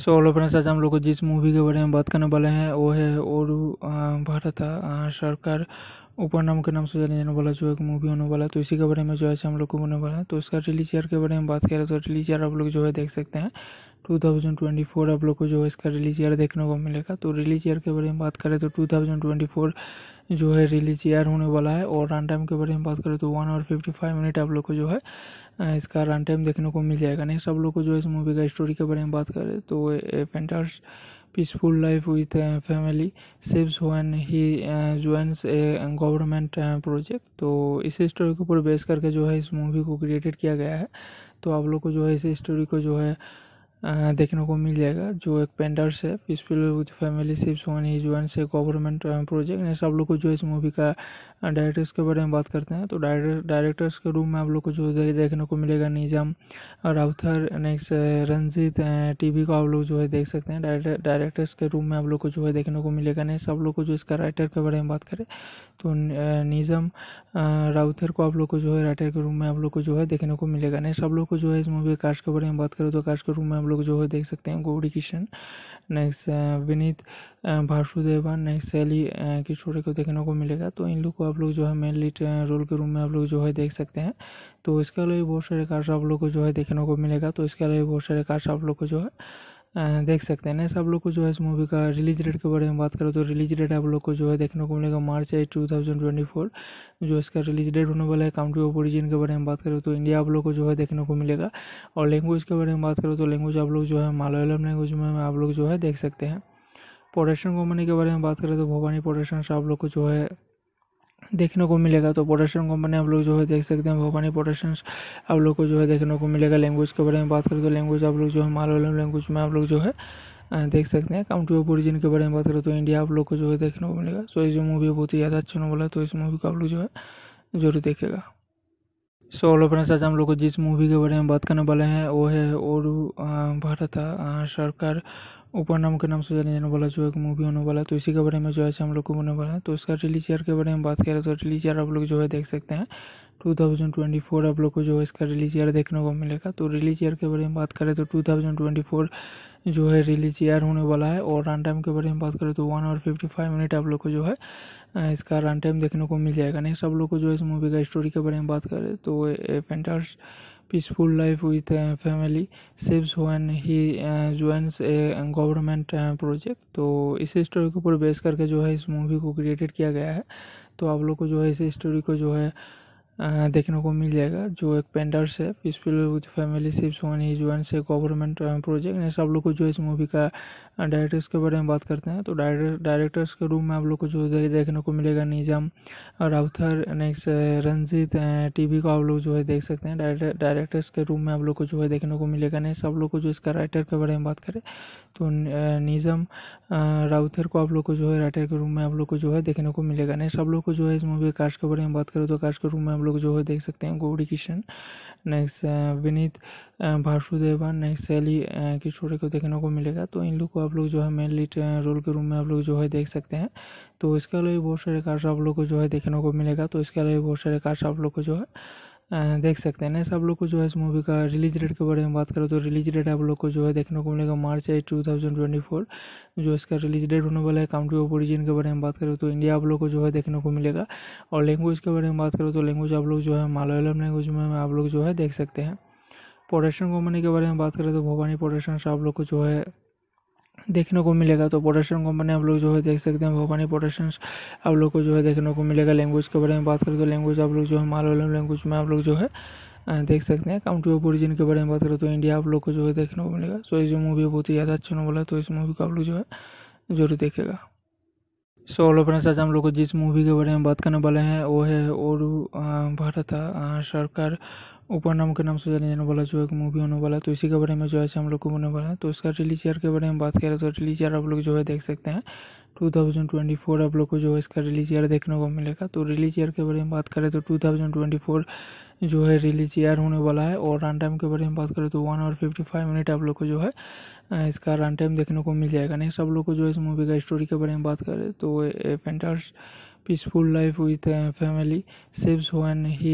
so hello friends आज हम लोग जिस मूवी के बारे में बात करने वाले हैं वो है और भारत सरकार ऊपर नाम के नाम से जाने जाने वाला जो एक मूवी होने वाला है तो इसी के बारे में जो है हम लोग को होने वाला है तो उसका रिलीज ईयर के बारे में बात करें तो रिलीज ईयर आप लोग जो है देख सकते हैं 2024 आप लोग को जो है इसका रिलीज ईयर देखने को मिलेगा तो रिलीज ईयर के बारे में बात करें तो 2024 जो है रिलीज ईयर होने वाला है और रन टाइम के बारे में बात करें तो one hour fifty five minute आप लोग को जो है इसका रन टाइम देखने को मिल जाएगा नहीं सब लोग को जो है इस मूवी का स्टोरी के बारे में बात करें तो a painter's peaceful life with family saves one he joins a government project तो इस स्टोरी के ऊपर बेस करके जो है इस मूवी को क्रिएटेड किया गया है तो आप लोग को जो है इस स्टोरी को जो है देखने को मिल जाएगा जो एक पेंडर्स है peaceful with family sips one he जो है गवर्नमेंट प्रोजेक्ट ने सब लोग को जो इस मूवी का डायरेक्टर्स हाँ, के बारे में बात करते हैं तो डायरेक्टर्स के रूम में आप लोग को जो दे, देखने को मिलेगा निजाम राउथर नेक्स्ट रंजीत टीवी को आप लोग जो है देख सकते हैं डायरेक्टर्स के रूम में आप लोग को जो है देखने को मिलेगा नहीं सब लोग को जो इसका राइटर के बारे में बात करें तो निजम राउथर को आप लोग को जो है राइटर के रूम में आप लोग को जो है देखने को मिलेगा नहीं तो, uh, uh, सब लोग को जो है इस मूवी कास्ट के बारे में बात करें तो कास्ट के रूम में आप लोग जो है देख सकते हैं गौरी किशन नेक्स्ट विनीत भारसुदेवन नेक्स्ट शैली की को देखने को मिलेगा तो इन लोग को आप लोग जो है मेन लीड रोल के रूम में आप लोग जो है देख सकते हैं तो इसके अलावा बहुत सारे कार्ड आप लोग को जो है देखने को मिलेगा तो इसके अलावा बहुत सारे कार्ड आप लोग को जो है देख सकते हैं नेक्स्ट आप लोग को जो है इस मूवी का रिलीज डेट के बारे में बात करें तो रिलीज डेट आप लोग को जो है देखने को मिलेगा March eight two thousand twenty four जो इसका रिलीज डेट होने वाला है काउंट्री ऑफ ओरिजिन के बारे में बात करें तो इंडिया आप लोग को जो है देखने को मिलेगा और लैंग्वेज के बारे में बात करें तो लैंग्वेज आप लोग जो है मालयालम लैंग्वेज में आप लोग जो है देख सकते हैं प्रोडक्शन कंपनी के बारे में बात करें तो भवानी प्रोडक्शन आप लोग को जो है देखने को मिलेगा तो प्रोडक्शन कंपनी आप लोग जो है देख सकते हैं भोपानी प्रोडक्शन आप लोग को जो है देखने को मिलेगा लैंग्वेज के बारे में बात करें तो लैंग्वेज आप लोग जो है मालवलम लैंग्वेज में आप लोग जो है देख सकते हैं काउंटी ऑफ ओरिजिन के बारे में बात करें तो इंडिया आप लोग को जो है देखने को मिलेगा सो ये मूवी बहुत ही ज़्यादा अच्छा नॉवल है तो इस मूवी को आप लोग जो है जरूर देखेगा सो ऑलो फ्रेंड्स आज हम लोग को जिस मूवी के बारे में बात करने वाले हैं वो है और भारत सरकार ऊपर नाम के नाम से जाने जाने वाला जो एक मूवी होने वाला है तो इसी के बारे में जो है हम लोग को होने वाला है तो इसका रिलीज ईयर के बारे में बात करें तो रिलीज ईयर आप लोग जो है देख सकते हैं 2024 आप लोग को जो है इसका रिलीज ईयर देखने को मिलेगा तो रिलीज ईयर के बारे में बात करें तो 2024 जो है रिलीज ईयर होने वाला है और रन टाइम के बारे में बात करें तो one hour fifty five minute आप लोग को जो है इसका रन टाइम देखने को मिल जाएगा नेक्स्ट आप लोग को जो है इस मूवी का स्टोरी के बारे में बात करें तो एफेंटर्स peaceful life with family saves one he joins a government project तो इस स्टोरी के ऊपर बेस करके जो है इस मूवी को क्रिएटेड किया गया है तो आप लोग को जो है इस स्टोरी को जो है देखने को मिल जाएगा जो एक पेंडर्स है peaceful with family sips one is one से गवर्नमेंट प्रोजेक्ट सब लोग को जो इस मूवी का डायरेक्टर्स uh, के बारे में बात करते हैं तो डायरेक्टर्स के रूम में आप लोग को जो दे, देखने को मिलेगा निजाम राउथर नेक्स्ट रंजीत टीवी को आप लोग जो है देख सकते हैं डायरेक्टर्स के रूम में आप लोग को जो है देखने को मिलेगा नहीं सब लोग को जो इसका राइटर के बारे में बात करें तो निजम राउथर को आप लोग को जो है राइटर के रूम में आप लोग को जो है देखने को मिलेगा नेक्स्ट आप लोग को जो है इस मूवी के कास्ट के बारे में बात करें तो कास्ट के रूम में आप लोग जो है देख सकते हैं गौरी किशन नेक्स्ट विनीत भासुदेवन नेक्स्ट शैली किशोरे को देखने को मिलेगा तो इन लोग को आप लोग जो है मेन लीड रोल के रूम में आप लोग जो है देख सकते हैं तो इसके अलावा बहुत सारे कार्ड्स आप लोग को जो है देखने को मिलेगा तो इसके अलावा बहुत सारे कार्ड्स आप लोग को जो है देख सकते हैं सब लोग को जो है इस मूवी का रिलीज डेट के बारे में बात करें तो रिलीज डेट आप लोग को जो है देखने को मिलेगा March eight two thousand twenty four जो इसका रिलीज डेट होने वाला है काउंट्री ऑफ ओरिजिन के बारे में बात करें तो इंडिया आप लोग को जो है देखने को मिलेगा और लैंग्वेज के बारे में बात करें तो लैंग्वेज आप लोग जो है मालयालम लैंग्वेज में आप लोग जो है देख सकते हैं प्रोडक्शन कंपनी के बारे में बात करें तो भवानी प्रोडक्शन आप लोग को जो है देखने को मिलेगा तो प्रोडक्शन कंपनी आप लोग जो है देख सकते हैं भवानी प्रोडक्शन आप लोग को जो है देखने को मिलेगा लैंग्वेज के बारे में बात करें तो लैंग्वेज आप लोग जो है मालवलम लैंग्वेज में आप लोग जो है देख सकते हैं काउंट्री ऑफ ओरिजिन के बारे में बात करें तो इंडिया आप लोग को जो है देखने को मिलेगा सो इस जो मूवी बहुत ही ज़्यादा अच्छा नॉवल है तो इस मूवी को आप लोग जो है जरूर देखेगा सो ऑल फ्रेंड्स आज हम लोग को जिस मूवी के बारे में बात करने वाले हैं वो है और भारत सरकार ऊपर नाम के नाम से जाने जाने वाला जो है मूवी होने वाला है तो इसी के बारे में जो है हम लोग को होने वाला है तो इसका रिलीज ईयर के बारे में बात करें तो रिलीज ईयर आप लोग जो है देख सकते हैं 2024 आप लोग को जो है इसका रिलीज ईयर देखने को मिलेगा तो रिलीज ईयर के बारे में बात करें तो 2024 जो है रिलीज ईयर होने वाला है और रन टाइम के बारे में बात करें तो one hour fifty five minute आप लोग को जो है इसका रन टाइम देखने को मिल जाएगा नेक्स्ट आप लोग को जो है इस मूवी का स्टोरी के बारे में बात करें तो painters peaceful life with family saves one he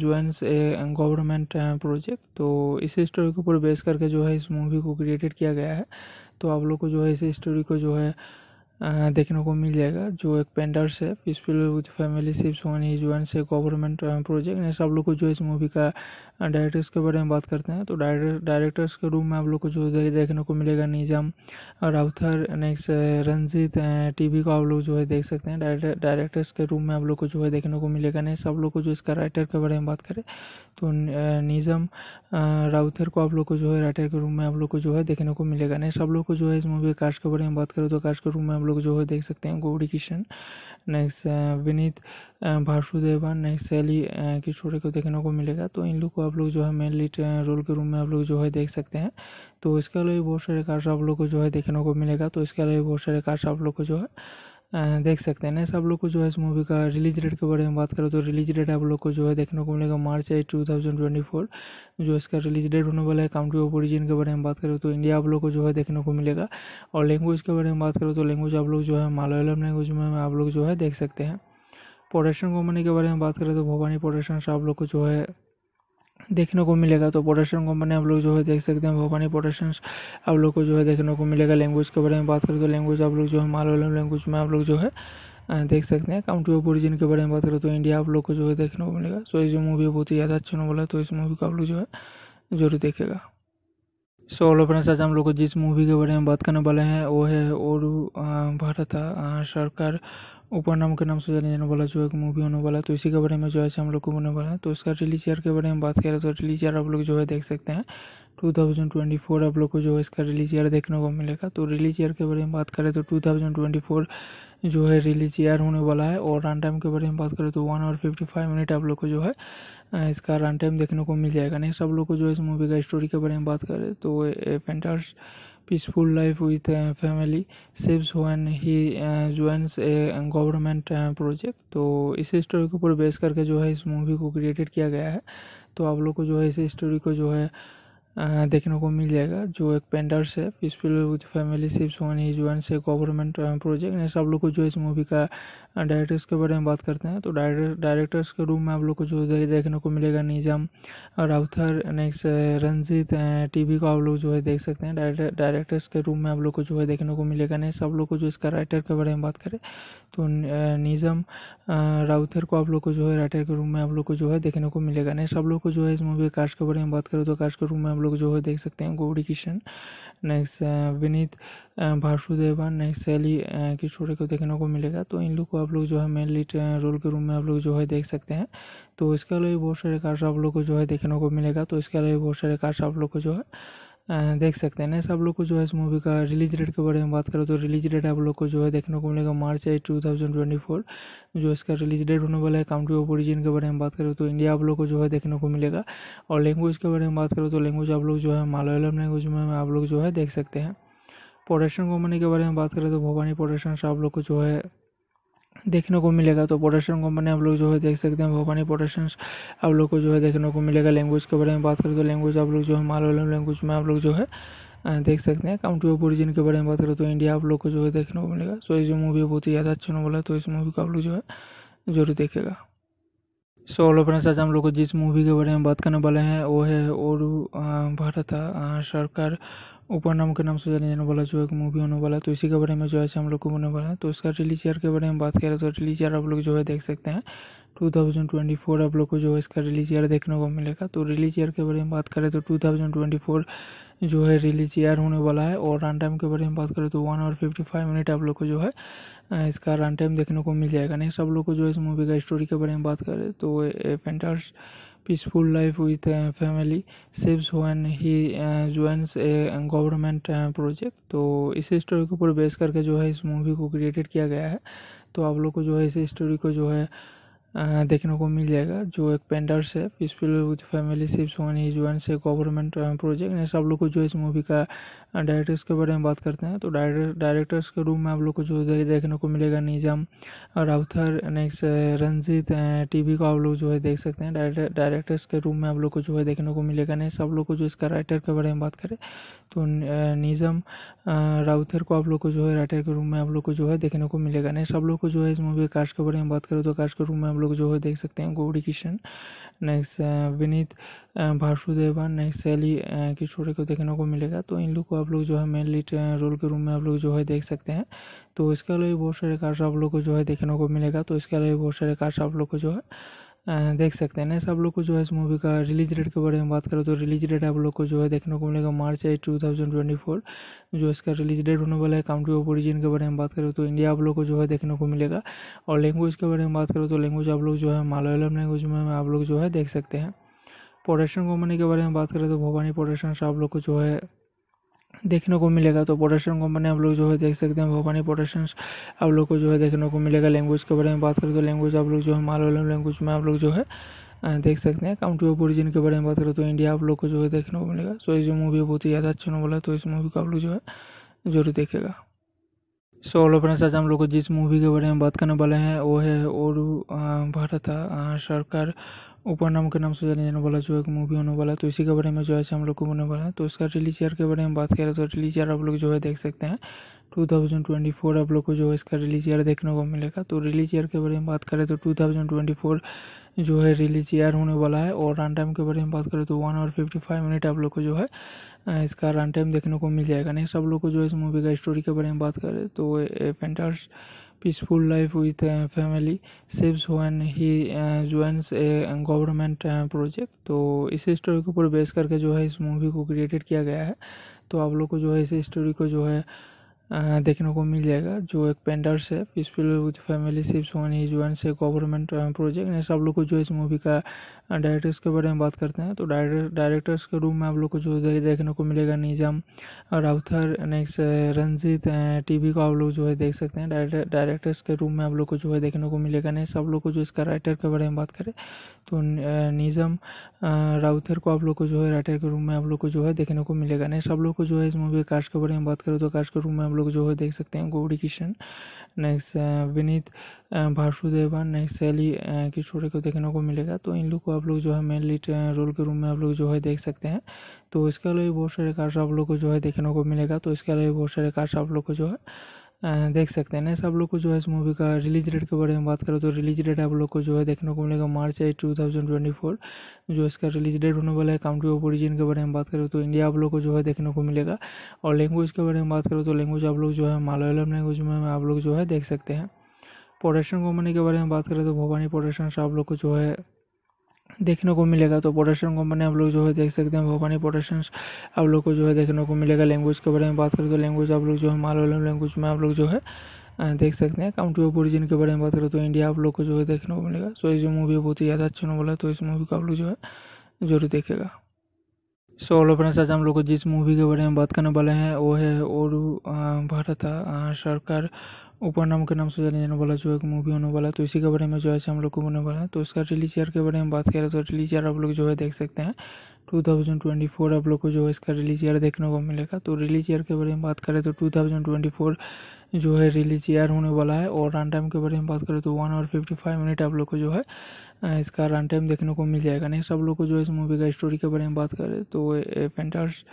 joins a government project तो इस स्टोरी के ऊपर बेस करके जो है इस मूवी को क्रिएटेड किया गया है तो आप लोग को जो है इस स्टोरी को जो है uh, देखने को मिल जाएगा जो एक पेंडर्स है peaceful with family sips one he जो ए गवर्नमेंट प्रोजेक्ट ने सब लोग को जो है इस मूवी का डायरेक्टर्स के बारे में बात करते हैं तो डायरेक्टर्स के रूम में आप लोग को जो दे, देखने को मिलेगा निजाम राउथर नेक्स्ट रंजीत टीवी को आप लोग जो है देख सकते हैं डायरेक्टर्स के रूम में आप लोग को जो है देखने को मिलेगा नहीं सब लोग को जो इसका राइटर के बारे में बात करें तो निजम uh, राउथर uh, को आप लोग को जो है राइटर के रूम में आप लोग को जो है देखने को मिलेगा नहीं सब लोग को जो है इस मूवी कास्ट के बारे में बात करें तो कास्ट के रूम में आप लोग जो है देख सकते हैं गौरी किशन नेक्स्ट विनीत भाषुदेवन नेक्स्ट सैली की को देखने को मिलेगा तो इन लोग को आप लोग जो है मेन लीड रोल के रूम में आप लोग जो है देख सकते हैं तो इसके अलावा बहुत सारे कार्ड्स आप लोग को जो है देखने को मिलेगा तो इसके अलावा बहुत सारे कार्ड्स आप लोग को जो है देख सकते हैं ना सब लोग को जो है इस मूवी का रिलीज डेट के बारे में बात करें तो रिलीज डेट आप लोग को जो है देखने को मिलेगा March eight two thousand twenty four जो इसका रिलीज डेट होने वाला है काउंट्री ऑफ ओरिजिन के बारे में बात करें तो इंडिया आप लोग को जो है देखने को मिलेगा और लैंग्वेज के बारे में बात करें तो लैंग्वेज आप लोग जो है मालयालम लैंग्वेज में आप लोग जो है देख सकते हैं प्रोडक्शन कंपनी के बारे में बात करें तो भवानी प्रोडक्शन आप लोग को जो है देखने को मिलेगा तो प्रोडक्शन कंपनी आप लोग जो है देख सकते हैं भवानी प्रोडक्शन आप लोग को जो है देखने को मिलेगा लैंग्वेज के बारे में बात करें तो लैंग्वेज आप लोग जो है मालवलम लैंग्वेज में आप लोग जो है देख सकते हैं काउंटी ऑफ ओरिजिन के बारे में बात करें तो इंडिया आप लोग को जो है देखने को मिलेगा सो ये जो मूवी बहुत ही ज़्यादा अच्छा नॉवल है तो इस मूवी को आप लोग जो है जरूर देखेगा सो ऑल फ्रेंड्स आज हम लोग को जिस मूवी के बारे में बात करने वाले हैं वो है और भारत सरकार ऊपर नाम के नाम से जाने जाने वाला जो है मूवी होने वाला है तो इसी के बारे में जो है हम लोग को होने वाला है तो इसका रिलीज ईयर के बारे में बात करें तो रिलीज ईयर आप लोग जो है देख सकते हैं 2024 आप लोग को जो है इसका रिलीज ईयर देखने को मिलेगा तो रिलीज ईयर के बारे में बात करें तो 2024 जो है रिलीज ईयर होने वाला है और रन टाइम के बारे में बात करें तो one hour fifty five minute आप लोग को जो है इसका रन टाइम देखने को मिल जाएगा नेक्स्ट आप लोग को जो है इस मूवी का स्टोरी के बारे में बात करें तो फेंटार्स peaceful life with family saves when he joins a government uh, project तो इस स्टोरी के ऊपर बेस करके जो है इस मूवी को क्रिएटेड किया गया है तो आप लोग को जो है इस स्टोरी को जो है देखने को मिल जाएगा जो एक पेंडर्स है peaceful with family sips one he जो है गवर्नमेंट प्रोजेक्ट ने सब लोग को जो इस मूवी का डायरेक्टर्स हाँ, के बारे में बात करते हैं तो डायरेक्टर्स के रूम में आप लोग को जो है देखने को मिलेगा निजाम राउथर नेक्स्ट रंजीत टी को आप लोग जो है देख सकते हैं डायरेक्टर्स के रूम में आप लोग को जो है देखने को मिलेगा नहीं सब लोग को जो इसका राइटर के बारे में बात करें तो निजम uh, राउथर uh, को आप लोग को जो है राइटर के रूम में आप लोग को जो है देखने को मिलेगा नहीं सब लोग को जो है इस मूवी के कार्ड के बारे में बात करें तो कार्ड के रूम में आप लोग जो है देख सकते हैं गौरी किशन नेक्स्ट विनीत वासुदेवन नेक्स्ट शैली किशोर को देखने को मिलेगा तो इन लोग को आप लोग जो है मेन लीड रोल के रूम में आप लोग जो है देख सकते हैं तो इसके अलावा बहुत सारे कार्ड्स आप लोग को जो है देखने को मिलेगा तो इसके अलावा बहुत सारे कार्ड्स आप लोग को जो है देख सकते हैं ना आप लोग को जो है इस मूवी का रिलीज डेट के बारे में बात करें तो रिलीज डेट आप लोग को जो है देखने को मिलेगा March eight two thousand twenty four जो इसका रिलीज डेट होने वाला है कंट्री ऑफ ओरिजिन के बारे में बात करें तो इंडिया आप लोग को जो है देखने को मिलेगा और लैंग्वेज के बारे में बात करें तो लैंग्वेज आप लोग जो है मालयालम लैंग्वेज में आप लोग जो है देख सकते हैं प्रोडक्शन कंपनी के बारे में बात करें तो भवानी प्रोडक्शन आप लोग को जो है देखने को मिलेगा तो पोटेशियम कंपनी आप लोग जो है देख सकते हैं भोपानी पोटेशियम आप लोग को जो है देखने को मिलेगा लैंग्वेज के बारे में बात करें तो लैंग्वेज आप लोग जो है मालवलम लैंग्वेज में आप लोग जो है देख सकते हैं काउंट्री ऑफ ओरिजिन के बारे में बात करें तो इंडिया आप लोग को जो है देखने को मिलेगा सो ये मूवी बहुत ही ज़्यादा अच्छा नॉवल है तो इस मूवी को आप लोग जो है जरूर देखेगा सो ऑलो फ्रेंड्स आज हम लोग को जिस मूवी के बारे में बात करने वाले हैं वो है और भारत सरकार ऊपर नाम के नाम से जाने जाने वाला जो एक मूवी होने वाला है तो इसी के बारे में जो है हम लोग को होने वाला है तो इसका रिलीज ईयर के बारे में बात करें तो रिलीज ईयर आप लोग जो है देख सकते हैं 2024 आप लोग को जो है इसका रिलीज ईयर देखने को मिलेगा तो रिलीज ईयर के बारे में बात करें तो 2024 जो है रिलीज ईयर होने वाला है और रन टाइम के बारे में बात करें तो one hour fifty five minute आप लोग को जो है इसका रन टाइम देखने को मिल जाएगा नेक्स्ट आप लोग को जो है इस मूवी का स्टोरी के बारे में बात करें तो painters peaceful life with family saves one he joins a government project तो इस स्टोरी के ऊपर बेस करके जो है इस मूवी को क्रिएटेड किया गया है तो आप लोग को जो है इस स्टोरी को जो है uh, देखने को मिल जाएगा जो एक पेंडर्स है peaceful with family sips one he जो है गवर्नमेंट प्रोजेक्ट ने सब लोग को जो इस मूवी का डायरेक्टर्स हाँ, के बारे में बात करते हैं तो डायरेक्टर्स के रूम में आप लोग को जो है देखने को मिलेगा निज़ाम राउथर नेक्स्ट रंजीत टीवी को आप लोग जो है देख सकते हैं डायरेक्टर्स के रूम में आप लोग को जो है देखने को मिलेगा नेक्स्ट आप लोग को जो इसका राइटर के बारे में बात करें तो निजम राउथर को आप लोग को जो है राइटर के रूम में आप लोग को जो है देखने को मिलेगा नेक्स्ट आप लोग को जो है इस मूवी कार्ड के बारे में बात करें तो कार्ड के रूम में आप लोग जो है देख सकते हैं गौरी किशन नेक्स्ट विनीत वासुदेवन नेक्स्ट शैली की को देखने को मिलेगा तो इन लोग को आप लोग जो है मेन लीड रोल के रूम में आप लोग जो है देख सकते हैं तो इसके अलावा बहुत सारे कार्ड्स आप लोग को जो है देखने को मिलेगा तो इसके अलावा बहुत सारे कार्ड्स आप लोग को जो है देख सकते हैं सब लोग को जो है इस मूवी का रिलीज डेट के बारे में बात करें तो रिलीज डेट आप लोग को जो है देखने को मिलेगा March eight two thousand twenty four जो इसका रिलीज डेट होने वाला है काउंट्री ऑफ ओरिजिन के बारे में बात करें तो इंडिया आप लोग को जो है देखने को मिलेगा और लैंग्वेज के बारे में बात करें तो लैंग्वेज आप लोग जो है मालयालम लैंग्वेज में आप लोग जो है देख सकते हैं प्रोडक्शन कंपनी के बारे में बात करें तो भवानी प्रोडक्शन आप लोग को जो है देखने को मिलेगा तो प्रोडक्शन कंपनी आप लोग जो है देख सकते हैं भवानी प्रोडक्शन आप लोग को जो है देखने को मिलेगा लैंग्वेज के बारे में बात करें तो लैंग्वेज आप लोग जो है मालवलम लैंग्वेज में आप लोग जो है देख सकते हैं काउंट्री ऑफ ओरिजिन के बारे में बात करें तो इंडिया आप लोग को जो है देखने को मिलेगा सो ये मूवी बहुत ही ज़्यादा अच्छा नॉवल है तो इस मूवी को आप लोग जो है जरूर देखेगा सो हेलो फ्रेंड्स आज हम लोग जिस मूवी के बारे में बात करने वाले हैं वो है और भारत सरकार ऊपर नाम के नाम से जाने जाने वाला जो एक मूवी होने वाला है तो इसी के बारे में जो है हम लोग को होने वाला है तो उसका रिलीज ईयर के बारे में बात करें तो रिलीज ईयर आप लोग जो है देख सकते हैं 2024 आप लोग को जो है इसका रिलीज ईयर देखने को मिलेगा तो रिलीज ईयर के बारे में बात करें तो 2024 जो है रिलीज ईयर होने वाला है और रन टाइम के बारे में बात करें तो one hour fifty five minute आप लोग को जो है इसका रन टाइम देखने को मिल जाएगा नहीं सब लोग को जो है इस मूवी का स्टोरी के बारे में बात करें तो a painter's peaceful life with family saves one he joins a government project तो इस स्टोरी के ऊपर बेस करके जो है इस मूवी को क्रिएटेड किया गया है तो आप लोग को जो है इस स्टोरी को जो है देखने को मिल जाएगा जो एक पेंडर्स है peaceful with family sips one he जो है गवर्नमेंट प्रोजेक्ट ने सब लोग को जो इस मूवी का डायरेक्टर्स के बारे में बात करते हैं तो डायरेक्टर्स के रूम में आप लोग को जो दे, देखने को मिलेगा निजाम राउथर नेक्स्ट रंजीत टीवी को आप लोग जो है देख सकते हैं डायरेक्टर्स के रूम में आप लोग को जो है देखने को मिलेगा नहीं सब लोग को जो इसका राइटर के बारे में बात करें तो निजम uh, राउथर uh, को आप लोग को जो है राइटर के रूम में आप लोग को जो है देखने को मिलेगा नहीं सब लोग को जो है इस मूवी कास्ट के बारे में बात करें तो कास्ट के रूम में आप लोग जो है देख सकते हैं गौरी किशन नेक्स्ट विनीत भाषुदेवन नेक्स्ट सैली की को देखने को मिलेगा तो इन लोग को आप लोग जो है मेन लीड रोल के रूम में आप लोग जो है देख सकते हैं तो इसके अलावा बहुत सारे कार्ड्स आप लोग को जो है देखने को मिलेगा तो इसके अलावा बहुत सारे कार्ड्स आप लोग को जो है देख सकते हैं ना सब लोग को जो है इस मूवी का रिलीज डेट के बारे में बात करें तो रिलीज डेट आप लोग को जो है देखने को मिलेगा March eight two thousand twenty four जो इसका रिलीज डेट होने वाला है काउंट्री ऑफ ओरिजिन के बारे में बात करें तो इंडिया आप लोग को जो है देखने को मिलेगा और लैंग्वेज के बारे में बात करें तो लैंग्वेज आप लोग जो है मालयालम लैंग्वेज में आप लोग जो है देख सकते हैं प्रोडक्शन कंपनी के बारे में बात करें तो भवानी प्रोडक्शन आप लोग को जो है देखने को मिलेगा तो प्रोडक्शन कंपनी आप लोग जो है देख सकते हैं भवानी प्रोडक्शन आप लोग को जो है देखने को मिलेगा लैंग्वेज के बारे में बात करें तो लैंग्वेज आप लोग जो है मालवालम लैंग्वेज में आप लोग जो है देख सकते हैं काउंटी ऑफ ओरिजिन के बारे में बात करें तो इंडिया आप लोग को जो है देखने को मिलेगा सो ये जो मूवी बहुत ही ज़्यादा अच्छा नॉवल है तो इस मूवी को आप लोग जो है जरूर देखेगा सो ऑल फ्रेंड्स आज हम लोग को जिस मूवी के बारे में बात करने वाले हैं वो है और भारत सरकार ऊपर नाम के नाम से जाने जाने वाला जो एक मूवी होने वाला है तो इसी के बारे में जो है हम लोग को बोलने वाला है तो उसका रिलीज ईयर के बारे में बात करें तो रिलीज ईयर आप लोग जो है देख सकते हैं 2024 आप लोग को जो है इसका रिलीज ईयर देखने को मिलेगा तो रिलीज ईयर के बारे में बात करें तो 2024 जो है रिलीज ईयर होने वाला है और रन टाइम के बारे में बात करें तो वन और फिफ्टी फाइव मिनट आप लोग को जो है इसका रन टाइम देखने को मिल जाएगा नेक्स्ट आप लोग को जो है इस मूवी का स्टोरी के बारे में बात करें तो फेंटार्स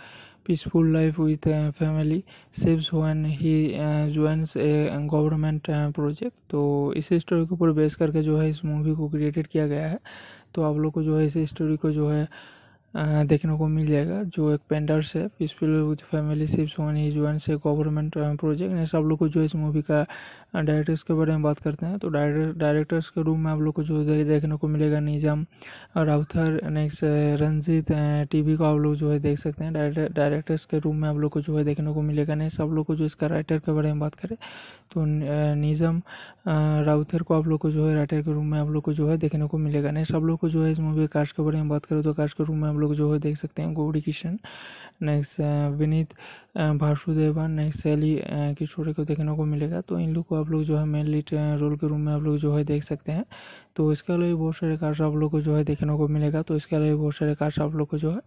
peaceful life with family saves when he joins a government uh, project तो इस स्टोरी के ऊपर बेस करके जो है इस मूवी को क्रिएटेड किया गया है तो आप लोग को जो है इस स्टोरी को जो है देखने को मिल जाएगा जो एक पेंडर्स है peaceful with family sips one he जो है गवर्नमेंट प्रोजेक्ट ने सब लोग को जो इस मूवी का डायरेक्टर्स हाँ, के बारे में बात करते हैं तो डायरेक्टर्स के रूम में आप लोग को जो है देखने को मिलेगा Nizam राउथर next Ranjith TV uh, को आप लोग जो है देख सकते हैं डायरेक्टर्स के रूम में आप लोग को जो है देखने को मिलेगा नहीं सब लोग को जो इसका राइटर के बारे में बात करें तो uh, निजम राउथर uh, को आप लोग को जो है राइटर के रूम में आप लोग को जो है देखने को मिलेगा नहीं सब लोग को जो है इस मूवी कार्ड के बारे में बात करें तो कार्ड के रूम में आप लोग जो है देख सकते हैं गौरी किशन नेक्स्ट विनीत वासुदेवन नेक्स्ट शैली किशोर को देखने को मिलेगा तो इन लोग को आप लोग जो है मेन लीड रोल के रूम में आप लोग जो है देख सकते हैं तो इसके अलावा बहुत सारे कार्ड्स आप लोग को जो है देखने को मिलेगा तो इसके अलावा बहुत सारे कार्ड्स आप लोग को जो है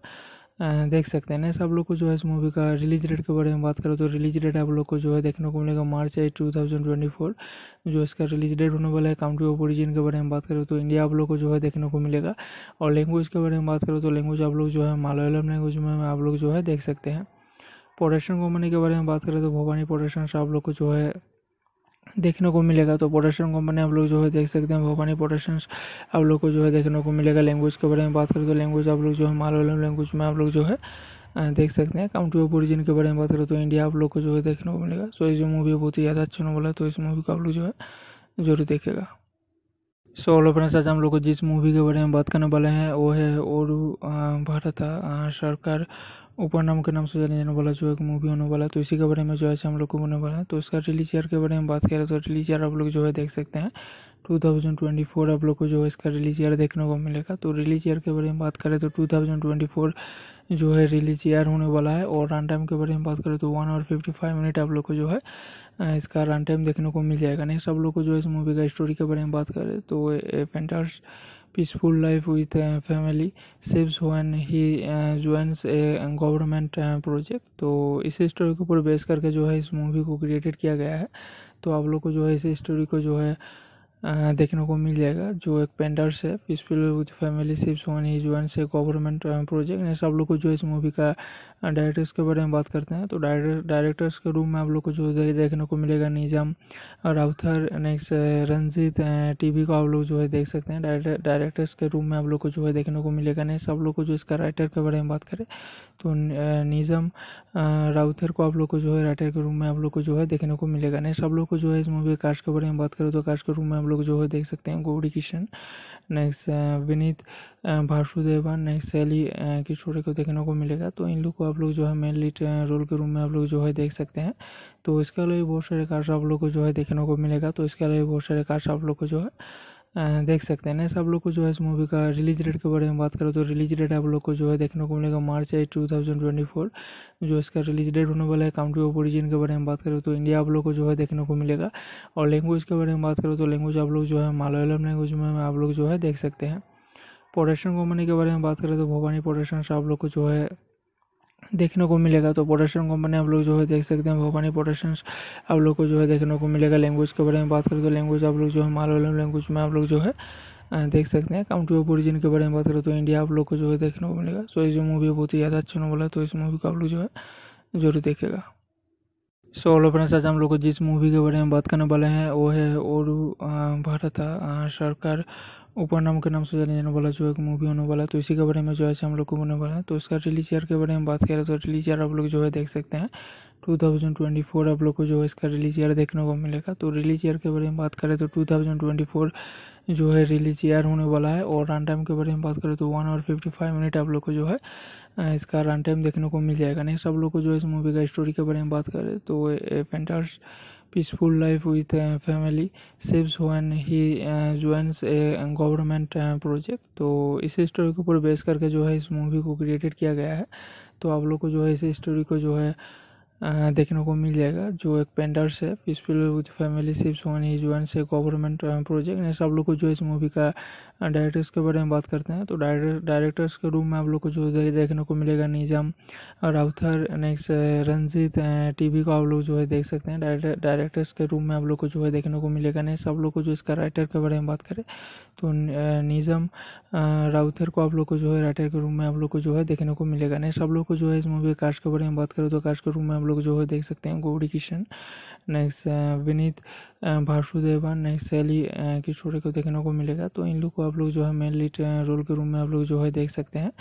देख सकते हैं नेक्स्ट आप लोग को जो है इस मूवी का रिलीज डेट के बारे में बात करें तो रिलीज डेट आप लोग को जो है देखने को मिलेगा March eight two thousand twenty four जो इसका रिलीज डेट होने वाला है काउंट्री ऑफ ओरिजिन के बारे में बात करें तो इंडिया आप लोग को जो है देखने को मिलेगा और लैंग्वेज के बारे में बात करें तो लैंग्वेज आप लोग जो है मालयालम लैंग्वेज में आप लोग जो है देख सकते हैं प्रोडक्शन कंपनी के बारे में बात करें तो भवानी प्रोडक्शन आप लोग को जो है देखने को मिलेगा तो पोटेशियम कंपनी आप लोग जो है देख सकते हैं भोपानी पोटेशियम आप लोग को जो है देखने को मिलेगा लैंग्वेज के बारे में बात करें तो लैंग्वेज आप लोग जो है मालवलम लैंग्वेज में आप लोग जो है देख सकते हैं काउंट्री ऑफ ओरिजिन के बारे में बात करें तो इंडिया आप लोग को जो है देखने को मिलेगा सो ये मूवी बहुत ही ज़्यादा अच्छा नॉवल है तो इस मूवी को आप लोग जो है जरूर देखेगा सो ऑल ऑफ साथ हम लोग को जिस मूवी के बारे में बात करने वाले हैं वो है और भारत सरकार ऊपर नाम के नाम से जाने जाने वाला जो है मूवी होने वाला है तो इसी के बारे में जो है हम लोग को होने वाला है तो उसका रिलीज ईयर के बारे में बात करें तो रिलीज ईयर आप लोग जो है देख सकते हैं 2024 आप लोग को जो है इसका रिलीज ईयर देखने को मिलेगा तो रिलीज ईयर के बारे में बात करें तो टू जो है रिलीज ईयर होने वाला है और रन टाइम के बारे में बात करें तो वन और फिफ्टी फाइव मिनट आप लोग को जो है इसका रन टाइम देखने को मिल जाएगा नेक्स्ट आप लोग को जो है इस मूवी का स्टोरी के बारे में बात करें तो painters peaceful life with uh, family saves when he joins a government project तो इस स्टोरी के ऊपर बेस करके जो है इस मूवी को क्रिएटेड किया गया है तो आप लोग को जो है इस स्टोरी को जो है uh, देखने को मिल जाएगा जो एक पेंडर्स है peaceful with family sips one he जो है गवर्नमेंट प्रोजेक्ट ने सब लोग को जो इस मूवी का डायरेक्टर्स के बारे में बात करते हैं तो डायरेक्टर्स के रूम में आप लोग को जो है देखने को मिलेगा निज़ाम राउथर नेक्स्ट रंजीत टीवी को आप लोग जो है देख सकते हैं डायरेक्टर्स के रूम में आप लोग को जो है देखने को मिलेगा नहीं सब लोग को जो इसका राइटर के बारे में बात करें तो निजम राउथर को आप लोग को जो है राइटर के रूम में आप लोग को जो है देखने को मिलेगा नहीं सब लोग को जो है इस मूवी कार्ड के बारे में बात करें तो कार्ड के रूम में आप लोग जो है देख सकते हैं गौरी किशन नेक्स्ट विनीत भाषुदेवन नेक्स्ट सैली किशोरी को देखने को मिलेगा तो इन लोग को आप लोग जो है मेन लीड रोल के रूम में आप लोग जो है देख सकते हैं तो इसके अलावा बहुत सारे कार्ड्स आप लोग को जो है देखने को मिलेगा तो इसके अलावा बहुत सारे कार्ड्स आप लोग को जो है देख सकते हैं ना सब लोग को जो है इस मूवी का रिलीज डेट के बारे में बात करें तो रिलीज डेट आप लोग को जो है देखने को मिलेगा March eight two thousand twenty four जो इसका रिलीज डेट होने वाला है काउंट्री ऑफ ओरिजिन के बारे में बात करें तो इंडिया आप लोग को जो है देखने को मिलेगा और लैंग्वेज के बारे में बात करो तो लैंग्वेज आप लोग जो है मालयालम लैंग्वेज में आप लोग जो है देख सकते हैं प्रोडक्शन कंपनी के बारे में बात करें तो भवानी प्रोडक्शन आप लोग को जो है देखने को मिलेगा तो प्रोडक्शन कंपनी आप लोग जो है देख सकते हैं भवानी प्रोडक्शन आप लोग को जो है देखने को मिलेगा लैंग्वेज के बारे में बात करें तो लैंग्वेज आप लोग जो है मालवलम लैंग्वेज में आप लोग जो है देख सकते हैं काउंटी ऑफ ओरिजिन के बारे में बात करें तो इंडिया आप लोग को जो है देखने को मिलेगा सो ये मूवी बहुत ही ज़्यादा अच्छा बोला है तो इस मूवी को आप लोग जो है जरूर देखेगा सो ऑलो फ्रेंड्स आज हम लोग को जिस मूवी के बारे में बात करने वाले हैं वो है और भारत सरकार ऊपर नाम के नाम से जाने जाने वाला जो एक मूवी होने वाला है तो इसी के बारे में जो है हम लोग को होने वाला है तो इसका रिलीज ईयर के बारे में बात करें तो रिलीज ईयर आप लोग जो है देख सकते हैं 2024 आप लोग को जो है इसका रिलीज ईयर देखने को मिलेगा तो रिलीज ईयर के बारे में बात करें तो टू जो है रिलीज ईयर होने वाला है और रन टाइम के बारे में बात करें तो one hour fifty five minute आप लोग को जो है इसका रन टाइम देखने को मिल जाएगा नेक्स्ट आप लोग को जो है इस मूवी का स्टोरी के बारे में बात करें तो painters peaceful life with uh, family saves when he uh, joins a government project uh, तो इस स्टोरी के ऊपर बेस करके जो है इस मूवी को क्रिएटेड किया गया है तो आप लोग को जो है इस स्टोरी को जो है देखने को मिल जाएगा जो एक पेंडर्स है peaceful with family sips one he जो है गवर्नमेंट प्रोजेक्ट ने सब लोग को जो इस मूवी का डायरेक्टर्स के बारे में बात करते हैं तो डायरेक्टर्स के रूम में आप लोग को जो दे, देखने को मिलेगा निजाम राउथर नेक्स्ट रंजीत टीवी को आप लोग जो है देख सकते हैं डायरेक्टर्स के रूम में आप लोग को जो है देखने को मिलेगा नहीं सब लोग को जो इसका राइटर के बारे में बात करें तो निजम uh, राउथर uh, को आप लोग को जो है राइटर के रूम में आप लोग को जो है देखने को मिलेगा नहीं सब लोग को जो है इस मूवी कास्ट के बारे में बात करें तो कास्ट के रूम में आप लोग जो है देख सकते हैं गौरी किशन नेक्स्ट विनीत भाषुदेवन नेक्स्ट सैली की को देखने को मिलेगा तो इन लोग को आप लोग जो है मेन लीड रोल के रूम में आप लोग जो है देख सकते हैं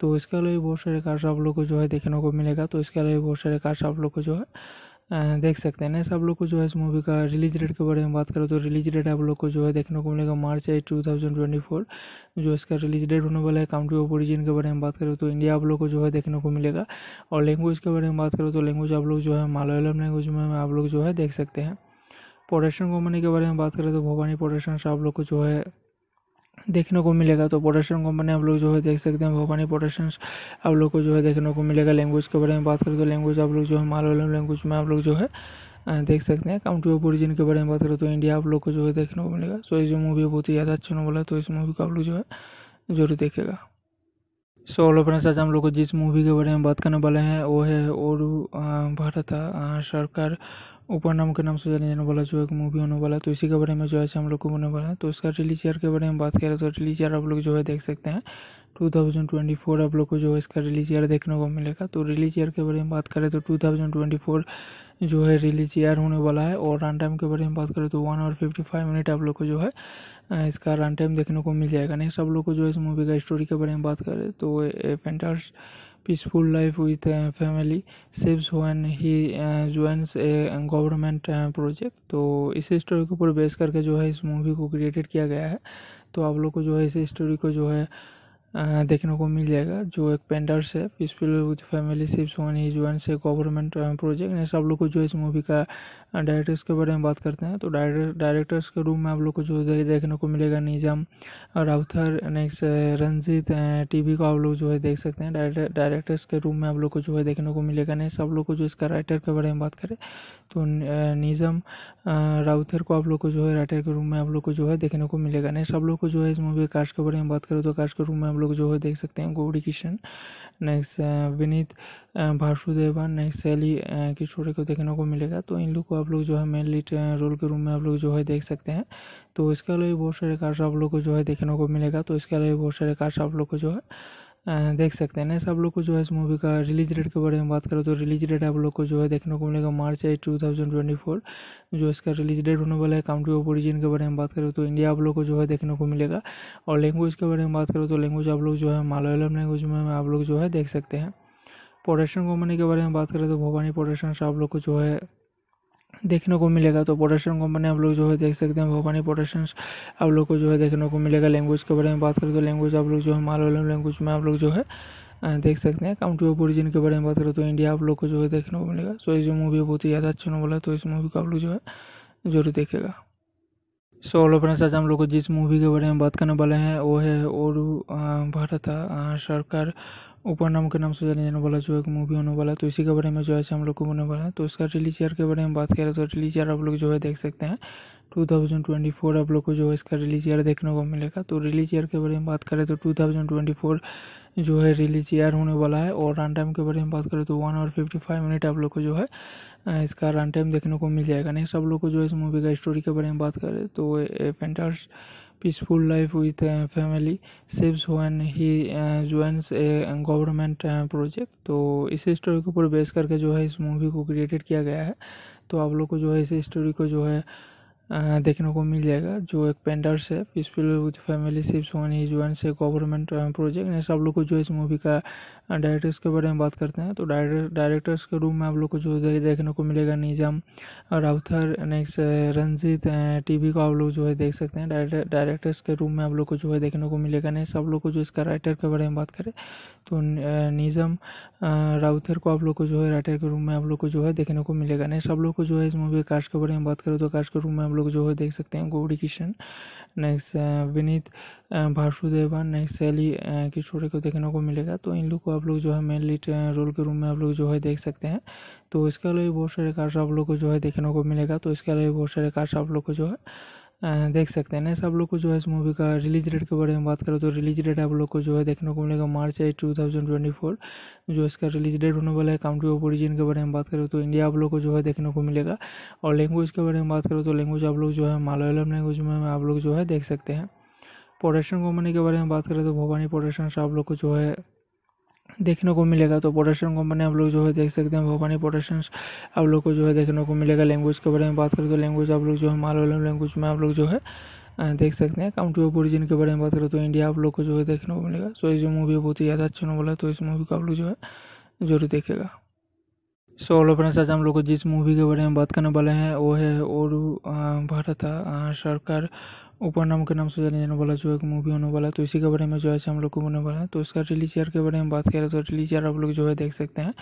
तो इसके अलावा बहुत सारे कार्ड्स आप लोग को जो है देखने को मिलेगा तो इसके अलावा बहुत सारे कार्ड्स आप लोग को जो है देख सकते हैं ना सब लोग को जो है इस मूवी का रिलीज डेट के बारे में बात करें तो रिलीज डेट आप लोग को जो है देखने को मिलेगा March eight two thousand twenty four जो इसका रिलीज डेट होने वाला है काउंट्री ऑफ ओरिजिन के बारे में बात करें तो इंडिया आप लोग को जो है देखने को मिलेगा और लैंग्वेज के बारे में बात करें तो लैंग्वेज आप लोग जो है मालयालम लैंग्वेज में आप लोग जो है देख सकते हैं प्रोडक्शन कंपनी के बारे में बात करें तो भवानी प्रोडक्शन आप लोग को जो है देखने को मिलेगा तो प्रोडक्शन कंपनी आप लोग जो है देख सकते हैं भवानी प्रोडक्शन आप लोग को जो है देखने को मिलेगा लैंग्वेज के बारे में बात करें तो लैंग्वेज आप लोग जो है मालवालम लैंग्वेज में आप लोग जो है देख सकते हैं काउंटी ऑफ ओरिजिन के बारे में बात करें तो इंडिया आप लोग को जो है देखने को मिलेगा सो ये जो मूवी बहुत ही ज़्यादा अच्छा नॉवल है तो इस मूवी को आप लोग जो है जरूर देखेगा सो ऑल फ्रेंड्स आज हम लोग को जिस मूवी के बारे में बात करने वाले हैं वो है और भारत सरकार ऊपर नाम के नाम से जाने जाने वाला जो एक मूवी होने वाला है तो इसी के बारे में जो है हम लोग को बोलने वाला है तो इसका रिलीज ईयर के बारे में बात करें तो रिलीज ईयर आप लोग जो है देख सकते हैं 2024 आप लोग को जो है इसका रिलीज ईयर देखने को मिलेगा तो रिलीज ईयर के बारे में बात करें तो 2024 जो है रिलीज ईयर होने वाला है और रन टाइम के बारे में बात करें तो वन और फिफ्टी फाइव मिनट आप लोग को जो है इसका रन टाइम देखने को मिल जाएगा नेक्स्ट आप लोग को जो है इस मूवी का स्टोरी के बारे में बात करें तो एफेंटर्स peaceful life with uh, family saves when he uh, joins a government uh, project तो इस स्टोरी के ऊपर बेस करके जो है इस मूवी को क्रिएटेड किया गया है तो आप लोग को जो है इस स्टोरी को जो है uh, देखने को मिल जाएगा जो एक पेंडर्स है peaceful with family sips one he जो है गवर्नमेंट प्रोजेक्ट नेक्स्ट आप लोग को जो इस मूवी का डायरेक्टर्स हाँ, के बारे में बात करते हैं तो डायरेक्टर्स के रूम में आप लोग को जो है देखने को मिलेगा Nizam राउथर next uh, Ranjith TV uh, को आप लोग जो है देख सकते हैं डायरेक्टर्स के रूम में आप लोग को जो है देखने को मिलेगा नहीं सब लोग को जो इसका राइटर के बारे में बात करें तो uh, निजम राउथर को आप लोग को जो है राइटर के रूम में आप लोग को जो है देखने को मिलेगा नहीं सब लोग को जो है इस मूवी कार्ड के बारे में बात करें तो कार्ड के रूम में आप लोग जो है देख सकते हैं गौरी किशन नेक्स्ट विनीत वासुदेवन नेक्स्ट शैली किशोर को देखने को मिलेगा तो इन लोग को आप लोग जो है मेन लीड रोल के रूम में आप लोग जो है देख सकते हैं तो इसके अलावा बहुत सारे कार्ड्स आप लोग को जो है देखने को मिलेगा तो इसके अलावा बहुत सारे कार्ड्स आप लोग को जो है देख सकते हैं ना आप लोग को जो है इस मूवी का रिलीज डेट के बारे में बात करें तो रिलीज डेट आप लोग को जो है देखने को मिलेगा March eight two thousand twenty four जो इसका रिलीज डेट होने वाला है काउंट्री ऑफ ओरिजिन के बारे में बात करें तो इंडिया आप लोग को जो है देखने को मिलेगा और लैंग्वेज के बारे में बात करें तो लैंग्वेज आप लोग जो है मालयालम लैंग्वेज में आप लोग जो है देख सकते हैं प्रोडक्शन कंपनी के बारे में बात करें तो भवानी प्रोडक्शन आप लोग को जो है देखने को मिलेगा तो पोटेशियम कंपनी आप लोग जो है देख सकते हैं भोपानी पोटेशियम आप लोग को जो है देखने को मिलेगा लैंग्वेज के बारे में बात करें तो लैंग्वेज आप लोग जो है मालवलम लैंग्वेज में आप लोग जो है देख सकते हैं काउंट्री ऑफ ओरिजिन के बारे में बात करें तो इंडिया आप लोग को जो है देखने को मिलेगा सो ये मूवी बहुत ही ज़्यादा अच्छा नॉवल है तो इस मूवी को आप लोग जो है जरूर देखेगा सो ऑल फ्रेंड्स आज हम लोग को जिस मूवी के बारे में बात करने वाले हैं वो है और भारत सरकार ऊपर नाम के नाम से जाने जाने वाला जो है मूवी होने वाला है तो इसी के बारे में जो है हम लोग को होने वाला है तो इसका रिलीज ईयर के बारे में बात करें तो रिलीज ईयर आप लोग जो है देख सकते हैं 2024 आप लोग को जो है इसका रिलीज ईयर देखने को मिलेगा तो रिलीज ईयर के बारे में बात करें तो 2024 जो है रिलीज ईयर होने वाला है और रन टाइम के बारे में बात करें तो वन और फिफ्टी फाइव मिनट आप लोग को जो है इसका रन टाइम देखने को मिल जाएगा नेक्स्ट आप लोग को जो है इस मूवी का स्टोरी के बारे में बात करें तो painters peaceful life with family saves one he joins a government project तो इस स्टोरी के ऊपर बेस करके जो है इस मूवी को क्रिएटेड किया गया है तो आप लोग को जो है इस स्टोरी को जो है uh, देखने को मिल जाएगा जो एक पेंडर्स है peaceful with family sips one he joins a government project ने सब लोग को जो इस मूवी का डायरेक्टर्स के बारे में बात करते हैं तो डायरेक्टर्स के रूम में आप लोग को जो है देखने को मिलेगा निज़ाम राउथर नेक्स्ट रंजीत टीवी को आप लोग जो है देख सकते हैं डायरेक्टर्स के रूम में आप लोग को जो है देखने को मिलेगा नहीं सब लोग को जो इसका राइटर के बारे में बात करें तो निजम राउथर को आप लोग को जो है राइटर के रूम में आप लोग को जो है देखने को मिलेगा नहीं सब लोग को जो है इस मूवी कास्ट के बारे में बात करें तो कास्ट के रूम में आप लोग जो है देख सकते हैं गौरी किशन नेक्स्ट विनीत भाषुदेवन नेक्स्ट सैली किशोरी को देखने को मिलेगा तो इन लोग को आप लोग जो है मेन लीड रोल के रूम में आप लोग जो है देख सकते हैं तो इसके अलावा बहुत सारे कार्ड्स आप लोग को जो है देखने को मिलेगा तो इसके अलावा बहुत सारे कार्ड्स आप लोग को जो है देख सकते हैं ना सब लोग को जो है इस मूवी का रिलीज डेट के बारे में बात करें तो रिलीज डेट आप लोग को जो है देखने को मिलेगा March eight two thousand twenty four जो इसका रिलीज डेट होने वाला है काउंट्री ऑफ ओरिजिन के बारे में बात करें तो इंडिया आप लोग को जो है देखने को मिलेगा और लैंग्वेज के बारे में बात करो तो लैंग्वेज आप लोग जो है मालयालम लैंग्वेज में आप लोग जो है देख सकते हैं प्रोडक्शन कंपनी के बारे में बात करें तो भवानी प्रोडक्शन आप लोग को जो है देखने को मिलेगा तो प्रोडक्शन कंपनी आप लोग जो है देख सकते हैं भवानी प्रोडक्शन आप लोग को जो है देखने को मिलेगा लैंग्वेज के बारे में बात करें तो लैंग्वेज आप लोग जो है मालवलम लैंग्वेज में आप लोग जो है देख सकते हैं काउंटी ऑफ ओरिजिन के बारे में बात करें तो इंडिया आप लोग को जो है देखने को मिलेगा सो इस जो मूवी बहुत ही ज़्यादा अच्छा नॉवल है तो इस मूवी को आप लोग जो है जरूर देखेगा सो ऑल फ्रेंड्स आज हम लोग को जिस मूवी के बारे में बात करने वाले हैं वो है और भारत सरकार ऊपर नाम के नाम से जाने जाने वाला जो है मूवी होने वाला है तो इसी के बारे में जो है हम लोग को होने वाला है तो इसका रिलीज ईयर के बारे में बात करें तो रिलीज ईयर आप लोग जो है देख सकते हैं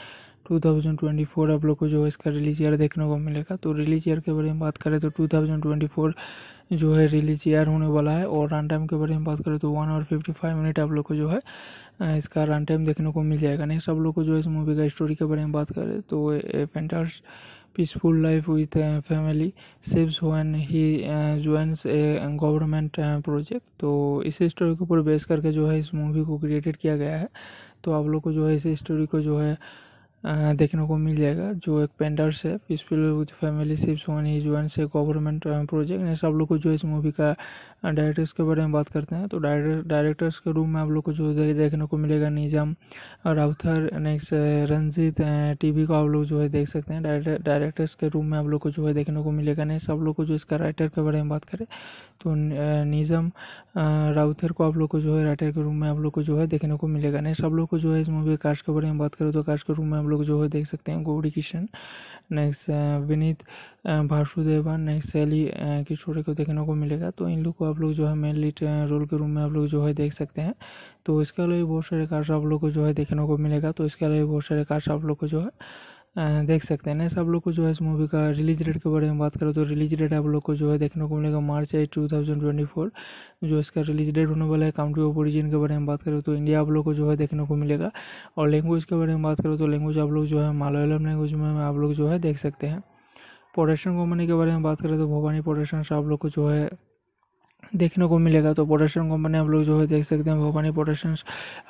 2024 आप लोग को जो है इसका रिलीज ईयर देखने को मिलेगा तो रिलीज ईयर के बारे में बात करें तो 2024 जो है रिलीज ईयर होने वाला है और रन टाइम के बारे में बात करें तो वन और फिफ्टी फाइव मिनट आप लोग को जो है इसका रन टाइम देखने को मिल जाएगा नेक्स्ट आप लोग को जो है इस मूवी का स्टोरी के बारे में बात करें तो painters peaceful life with family saves when he joins a government project तो इस स्टोरी के ऊपर बेस करके जो है इस मूवी को क्रिएटेड किया गया है तो आप लोग को जो है इस स्टोरी को जो है देखने को मिल जाएगा जो एक पेंडर्स है peaceful with family sips one he जो है गवर्नमेंट प्रोजेक्ट ने सब लोग को जो इस मूवी का डायरेक्टर्स हाँ, के बारे में बात करते हैं तो डायरेक्टर्स के रूम में आप लोग को जो दे, देखने को मिलेगा निजाम राउथर नेक्स्ट रंजीत टीवी को आप लोग जो है देख सकते हैं डायरेक्टर्स के रूम में आप लोग को जो है देखने को मिलेगा नहीं सब लोग को जो इसका राइटर के बारे में बात करें तो निजम uh, राउथर uh, को आप लोग को जो है राइटर के रूम में आप लोग को जो है देखने को मिलेगा नहीं सब लोग को जो है इस मूवी कास्ट के बारे में बात करें तो कास्ट के रूम में आप लोग जो है देख सकते हैं गौरी किशन नेक्स्ट विनीत वासुदेवन नेक्स्ट शैली किशोर को देखने को मिलेगा तो इन लोग को आप लोग जो है मेन लीड रोल के रूम में आप लोग जो है देख सकते हैं तो इसके अलावा बहुत सारे कार्ड आप लोग को जो है देखने को मिलेगा तो इसके अलावा बहुत सारे कार्ड आप लोग को जो है देख सकते हैं ना आप लोग को जो है इस मूवी का रिलीज डेट के बारे में बात करें तो रिलीज डेट आप लोग को जो है देखने को मिलेगा March eight two thousand twenty four जो इसका रिलीज डेट होने वाला है काउंट्री ऑफ ओरिजिन के बारे में बात करें तो इंडिया आप लोग को जो है देखने को मिलेगा और लैंग्वेज के बारे में बात करें तो लैंग्वेज आप लोग जो है मालयालम लैंग्वेज में आप लोग जो है देख सकते हैं प्रोडक्शन कंपनी के बारे में बात करें तो भवानी प्रोडक्शन आप लोग को जो है देखने को मिलेगा तो पोटेशियम कंपनी आप लोग जो है देख सकते हैं भोपानी प्रोडक्शन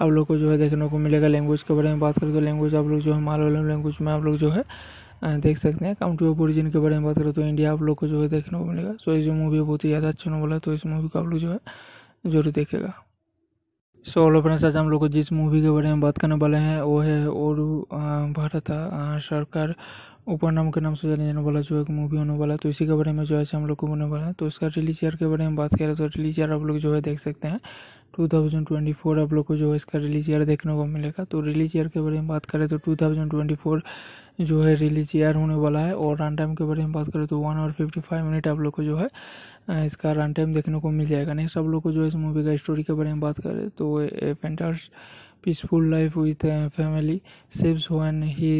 आप लोग को जो है देखने को मिलेगा लैंग्वेज के बारे में बात करें तो लैंग्वेज आप लोग जो है मालवलम लैंग्वेज में आप लोग जो है देख सकते हैं काउंटी ऑफ ओरिजिन के बारे में बात करें तो इंडिया आप लोग को जो है देखने को मिलेगा सो ये जो मूवी बहुत ही ज़्यादा अच्छा नॉवल है तो इस मूवी को आप लोग जो है जरूर देखेगा सो ऑलो फ्रेंड्स आज हम लोग को जिस मूवी के बारे में बात करने वाले हैं वो है और भारत सरकार ऊपर नाम के नाम से जाने जाने वाला जो एक मूवी होने वाला है तो इसी के बारे में जो है हम लोग को होने वाला है तो इसका रिलीज ईयर के बारे में बात करें तो रिलीज ईयर आप लोग जो है देख सकते हैं 2024 आप लोग को जो है इसका रिलीज ईयर देखने को मिलेगा तो रिलीज ईयर के बारे में बात करें तो 2024 जो है रिलीज ईयर होने वाला है और रन टाइम के बारे में बात करें तो वन और फिफ्टी फाइव मिनट आप लोग को जो है इसका रन टाइम देखने को मिल जाएगा नेक्स्ट आप लोग को जो है इस मूवी का स्टोरी के बारे में बात करें तो painters peaceful life with family saves one he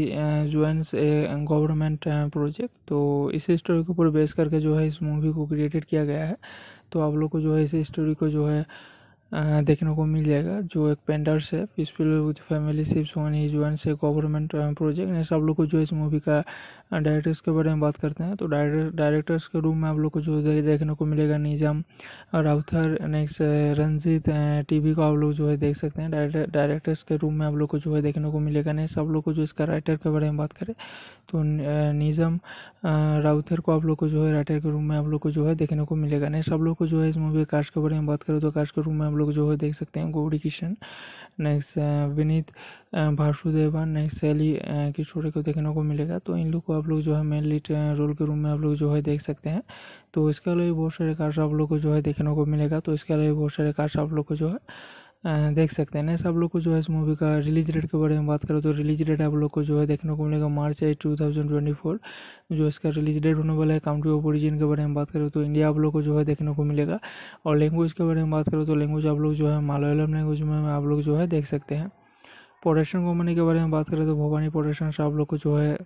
joins a government project तो इस स्टोरी के ऊपर बेस करके जो है इस मूवी को क्रिएटेड किया गया है तो आप लोग को जो है इस स्टोरी को जो है uh, देखने को मिल जाएगा जो एक पेंडर्स है peaceful with family sips one he join a government project next आप लोग को जो है इस मूवी का डायरेक्टर्स हाँ, के बारे में बात करते हैं तो डायरेक्टर्स के रूम में आप लोग को जो है देखने को मिलेगा निजाम राउथर नेक्स्ट रंजीत टीवी को आप लोग जो है देख सकते हैं डायरेक्टर्स के रूम में आप लोग को जो है देखने को मिलेगा नहीं सब लोग को जो इसका राइटर के बारे में बात करें तो निजम uh, राउथर uh, को आप लोग को जो है राइटर के रूम में आप लोग को जो है देखने को मिलेगा नहीं सब लोग को जो है इस मूवी कास्ट के बारे में बात करें तो कास्ट के रूम में आप लोग जो है देख सकते हैं गौरी किशन नेक्स्ट विनीत वासुदेवन नेक्स्ट शैली किशोरे को देखने को मिलेगा तो इन लोग को आप लोग जो है मेन लीड रोल के रूम में आप लोग जो है देख सकते हैं तो इसके अलावा बहुत सारे कार्ड्स आप लोग को जो है देखने को मिलेगा तो इसके अलावा बहुत सारे कार्ड्स आप लोग को जो है देख सकते हैं नेक्स्ट आप लोग को जो है इस मूवी का रिलीज डेट के बारे में बात करें तो रिलीज डेट आप लोग को जो है देखने को मिलेगा March eight two thousand twenty four जो इसका रिलीज डेट होने वाला है काउंट्री ऑफ ओरिजिन के बारे में बात करें तो इंडिया आप लोग को जो है देखने को मिलेगा और लैंग्वेज के बारे में बात करें तो लैंग्वेज आप लोग जो है मालयालम लैंग्वेज में आप लोग जो है देख सकते हैं प्रोडक्शन कंपनी के बारे में बात करें तो भवानी प्रोडक्शन आप लोग को जो है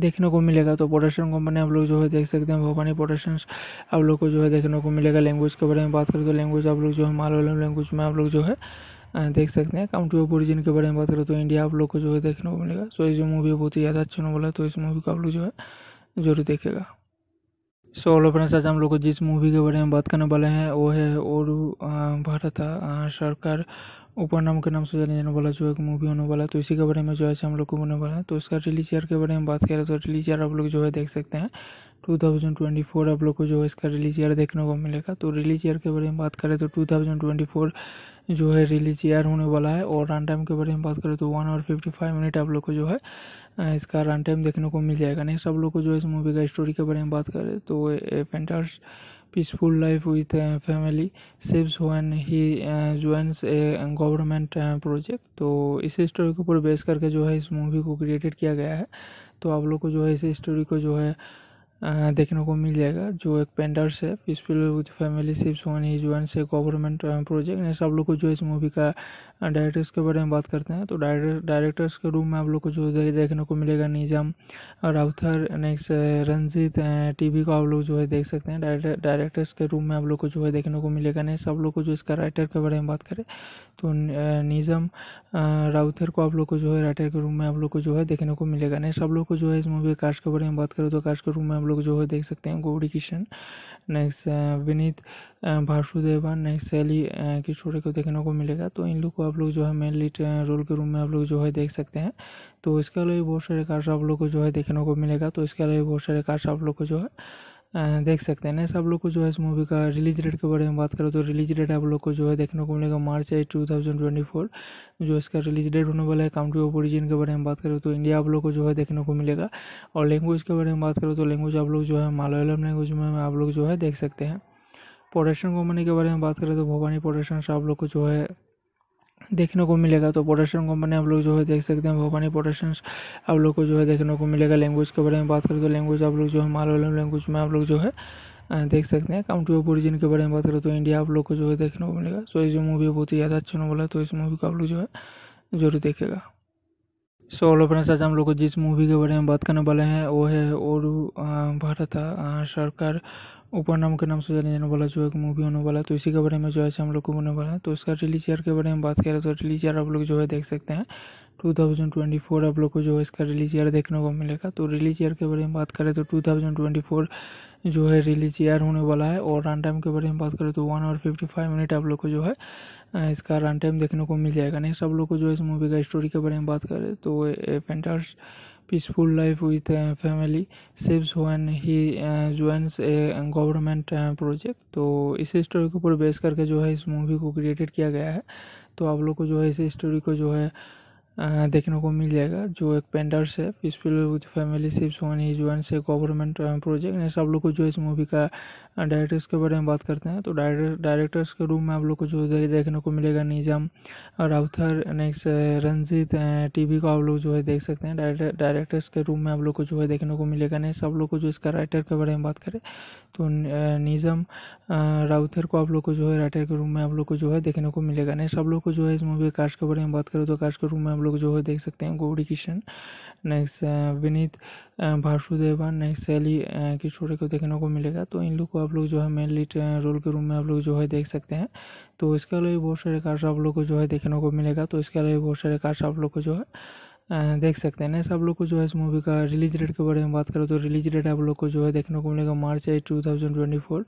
देखने को मिलेगा तो पोटेशियम कंपनी आप लोग जो है देख सकते हैं भोपानी पोटेशियम आप लोग को जो है देखने को मिलेगा लैंग्वेज के बारे में बात करें तो लैंग्वेज आप लोग जो है मालवलम लैंग्वेज में आप लोग जो है देख सकते हैं काउंट्री ऑफ ओरिजिन के बारे में बात करें तो इंडिया आप लोग को जो है देखने को मिलेगा सो ये मूवी बहुत ही ज़्यादा अच्छा नॉवल है तो इस मूवी को आप लोग जो है जरूर देखेगा सो ऑल ऑफ आज हम लोग को जिस मूवी के बारे में बात करने वाले हैं वो है और भारत सरकार ऊपर नाम के नाम से जाने जाने वाला जो है मूवी होने वाला है तो इसी के बारे में जो है हम लोग को होने वाला है तो इसका रिलीज ईयर के बारे में बात करें तो रिलीज ईयर आप लोग जो है देख सकते हैं 2024 आप लोग को जो है इसका रिलीज ईयर देखने को मिलेगा तो रिलीज ईयर के बारे में बात करें तो 2024 जो है रिलीज ईयर होने वाला है और रन टाइम के बारे में बात करें तो वन और फिफ्टी फाइव मिनट आप लोग को जो है इसका रन टाइम देखने को मिल जाएगा नेक्स्ट आप लोग को जो है इस मूवी का स्टोरी के बारे में बात करें तो painters peaceful life with uh, family saves when he joins a government project तो इस स्टोरी के ऊपर बेस करके जो है इस मूवी को क्रिएटेड किया गया है तो आप लोग को जो है इस स्टोरी को जो है uh, देखने को मिल जाएगा जो एक पेंडर्स है peaceful with family sips one he joins a government project ने सब लोग को जो है इस मूवी का डायरेक्टर्स के बारे में बात करते हैं तो डायरेक्टर्स के रूम में आप लोग को जो है देखने को मिलेगा निज़ाम राउथर नेक्स्ट रंजीत टीवी को आप लोग जो है देख सकते हैं डायरेक्टर्स के रूम में आप लोग को जो है देखने को मिलेगा नहीं सब लोग को जो इसका राइटर के बारे में बात करें तो निजम uh, राउथर uh, को आप लोग को जो है राइटर के रूम में आप लोग को जो है देखने को मिलेगा नहीं सब लोग को जो है इस मूवी कास्ट के बारे में बात करें तो कास्ट के रूम में आप लोग जो है देख सकते हैं गौरी किशन नेक्स्ट विनीत वासुदेवन नेक्स्ट सैली किशोरी को देखने को मिलेगा तो इन लोग को आप लोग जो है मेन लीड रोल के रूम में आप लोग जो है देख सकते हैं तो इसके अलावा बहुत सारे कार्ड आप लोग को जो है देखने को मिलेगा तो इसके अलावा बहुत सारे कार्ड आप लोग को जो है देख सकते हैं ना सब लोग को जो है इस मूवी का रिलीज डेट के बारे में बात करें तो रिलीज डेट आप लोग को जो है देखने को मिलेगा March eight two thousand twenty four जो इसका रिलीज डेट होने वाला है काउंट्री ऑफ ओरिजिन के बारे में बात करें तो इंडिया आप लोग को जो है देखने को मिलेगा और लैंग्वेज के बारे में बात करें तो लैंग्वेज आप लोग जो है मालयालम लैंग्वेज में आप लोग जो है देख सकते हैं प्रोडक्शन कंपनी के बारे में बात करें तो भवानी प्रोडक्शन आप लोग को जो है देखने को मिलेगा तो प्रोडक्शन कंपनी आप लोग जो है देख सकते हैं भवानी प्रोडक्शन आप लोग को जो है देखने को मिलेगा लैंग्वेज के बारे में बात करें तो लैंग्वेज आप लोग जो है मालवलम लैंग्वेज में आप लोग जो है देख सकते हैं काउंटी ऑफ ओरिजिन के बारे में बात करें तो इंडिया आप लोग को जो है देखने को मिलेगा सो इस जो मूवी बहुत ही ज़्यादा अच्छा नॉवल है तो इस मूवी को आप लोग जो है जरूर देखेगा सो ऑल फ्रेंड्स आज हम लोग को जिस मूवी के बारे में बात करने वाले हैं वो है और भारत सरकार ऊपर नाम के नाम से जाने जाने वाला जो है मूवी होने वाला है तो इसी के बारे में जो है हम लोग को होने वाला है तो इसका रिलीज ईयर के बारे में बात करें तो रिलीज ईयर आप लोग जो है देख सकते हैं 2024 आप लोग को जो है इसका रिलीज ईयर देखने को मिलेगा तो रिलीज ईयर के बारे में बात करें तो फोर जो है रिलीज ईयर होने वाला है और रन टाइम के बारे में बात करें तो one hour fifty five minute आप लोग को जो है इसका रन टाइम देखने को मिल जाएगा नेक्स्ट आप लोग को जो है इस मूवी का स्टोरी के बारे में बात करें तो painters peaceful life with family saves when he joins a government project तो इस स्टोरी के ऊपर बेस करके जो है इस मूवी को क्रिएटेड किया गया है तो आप लोग को जो है इस स्टोरी को जो है देखने को मिल जाएगा जो एक पेंडर्स है peaceful with family sips one he जो है गवर्नमेंट प्रोजेक्ट ने सब लोग को जो इस मूवी का डायरेक्टर्स के बारे में बात करते हैं तो डायरेक्टर्स के रूम में आप लोग को जो दे, देखने को मिलेगा Nizam राउथर next uh, Ranjith TV uh, को आप लोग जो है देख सकते हैं डायरेक्टर्स के रूम में आप लोग को जो है देखने को मिलेगा नहीं सब लोग को जो इसका राइटर के बारे में बात करें तो uh, निजम राउथर को आप लोग को जो है राइटर के रूम में आप लोग को जो है देखने को मिलेगा नहीं सब लोग को जो है इस मूवी कास्ट के बारे में बात करें तो कास्ट के रूम में आप लोग जो है देख सकते हैं गौरी किशन नेक्स्ट विनीत भारसुदेवन नेक्स्ट शैली किशोर को देखने को मिलेगा तो इन लोग को आप लोग जो है मेन लीड रोल के रूम में आप लोग जो है देख सकते हैं तो इसके अलावा बहुत सारे कार्ड आप लोग को जो है देखने को मिलेगा तो इसके अलावा बहुत सारे कार्ड आप लोग को जो है देख सकते हैं ना आप लोग को जो है इस मूवी का रिलीज डेट के बारे में बात करें तो रिलीज डेट आप लोग को जो है देखने को मिलेगा March eight two thousand twenty four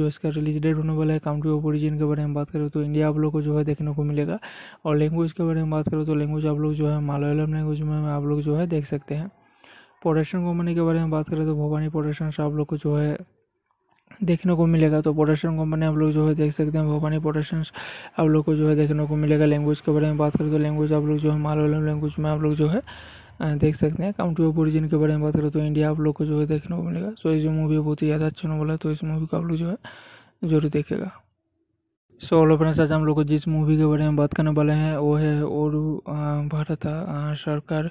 जो इसका रिलीज डेट होने वाला है काउंट्री ऑफ ओरिजिन के बारे में बात करें तो इंडिया आप लोग को जो है देखने को मिलेगा और लैंग्वेज के बारे में बात करें तो लैंग्वेज आप लोग जो है मालयालम लैंग्वेज में आप लोग जो है देख सकते हैं प्रोडक्शन कंपनी के बारे में बात करें तो भवानी प्रोडक्शन आप लोग को जो है देखने को मिलेगा तो पोटेशियम कंपनी आप लोग जो है देख सकते हैं भोपानी पोटेशियम आप लोग को जो है देखने को मिलेगा लैंग्वेज के बारे में बात करें तो लैंग्वेज आप लोग जो है मालवलम लैंग्वेज में आप लोग जो है देख सकते हैं काउंटी ऑफ ओरिजिन के बारे में बात करें तो इंडिया आप लोग को जो है देखने को मिलेगा सो ये मूवी बहुत ही ज़्यादा अच्छा नॉवल है तो इस मूवी को आप लोग जो है जरूर देखेगा सो ऑल फ्रेंड्स आज हम लोग को जिस मूवी के बारे में बात करने वाले हैं वो है और भारत सरकार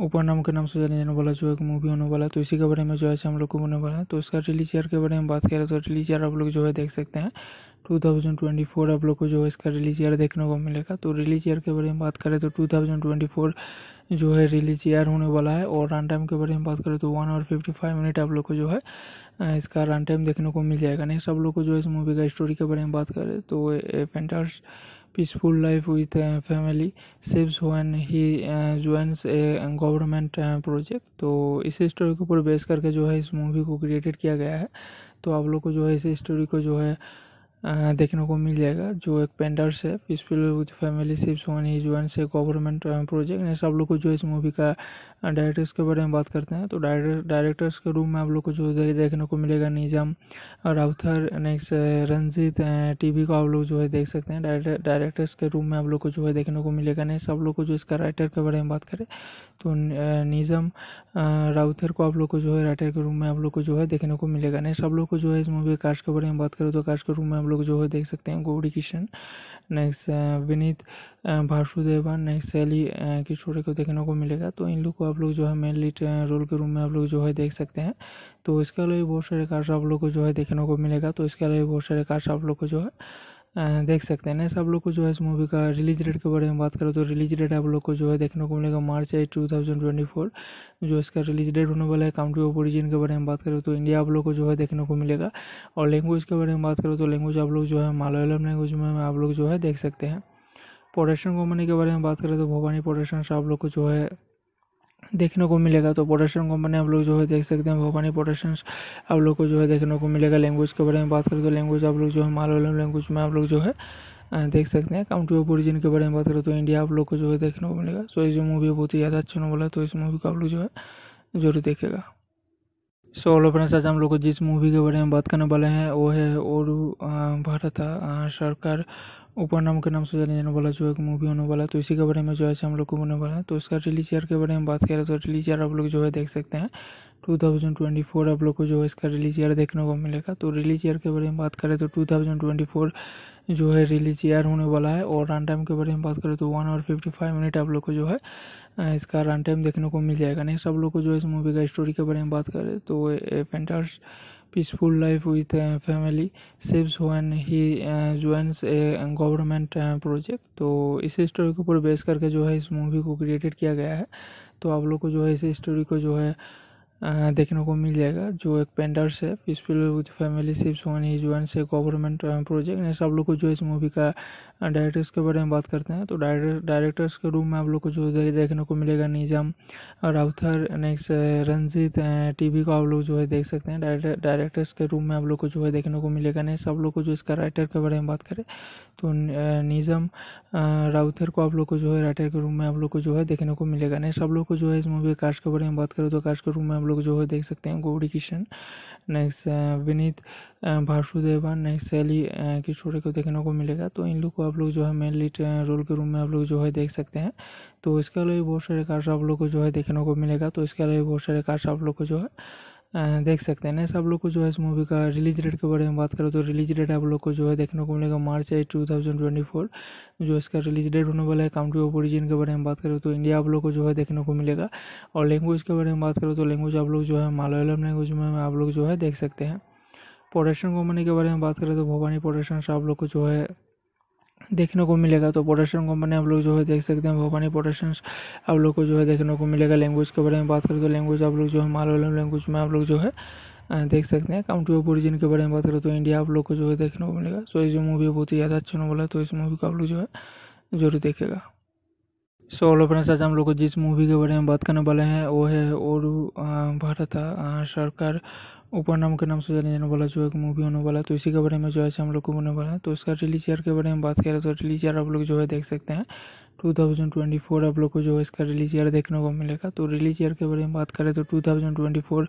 ऊपर नाम के नाम से जाने जाने वाला जो है मूवी होने वाला है तो इसी के बारे में जो है हम लोग को होने वाला है तो इसका रिलीज ईयर के बारे में बात करें तो रिलीज ईयर आप लोग जो है देख सकते हैं 2024 आप लोग को जो है इसका रिलीज ईयर देखने को मिलेगा तो रिलीज ईयर के बारे में बात करें तो 2024 जो है रिलीज ईयर होने वाला है और रन टाइम के बारे में बात करें तो वन और फिफ्टी फाइव मिनट आप लोग को जो है इसका रन टाइम देखने को मिल जाएगा नेक्स्ट आप लोग को जो है इस मूवी का स्टोरी के बारे में बात करें तो painters peaceful life with family saves one he joins a government project तो इस स्टोरी के ऊपर बेस करके जो है इस मूवी को क्रिएटेड किया गया है तो आप लोग को जो है इस स्टोरी को जो है uh, देखने को मिल जाएगा जो एक पेंडर्स है peaceful with family sips one he join है गवर्नमेंट प्रोजेक्ट ने आप लोग को जो इस मूवी का डायरेक्टर्स के बारे में बात करते हैं तो डायरेक्टर्स के रूम में आप लोग को जो है देखने को मिलेगा निज़ाम राउथर नेक्स्ट रंजीत टीवी को आप लोग जो है देख सकते हैं डायरेक्टर्स के रूम में आप लोग को जो है देखने को मिलेगा नेक्स्ट आप लोग को जो इसका राइटर के बारे में बात करें तो निज़ाम राउथर को आप लोग को जो है राइटर के रूम में आप लोग को जो है देखने को मिलेगा नेक्स्ट आप लोग को जो है इस मूवी के कास्ट के बारे में बात करें तो कास्ट के रूम में आप लोग जो है देख सकते हैं गौरी किशन नेक्स्ट विनीत वासुदेवन नेक्स्ट शैली की को देखने को मिलेगा तो इन लोग को आप लोग जो है मेन लीड रोल के रूम में आप लोग जो है देख सकते हैं तो इसके अलावा बहुत सारे कार्ड्स आप लोग को जो है देखने को मिलेगा तो इसके अलावा बहुत सारे कार्ड आप लोग को जो है देख सकते हैं नेक्स्ट आप लोग को जो है इस मूवी का रिलीज डेट के बारे में बात करें तो रिलीज डेट आप लोग को जो है देखने को मिलेगा March eight two thousand twenty four जो इसका रिलीज डेट होने वाला है काउंट्री ऑफ ओरिजिन के बारे में बात करें तो इंडिया आप लोग को जो है देखने को मिलेगा और लैंग्वेज के बारे में बात करें तो लैंग्वेज आप लोग जो है मालयालम लैंग्वेज में आप लोग जो है देख सकते हैं प्रोडक्शन कंपनी के बारे में बात करें तो भवानी प्रोडक्शन आप लोग को जो है देखने को मिलेगा तो प्रोडक्शन कंपनी आप लोग जो है देख सकते हैं भवानी प्रोडक्शन आप लोग को जो है देखने को मिलेगा लैंग्वेज के बारे में बात करें तो लैंग्वेज आप लोग जो है मालवलम लैंग्वेज में आप लोग जो है देख सकते हैं काउंट्री ऑफ ओरिजिन के बारे में बात करें तो इंडिया आप लोग को जो है देखने को मिलेगा सो इस जो मूवी बहुत ही ज़्यादा अच्छा नॉवल है तो इस मूवी को आप लोग जो है जरूर देखेगा सो ऑल फ्रेंड्स आज हम लोग को जिस मूवी के बारे में बात करने वाले हैं वो है और भारत सरकार ऊपर नाम के नाम से जाने जाने वाला जो है मूवी होने वाला है तो इसी के बारे में जो है हम लोग को होने वाला है तो उसका रिलीज ईयर के बारे में बात करें तो रिलीज ईयर आप लोग जो है देख सकते हैं 2024 आप लोग को जो है इसका रिलीज ईयर देखने को मिलेगा तो रिलीज ईयर के बारे में बात करें तो 2024 जो है रिलीज ईयर होने वाला है और रन टाइम के बारे में बात करें तो वन और फिफ्टी फाइव मिनट आप लोग को जो है इसका रन टाइम देखने को मिल जाएगा नेक्स्ट आप लोग को जो है इस मूवी का स्टोरी के बारे में बात करें तो painters peaceful life with family saves when he joins a government project तो इस स्टोरी के ऊपर बेस करके जो है इस मूवी को क्रिएटेड किया गया है तो आप लोग को जो है इस स्टोरी को जो है देखने को मिल जाएगा जो एक पेंडर्स है peaceful with family sips one he जो है गवर्नमेंट प्रोजेक्ट ने सब लोग को जो इस मूवी का डायरेक्टर्स के बारे में बात करते हैं तो डायरेक्टर्स के रूम में आप लोग को जो है देखने को मिलेगा निज़ाम राउथर नेक्स्ट रंजीत टीवी को आप लोग जो है देख सकते हैं डायरेक्टर्स के रूम में आप लोग को जो है देखने को मिलेगा नहीं सब लोग को जो इसका राइटर के बारे में बात करें तो निजम uh, राउथर uh, को आप लोग को जो है राइटर के रूम में आप लोग को जो है देखने को मिलेगा नहीं सब लोग को जो है इस मूवी कास्ट के बारे में बात करें तो कास्ट के रूम में आप लोग जो है देख सकते हैं गौरी किशन नेक्स्ट विनीत भाषुदेवन नेक्स्ट सैली किशोरे को देखने को मिलेगा तो इन लोग को आप लोग जो है मेन लीड रोल के रूम में आप लोग जो है देख सकते हैं तो इसके अलावा बहुत सारे कार्ड आप लोग को जो है देखने को मिलेगा तो इसके अलावा बहुत सारे कार्ड आप लोग को जो है देख सकते हैं ना सब लोग को जो है इस मूवी का रिलीज डेट के बारे में बात करें तो रिलीज डेट आप लोग को जो है देखने को मिलेगा March eight two thousand twenty four जो इसका रिलीज डेट होने वाला है काउंट्री ऑफ ओरिजिन के बारे में बात करें तो इंडिया आप लोग को जो है देखने को मिलेगा और लैंग्वेज के बारे में बात करें तो लैंग्वेज आप लोग जो है मालयालम लैंग्वेज में आप लोग जो है देख सकते हैं प्रोडक्शन कंपनी के बारे में बात करें तो भवानी प्रोडक्शन आप लोग को जो है देखने को मिलेगा तो प्रोडक्शन कंपनी आप लोग जो है देख सकते हैं भवानी प्रोडक्शन आप लोग को जो है देखने को मिलेगा लैंग्वेज के बारे में बात करें तो लैंग्वेज आप लोग जो है मालवलम लैंग्वेज में आप लोग जो है देख सकते हैं काउंटी ऑफ ओरिजिन के बारे में बात करें तो इंडिया आप लोग को जो है देखने को मिलेगा सो ये मूवी बहुत ही ज़्यादा अच्छा नॉवल है तो इस मूवी को आप लोग जो है जरूर देखेगा सो ऑल फ्रेंड्स आज हम लोग को जिस मूवी के बारे में बात करने वाले हैं वो है और भारत सरकार ऊपर नाम के नाम से जाने जाने वाला जो है मूवी होने वाला है तो इसी के बारे में जो है हम लोग को होने वाला है तो इसका रिलीज ईयर के बारे में बात करें तो रिलीज ईयर आप लोग जो है देख सकते हैं 2024 आप लोग को जो है इसका रिलीज ईयर देखने को मिलेगा तो रिलीज ईयर के बारे में बात करें तो फोर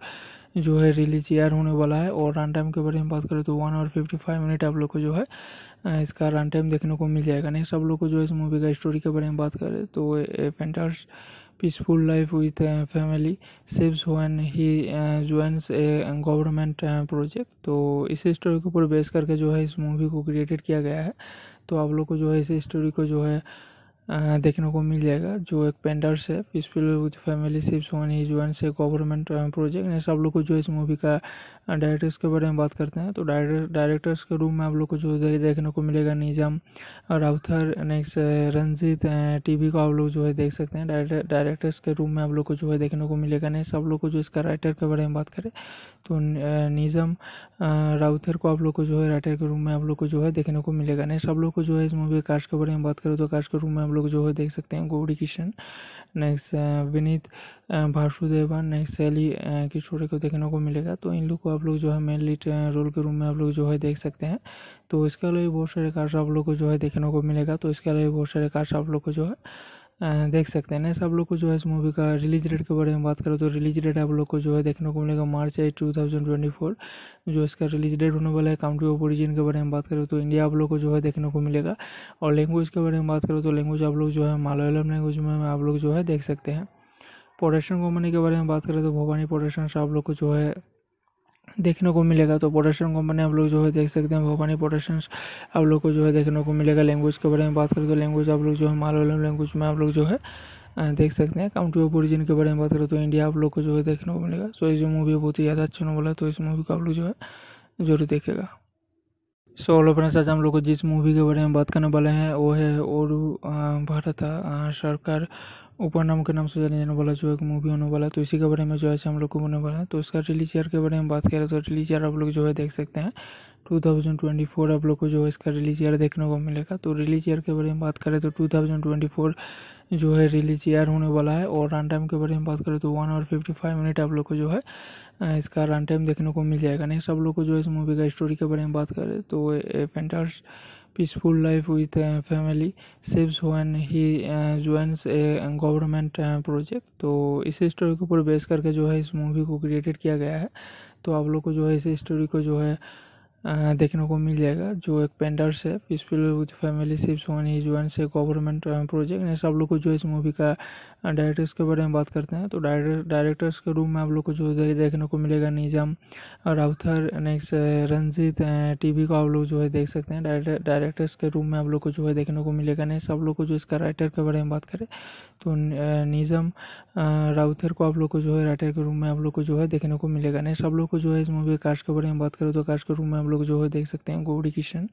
जो है रिलीज ईयर होने वाला है और रन टाइम के बारे में बात करें तो वन और फिफ्टी फाइव मिनट आप लोग को जो है इसका रन टाइम देखने को मिल जाएगा नेक्स्ट आप लोग को जो है इस मूवी का स्टोरी के बारे में बात करें तो एफेंटर्स peaceful life with family saves when he joins a government project तो इस स्टोरी के ऊपर बेस करके जो है इस मूवी को क्रिएटेड किया गया है तो आप लोग को जो है इस स्टोरी को जो है देखने को मिल जाएगा जो एक पेंडर्स है peaceful with family sips one he जो है गवर्नमेंट प्रोजेक्ट नेक्स्ट आप लोग को जो इस मूवी का डायरेक्टर्स के बारे में बात करते हैं तो डायरेक्टर्स के रूम में आप लोग को जो दे, देखने को मिलेगा Nizam राउथर next uh, Ranjith TV uh, को आप लोग जो है देख सकते हैं डायरेक्टर्स के रूम में आप लोग को जो है देखने को मिलेगा नहीं सब लोग को जो इसका राइटर के बारे में बात करें तो uh, निज़म राउथर को आप लोग को जो है राइटर के रूम में आप लोग को जो है देखने को मिलेगा नहीं सब लोग को जो है इस मूवी कास्ट के बारे में बात करें तो कास्ट के रूम में आप लोग जो है देख सकते हैं गौरी किशन नेक्स्ट विनीत वासुदेवन नेक्स्ट शैली किशोर को देखने को मिलेगा तो इन लोग को आप लोग जो है मेन लीड रोल के रूम में आप लोग जो है देख सकते हैं तो इसके अलावा बहुत सारे कार्ड आप लोग को जो है देखने को मिलेगा तो इसके अलावा बहुत सारे कार्ड आप लोग को जो है देख सकते हैं ना आप लोग को जो है इस मूवी का रिलीज डेट के बारे में बात करें तो रिलीज डेट आप लोग को जो है देखने को मिलेगा March eight two thousand twenty four जो इसका रिलीज डेट होने वाला है काउंट्री ऑफ ओरिजिन के बारे में बात करें तो इंडिया आप लोग को जो है देखने को मिलेगा और लैंग्वेज के बारे में बात करें तो लैंग्वेज आप लोग जो है मालयालम लैंग्वेज में आप लोग जो है देख सकते हैं प्रोडक्शन कंपनी के बारे में बात करें तो भवानी प्रोडक्शन आप लोग को जो है देखने को मिलेगा तो पोटेशियम कंपनी आप लोग जो है देख सकते हैं भोपानी पोटेशियम आप लोग को जो है देखने को मिलेगा लैंग्वेज के बारे में बात करें तो लैंग्वेज आप लोग जो है मालवलम लैंग्वेज में आप लोग जो है देख सकते हैं काउंटी ऑफ ओरिजिन के बारे में बात करें तो इंडिया आप लोग को जो है देखने को मिलेगा सो ये मूवी बहुत ही ज़्यादा अच्छा नॉवल है तो इस मूवी को आप लोग जो है जरूर देखेगा सो ऑल फ्रेंड्स आज हम लोग को जिस मूवी के बारे में बात करने वाले हैं वो है और भारत सरकार ऊपर नाम के नाम से जाने जाने वाला जो है मूवी होने वाला है तो इसी के बारे में जो है हम लोग को होने वाला है तो उसका रिलीज ईयर के बारे में बात करें तो रिलीज ईयर आप लोग जो है देख सकते हैं 2024 आप लोग को जो है इसका रिलीज ईयर देखने को मिलेगा तो रिलीज ईयर के बारे में बात करें तो 2024 जो है रिलीज ईयर होने वाला है और रन टाइम के बारे में बात करें तो वन और फिफ्टी फाइव मिनट आप लोग को जो है इसका रन टाइम देखने को मिल जाएगा नेक्स्ट आप लोग को जो है इस मूवी का स्टोरी के बारे में बात करें तो फेंटार्स peaceful life with family saves one he joins a government project तो इस स्टोरी के ऊपर बेस करके जो है इस मूवी को क्रिएटेड किया गया है तो आप लोग को जो है इस स्टोरी को जो है uh, देखने को मिल जाएगा जो एक पेंडर्स है peaceful with family sips one he जो है गवर्नमेंट प्रोजेक्ट सब लोग को जो इस मूवी का डायरेक्टर्स के बारे में बात करते हैं तो डायरेक्टर्स के रूम में आप लोग को जो है देखने को मिलेगा निज़ाम राउथर नेक्स्ट रंजीत टीवी को आप लोग जो है देख सकते हैं डायरेक्टर्स के रूम में आप लोग को जो है देखने को मिलेगा नहीं सब लोग को जो इसका राइटर के बारे में बात करें तो निजम राउथर को आप लोग को जो है राइटर के रूम में आप लोग को जो है देखने को मिलेगा नहीं सब लोग को जो है इस मूवी के कास्ट के बारे में बात करें तो कास्ट के रूम में आप लोग जो है देख सकते हैं गौरी किशन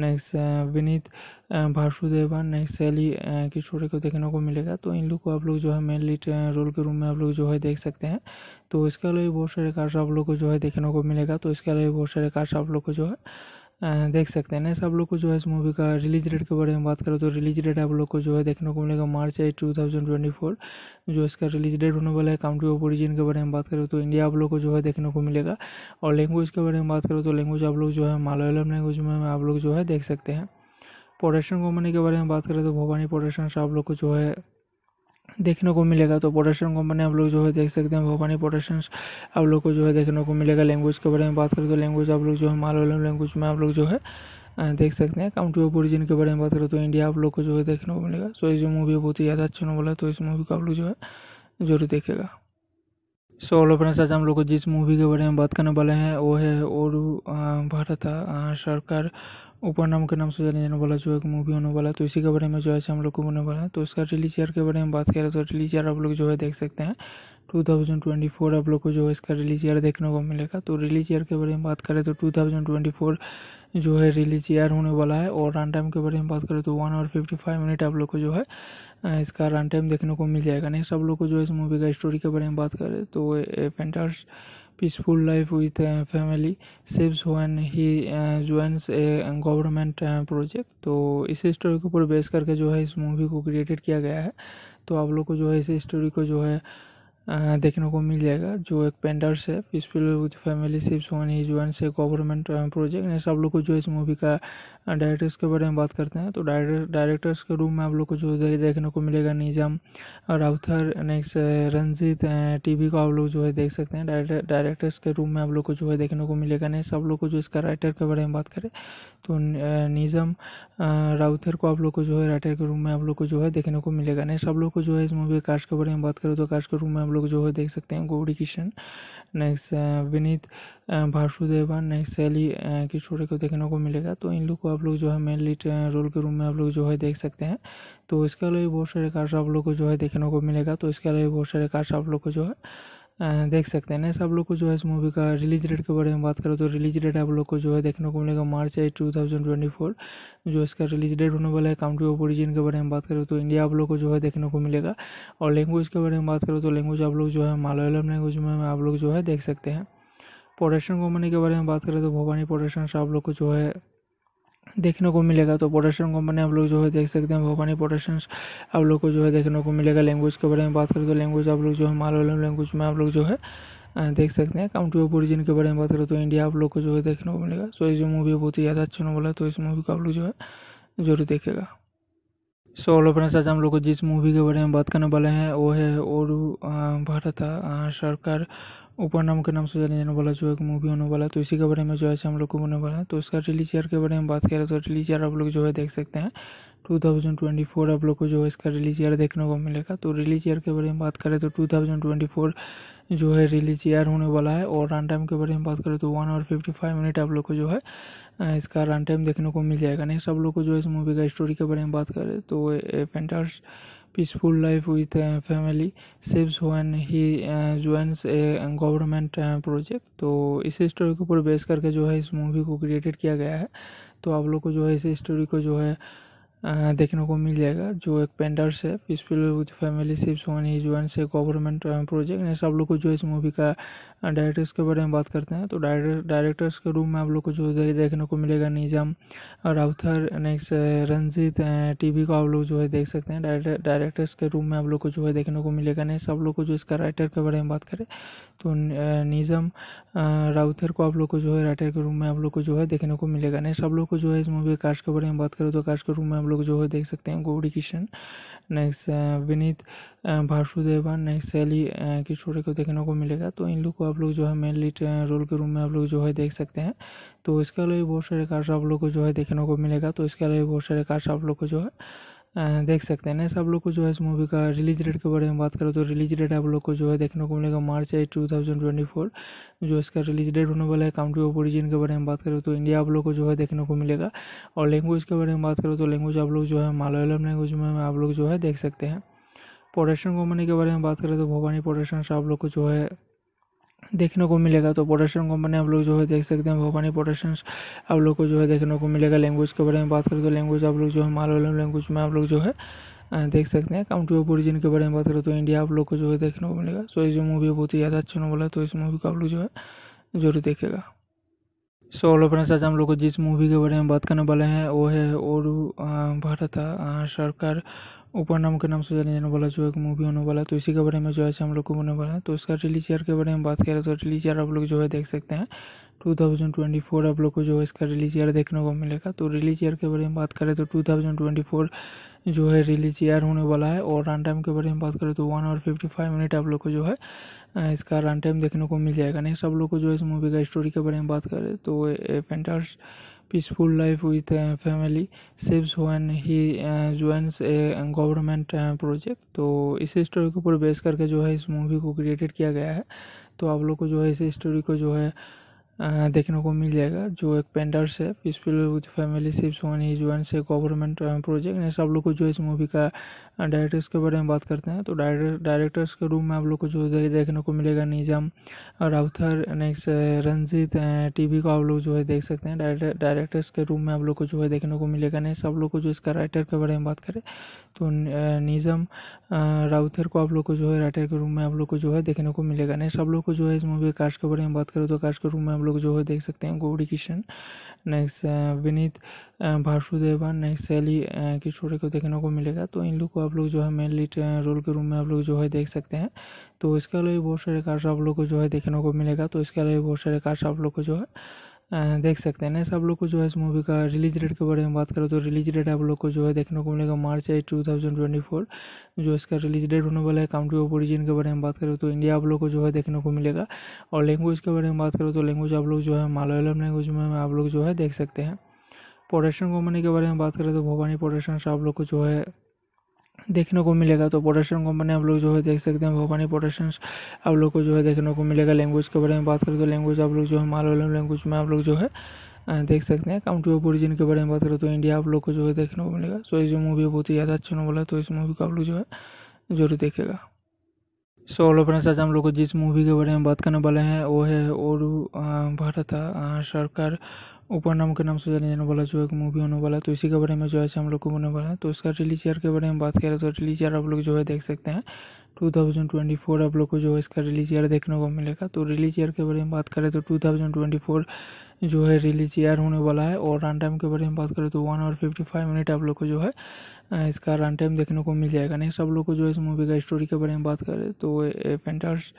नेक्स्ट विनीत वासुदेवन नेक्स्ट शैली की को देखने को मिलेगा तो इन लोग को आप लोग जो है मेन लीड रोल के रूम में आप लोग जो है देख सकते हैं तो इसके अलावा बहुत सारे कार्ड आप लोग को जो है देखने को मिलेगा तो इसके अलावा बहुत सारे कार्ड आप लोग को जो है देख सकते हैं नेक्स्ट आप लोग को जो है इस मूवी का रिलीज डेट के बारे में बात करें तो रिलीज डेट आप लोग को जो है देखने को मिलेगा March eight two thousand twenty four जो इसका रिलीज डेट होने वाला है कंट्री ऑफ ओरिजिन के बारे में बात करें तो इंडिया आप लोग को जो है देखने को मिलेगा और लैंग्वेज के बारे में बात करें तो लैंग्वेज आप लोग जो है मालयालम लैंग्वेज में आप लोग जो है देख सकते हैं प्रोडक्शन कंपनी के बारे में बात करें तो भवानी प्रोडक्शन आप लोग को जो है देखने को मिलेगा तो प्रोडक्शन कंपनी आप लोग जो है देख सकते हैं भवानी प्रोडक्शन आप लोग को जो है देखने को मिलेगा लैंग्वेज के बारे में बात करें तो लैंग्वेज आप लोग जो है मालवलम लैंग्वेज में आप लोग जो है देख सकते हैं काउंटी ऑफ ओरिजिन के बारे में बात करें तो इंडिया आप लोग को जो है देखने को मिलेगा सो इस जो मूवी बहुत ही ज़्यादा अच्छा नॉवल है तो इस मूवी को आप लोग जो है जरूर देखेगा सो ऑल ऑफ आज हम लोग को जिस मूवी के बारे में बात करने वाले हैं वो है और भारत सरकार ऊपर नाम के नाम से जाने जाने वाला जो है मूवी होने वाला है तो इसी के बारे में जो है हम लोग को होने वाला है तो उसका रिलीज ईयर के बारे में बात करें तो रिलीज ईयर आप लोग जो है देख सकते हैं 2024 आप लोग को जो है इसका रिलीज ईयर देखने को मिलेगा तो रिलीज ईयर के बारे में बात करें तो 2024 जो है रिलीज ईयर होने वाला है और रन टाइम के बारे में बात करें तो वन और फिफ्टी फाइव मिनट आप लोग को जो है इसका रन टाइम देखने को मिल जाएगा नेक्स्ट आप लोग को जो है इस मूवी का स्टोरी के बारे में बात करें तो painters peaceful life with family saves when he joins a government project तो इस स्टोरी के ऊपर बेस करके जो है इस मूवी को क्रिएटेड किया गया है तो आप लोग को जो है इस स्टोरी को जो है देखने को मिल जाएगा जो एक पेंडर्स है peaceful with family sips one he जो है गवर्नमेंट प्रोजेक्ट ने सब लोग को जो इस मूवी का डायरेक्टर्स के बारे में बात करते हैं तो डायरेक्टर्स के रूम में आप लोग को जो है देखने को मिलेगा निज़ाम राउथर नेक्स्ट रंजीत टीवी को आप लोग जो है देख सकते हैं डायरेक्टर्स के रूम में आप लोग को जो है देखने को मिलेगा नहीं सब लोग को जो इसका राइटर के बारे में बात करें तो निजम uh, राउथर uh, को आप लोग को जो है राइटर के रूम में आप लोग को जो है देखने को मिलेगा नहीं सब लोग को जो है इस मूवी कास्ट के बारे में बात करें तो कास्ट के रूम में आप लोग जो है देख सकते हैं गौरी किशन नेक्स्ट विनीत नेक्स्ट शैली किशोर को देखने को मिलेगा तो इन लोग को आप लोग जो है मेन लीड रोल के रूम में आप लोग जो है देख सकते हैं तो इसके अलावा बहुत सारे कार्ड आप लोग को जो है देखने को मिलेगा तो इसके अलावा बहुत सारे कार्ड आप लोग को जो है देख सकते हैं नेक्स्ट आप लोग को जो है इस मूवी का रिलीज डेट के बारे में बात करें तो रिलीज डेट आप लोग को जो है देखने को मिलेगा March eight two thousand twenty four जो इसका रिलीज डेट होने वाला है काउंट्री ऑफ ओरिजिन के बारे में बात करें तो इंडिया आप लोग को जो है देखने को मिलेगा और लैंग्वेज के बारे में बात करें तो लैंग्वेज आप लोग जो है मालयालम लैंग्वेज में आप लोग जो है देख सकते हैं प्रोडक्शन कंपनी के बारे में बात करें तो भवानी प्रोडक्शन आप लोग को जो है देखने को मिलेगा तो प्रोडक्शन कंपनी आप लोग जो है देख सकते हैं भवानी प्रोडक्शन आप लोग को जो है देखने को मिलेगा लैंग्वेज के बारे में बात करें तो लैंग्वेज आप लोग जो है मालवलम लैंग्वेज में आप लोग जो है देख सकते हैं काउंट्री ऑफ ओरिजिन के बारे में बात करें तो इंडिया आप लोग को जो है देखने को मिलेगा सो ये मूवी बहुत ही ज़्यादा अच्छा नॉवल है तो इस मूवी को आप लोग जो है जरूर देखेगा सो ऑल फ्रेंड्स आज हम लोग को जिस मूवी के बारे में बात करने वाले हैं वो है और भारत सरकार ऊपर नाम के नाम से जाने जाने वाला जो है मूवी होने वाला है तो इसी के बारे में जो है हम लोग को होने वाला है तो इसका रिलीज ईयर के बारे में बात करें तो रिलीज ईयर आप लोग जो है देख सकते हैं 2024 आप लोग को जो है इसका रिलीज ईयर देखने को मिलेगा तो रिलीज ईयर के बारे में बात करें तो फोर जो है रिलीज ईयर होने वाला है और रन टाइम के बारे में बात करें तो वन और फिफ्टी फाइव मिनट आप लोग को जो है इसका रन टाइम देखने को मिल जाएगा नेक्स्ट आप लोग को जो है इस मूवी का स्टोरी के बारे में बात करें तो एफेंटर्स peaceful life with family saves when he joins a government project तो इस स्टोरी के ऊपर बेस करके जो है इस मूवी को क्रिएटेड किया गया है तो आप लोग को जो है इस स्टोरी को जो है देखने को मिल जाएगा जो एक पेंडर्स है peaceful with family sips one he जो है गवर्नमेंट प्रोजेक्ट नेक्स्ट आप लोग को जो इस मूवी का डायरेक्टर्स हाँ, के बारे में बात करते हैं तो डायरेक्टर्स के रूम में आप लोग को जो दे, देखने को मिलेगा निजाम राउथर नेक्स्ट रंजीत टीवी को आप लोग जो है देख सकते हैं डायरेक्टर्स के रूम में आप लोग को जो है देखने को मिलेगा नहीं सब लोग को जो इसका राइटर के बारे में बात करें तो निजम uh, राउथर uh, को आप लोग को जो है राइटर के रूम में आप लोग को जो है देखने को मिलेगा नहीं सब लोग को जो है इस मूवी कास्ट के बारे में बात करें तो कास्ट के रूम में आप लोग जो है देख सकते हैं गौरी किशन नेक्स्ट विनीत वासुदेवन नेक्स्ट शैली किशोर को देखने को मिलेगा तो इन लोग को आप लोग जो है मेन लीड रोल के रूम में आप लोग जो है देख सकते हैं तो इसके अलावा बहुत सारे कार्ड आप लोग को जो है देखने को मिलेगा तो इसके अलावा बहुत सारे कार्ड आप लोग को जो है देख सकते हैं ना आप लोग को जो है इस मूवी का रिलीज डेट के बारे में बात करें तो रिलीज डेट आप लोग को जो है देखने को मिलेगा March eight two thousand twenty four जो इसका रिलीज डेट होने वाला है काउंट्री ऑफ ओरिजिन के बारे में बात करें तो इंडिया आप लोग को जो है देखने को मिलेगा और लैंग्वेज के बारे में बात करें तो लैंग्वेज आप लोग जो है मालयालम लैंग्वेज में आप लोग जो है देख सकते हैं प्रोडक्शन कंपनी के बारे में बात करें तो भवानी प्रोडक्शन आप लोग को जो है देखने को मिलेगा तो पोटेशियम कंपनी आप लोग जो है देख सकते हैं भोपानी पोटेशियम आप लोग को जो है देखने को मिलेगा लैंग्वेज के बारे में बात करें तो लैंग्वेज आप लोग जो है मालवलम लैंग्वेज में आप लोग जो है देख सकते हैं काउंटी ऑफ ओरिजिन के बारे में बात करें तो इंडिया आप लोग को जो है देखने को मिलेगा सो ये जो मूवी बहुत ही ज़्यादा अच्छा नॉवल है तो इस मूवी को आप लोग जो है जरूर देखेगा सो ऑल फ्रेंड्स आज हम लोग को जिस मूवी के बारे में बात करने वाले हैं वो है और भारत सरकार ऊपर नाम के नाम से जाने जाने वाला जो है मूवी होने वाला है तो इसी के बारे में जो है हम लोग को होने वाला है तो इसका रिलीज ईयर के बारे में बात करें तो रिलीज ईयर आप लोग जो है देख सकते हैं 2024 आप लोग को जो है इसका रिलीज ईयर देखने को मिलेगा तो रिलीज ईयर के बारे में बात करें तो 2024 जो है रिलीज ईयर होने वाला है और रन टाइम के बारे में बात करें तो वन और फिफ्टी फाइव मिनट आप लोग को जो है इसका रन टाइम देखने को मिल जाएगा नेक्स्ट आप लोग को जो है इस मूवी का स्टोरी के बारे में बात करें तो painters peaceful life with family saves one he joins a government project तो इस स्टोरी के ऊपर बेस करके जो है इस मूवी को क्रिएटेड किया गया है तो आप लोग को जो है इस स्टोरी को जो है uh, देखने को मिल जाएगा जो एक पेंडर्स है peaceful with family sips one he जो है गवर्नमेंट प्रोजेक्ट ने सब लोग को जो इस मूवी का डायरेक्टर्स के बारे में बात करते हैं तो डायरेक्टर्स के रूम में आप लोग को जो है देखने को मिलेगा निज़ाम राउथर नेक्स्ट रंजीत टीवी को आप लोग जो है देख सकते हैं डायरेक्टर्स के रूम में आप लोग को जो है देखने को मिलेगा नेक्स्ट आप लोग को जो इसका राइटर के बारे में बात करें तो निज़ाम राउथर को आप लोग को जो है राइटर के रूम में आप लोग को जो है देखने को मिलेगा नेक्स्ट आप लोग को जो है इस मूवी के के बारे में बात करें तो कास्ट के रूम में आप लोग जो है देख सकते हैं गौरी किशन नेक्स्ट विनीत वासुदेवन शैली किशोर को देखने को मिलेगा तो इन लोग को आप लोग जो है मेन लीड रोल के रूम में आप लोग जो है देख सकते हैं तो इसके अलावा बहुत सारे कार्ड आप लोग को जो है देखने को मिलेगा तो इसके अलावा बहुत सारे कार्ड्स आप लोग को जो है देख सकते हैं नेक्स्ट आप लोग को जो है इस मूवी का रिलीज डेट के बारे में बात करें तो रिलीज डेट आप लोग को जो है देखने को मिलेगा March eight two thousand twenty four जो इसका रिलीज डेट होने वाला है काउंट्री ऑफ ओरिजिन के बारे में बात करें तो इंडिया आप लोग को जो है देखने को मिलेगा और लैंग्वेज के बारे में बात करें तो लैंग्वेज आप लोग जो है मालयालम लैंग्वेज में आप लोग जो है देख सकते हैं प्रोडक्शन कंपनी के बारे में बात करें तो भवानी प्रोडक्शन आप लोग को जो है देखने को मिलेगा तो प्रोडक्शन कंपनी आप लोग जो है देख सकते हैं भवानी प्रोडक्शन आप लोग को जो है देखने को मिलेगा लैंग्वेज के बारे में बात करें तो लैंग्वेज आप लोग जो है मालवलम लैंग्वेज में आप लोग जो है देख सकते हैं काउंटी ऑफ ओरिजिन के बारे में बात करें तो इंडिया आप लोग को जो है देखने को मिलेगा सो इस मूवी बहुत ही ज़्यादा अच्छा नॉवल है तो इस मूवी को आप लोग जो है जरूर देखेगा सो ऑलो फ्रेंड्स आज हम लोग को जिस मूवी के बारे में बात करने वाले हैं वो है और भारत सरकार ऊपर नाम के नाम से जाने जाने वाला जो है मूवी होने वाला है तो इसी के बारे में जो है हम लोग को होने वाला है तो उसका रिलीज ईयर के बारे में बात करें तो रिलीज ईयर आप लोग जो है देख सकते हैं 2024 आप लोग को जो है इसका रिलीज ईयर देखने को मिलेगा तो रिलीज ईयर के बारे में बात करें तो टू जो है रिलीज ईयर होने वाला है और रन टाइम के बारे में बात करें तो one hour fifty five minute आप लोग को जो है इसका रन टाइम देखने को मिल जाएगा नेक्स्ट आप लोग को जो है इस मूवी का स्टोरी के बारे में बात करें तो painters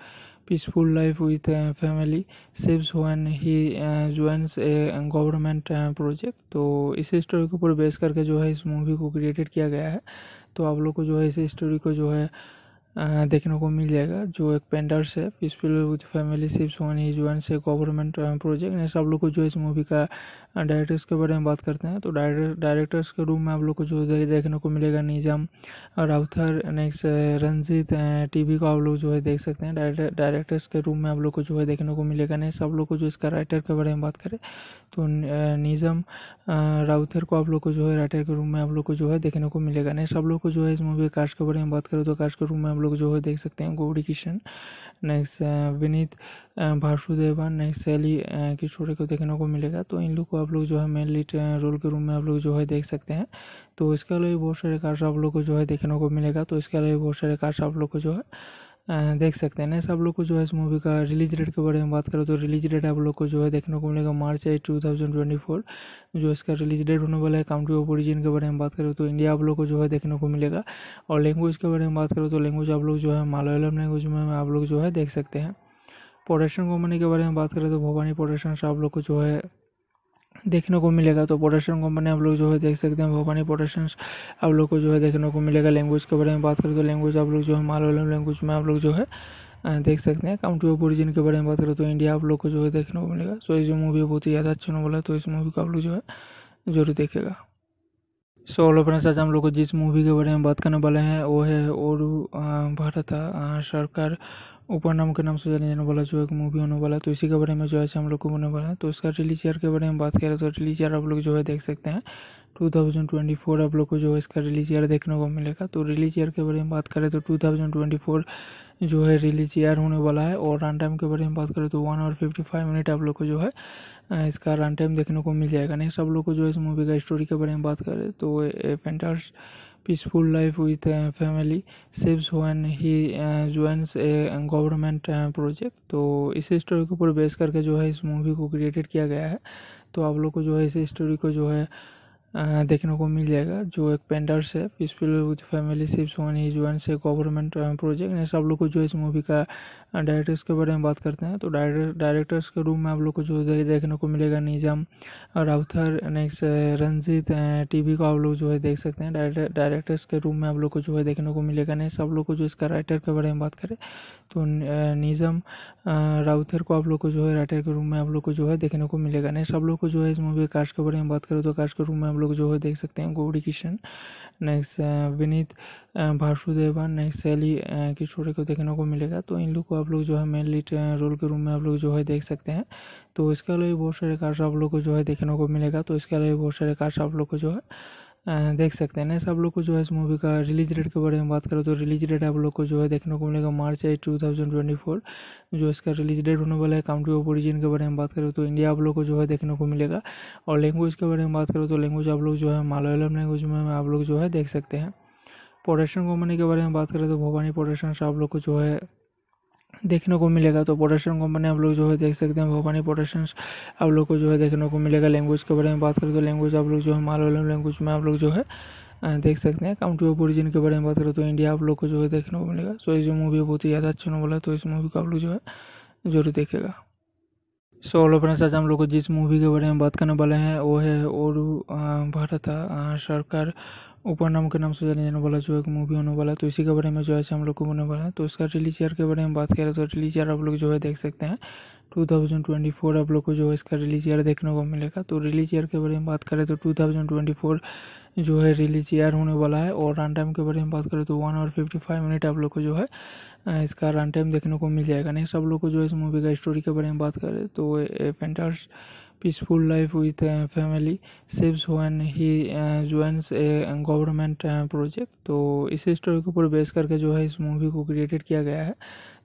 peaceful life with uh, family saves when he uh, joins a government project uh, तो इस स्टोरी के ऊपर बेस करके जो है इस मूवी को क्रिएटेड किया गया है तो आप लोग को जो है इस स्टोरी को जो है देखने को मिल जाएगा जो एक पेंडर्स है peaceful with family sips one he जो है गवर्नमेंट प्रोजेक्ट ने सब लोग को जो है इस मूवी का डायरेक्टर्स हाँ, के बारे में बात करते हैं तो डायरेक्टर्स के रूम में आप लोग को जो दे, देखने को मिलेगा निजाम राउथर नेक्स्ट रंजीत टीवी को आप लोग जो है देख सकते हैं डायरेक्टर्स के रूम में आप लोग को जो है देखने को मिलेगा नहीं सब लोग को जो इसका राइटर के बारे में बात करें तो निजम राउथर को आप लोग को जो है राइटर के रूम में आप लोग को जो है देखने को मिलेगा नहीं तो, uh, uh, सब लोग को जो है इस मूवी कास्ट के बारे में बात करें तो कास्ट के रूम में आप लोग जो है देख सकते हैं गौरी किशन नेक्स्ट विनीत भारसुदेवन नेक्स्ट सैली किशोरे को देखने को मिलेगा तो इन लोग को आप लोग जो है मेन लीड रोल के रूम में आप लोग जो है देख सकते हैं तो इसके अलावा बहुत सारे कार्ड आप लोग को जो है देखने को मिलेगा तो इसके अलावा बहुत सारे कार्ड आप लोग को जो है देख सकते हैं नेक्स्ट आप लोग को जो है इस मूवी का रिलीज डेट के बारे में बात करें तो रिलीज डेट आप लोग को जो है देखने को मिलेगा March eight two thousand twenty four जो इसका रिलीज डेट होने वाला है कंट्री ऑफ ओरिजिन के बारे में बात करें तो इंडिया आप लोग को जो है देखने को मिलेगा और लैंग्वेज के बारे में बात करें तो लैंग्वेज आप लोग जो है मालयालम लैंग्वेज में आप लोग जो है देख सकते हैं प्रोडक्शन कंपनी के बारे में बात करें तो भवानी प्रोडक्शन आप लोग को जो है देखने को मिलेगा तो प्रोडक्शन कंपनी आप लोग जो है देख सकते हैं भोपानी प्रोडक्शन आप लोग को जो है देखने को मिलेगा लैंग्वेज के बारे में बात करें तो लैंग्वेज आप लोग जो है मालवलम लैंग्वेज में आप लोग जो है देख सकते हैं काउंटी ऑफ ओरिजिन के बारे में बात करें तो इंडिया आप लोग को जो है देखने को मिलेगा सो ये मूवी बहुत ही ज़्यादा अच्छा नॉवल है तो इस मूवी को आप लोग जो है जरूर देखेगा सो ऑल फ्रेंड्स आज हम लोग को जिस मूवी के बारे में बात करने वाले हैं वो है और भारत सरकार ऊपर नाम के नाम से जाने जाने वाला जो है मूवी होने वाला है तो इसी के बारे में जो है हम लोग को होने वाला है तो इसका रिलीज ईयर के बारे में बात करें तो रिलीज ईयर आप लोग जो है देख सकते हैं 2024 आप लोग को जो है इसका रिलीज ईयर देखने को मिलेगा तो रिलीज ईयर के बारे में बात करें तो फोर जो है रिलीज ईयर होने वाला है और रन टाइम के बारे में बात करें तो वन और फिफ्टी फाइव मिनट आप लोग को जो है इसका रन टाइम देखने को मिल जाएगा नेक्स्ट आप लोग को जो है इस मूवी का स्टोरी के बारे में बात करें तो एफेंटर्स peaceful life with family saves when he joins a government project तो इस स्टोरी के ऊपर बेस करके जो है इस मूवी को क्रिएटेड किया गया है तो आप लोग को जो है इस स्टोरी को जो है देखने को मिल जाएगा जो एक पेंडर्स है peaceful with family sips one he जो से गवर्नमेंट प्रोजेक्ट नेक्स्ट आप लोग को जो इस मूवी का डायरेक्टर्स हाँ, के बारे में बात करते हैं तो डायरेक्टर्स के रूम में आप लोग को जो है देखने को मिलेगा निजाम राउथर नेक्स्ट रंजीत टीवी को आप लोग जो है देख सकते हैं डायरेक्टर्स के रूम में आप लोग को जो है देखने को मिलेगा नहीं सब लोग को जो इसका राइटर के बारे में बात करें तो निजम uh, राउथर uh, को आप लोग को जो है राइटर के रूम में आप लोग को जो है देखने को मिलेगा नहीं सब लोग को जो है इस मूवी कास्ट के बारे में बात करें तो कास्ट के रूम में आप लोग जो है देख सकते हैं गौरी किशन नेक्स्ट विनीत वासुदेवन नेक्स्ट शैली किशोर को देखने को मिलेगा तो इन लोग को आप लोग जो है मेन लीड रोल के रूम में आप लोग जो है देख सकते हैं तो इसके अलावा बहुत सारे कार्ड आप लोग को जो है देखने को मिलेगा तो इसके अलावा बहुत सारे कार्ड आप लोग को जो है देख सकते हैं ना आप लोग को जो है इस मूवी का रिलीज डेट के बारे में बात करें तो रिलीज डेट आप लोग को जो है देखने को मिलेगा March eight two thousand twenty four जो इसका रिलीज डेट होने वाला है काउंट्री ऑफ ओरिजिन के बारे में बात करें तो इंडिया आप लोग को जो है देखने को मिलेगा और लैंग्वेज के बारे में बात करें तो लैंग्वेज आप लोग जो है मालयालम लैंग्वेज में आप लोग जो है देख सकते हैं प्रोडक्शन कंपनी के बारे में बात करें तो भवानी प्रोडक्शन आप लोग को जो है देखने को मिलेगा तो पोटेशियम कंपनी आप लोग जो है देख सकते हैं भोपानी पोटेशियम आप लोग को जो है देखने को मिलेगा लैंग्वेज के बारे में बात करें तो लैंग्वेज आप लोग जो है मालवलम लैंग्वेज में आप लोग जो है देख सकते हैं काउंटी ऑफ ओरिजिन के बारे में बात करें तो इंडिया आप लोग को जो है देखने को मिलेगा सो ये जो मूवी बहुत ही ज़्यादा अच्छा नॉवल है तो इस मूवी को आप लोग जो है जरूर देखेगा सो ऑल फ्रेंड्स आज हम लोग को जिस मूवी के बारे में बात करने वाले हैं वो है और भारत सरकार ऊपर नाम के नाम से जाने जाने वाला जो है मूवी होने वाला है तो इसी के बारे में जो है हम लोग को होने वाला है तो इसका रिलीज ईयर के बारे में बात करें तो रिलीज ईयर आप लोग जो है देख सकते हैं 2024 आप लोग को जो है इसका रिलीज ईयर देखने को मिलेगा तो रिलीज ईयर के बारे में बात करें तो 2024 जो है रिलीज ईयर होने वाला है और रन टाइम के बारे में बात करें तो वन और फिफ्टी फाइव मिनट आप लोग को जो है इसका रन टाइम देखने को मिल जाएगा नेक्स्ट आप लोग को जो है इस मूवी का स्टोरी के बारे में बात करें तो एफेंटर्स peaceful life with family saves one he joins a government project तो इस स्टोरी के ऊपर बेस करके जो है इस मूवी को क्रिएटेड किया गया है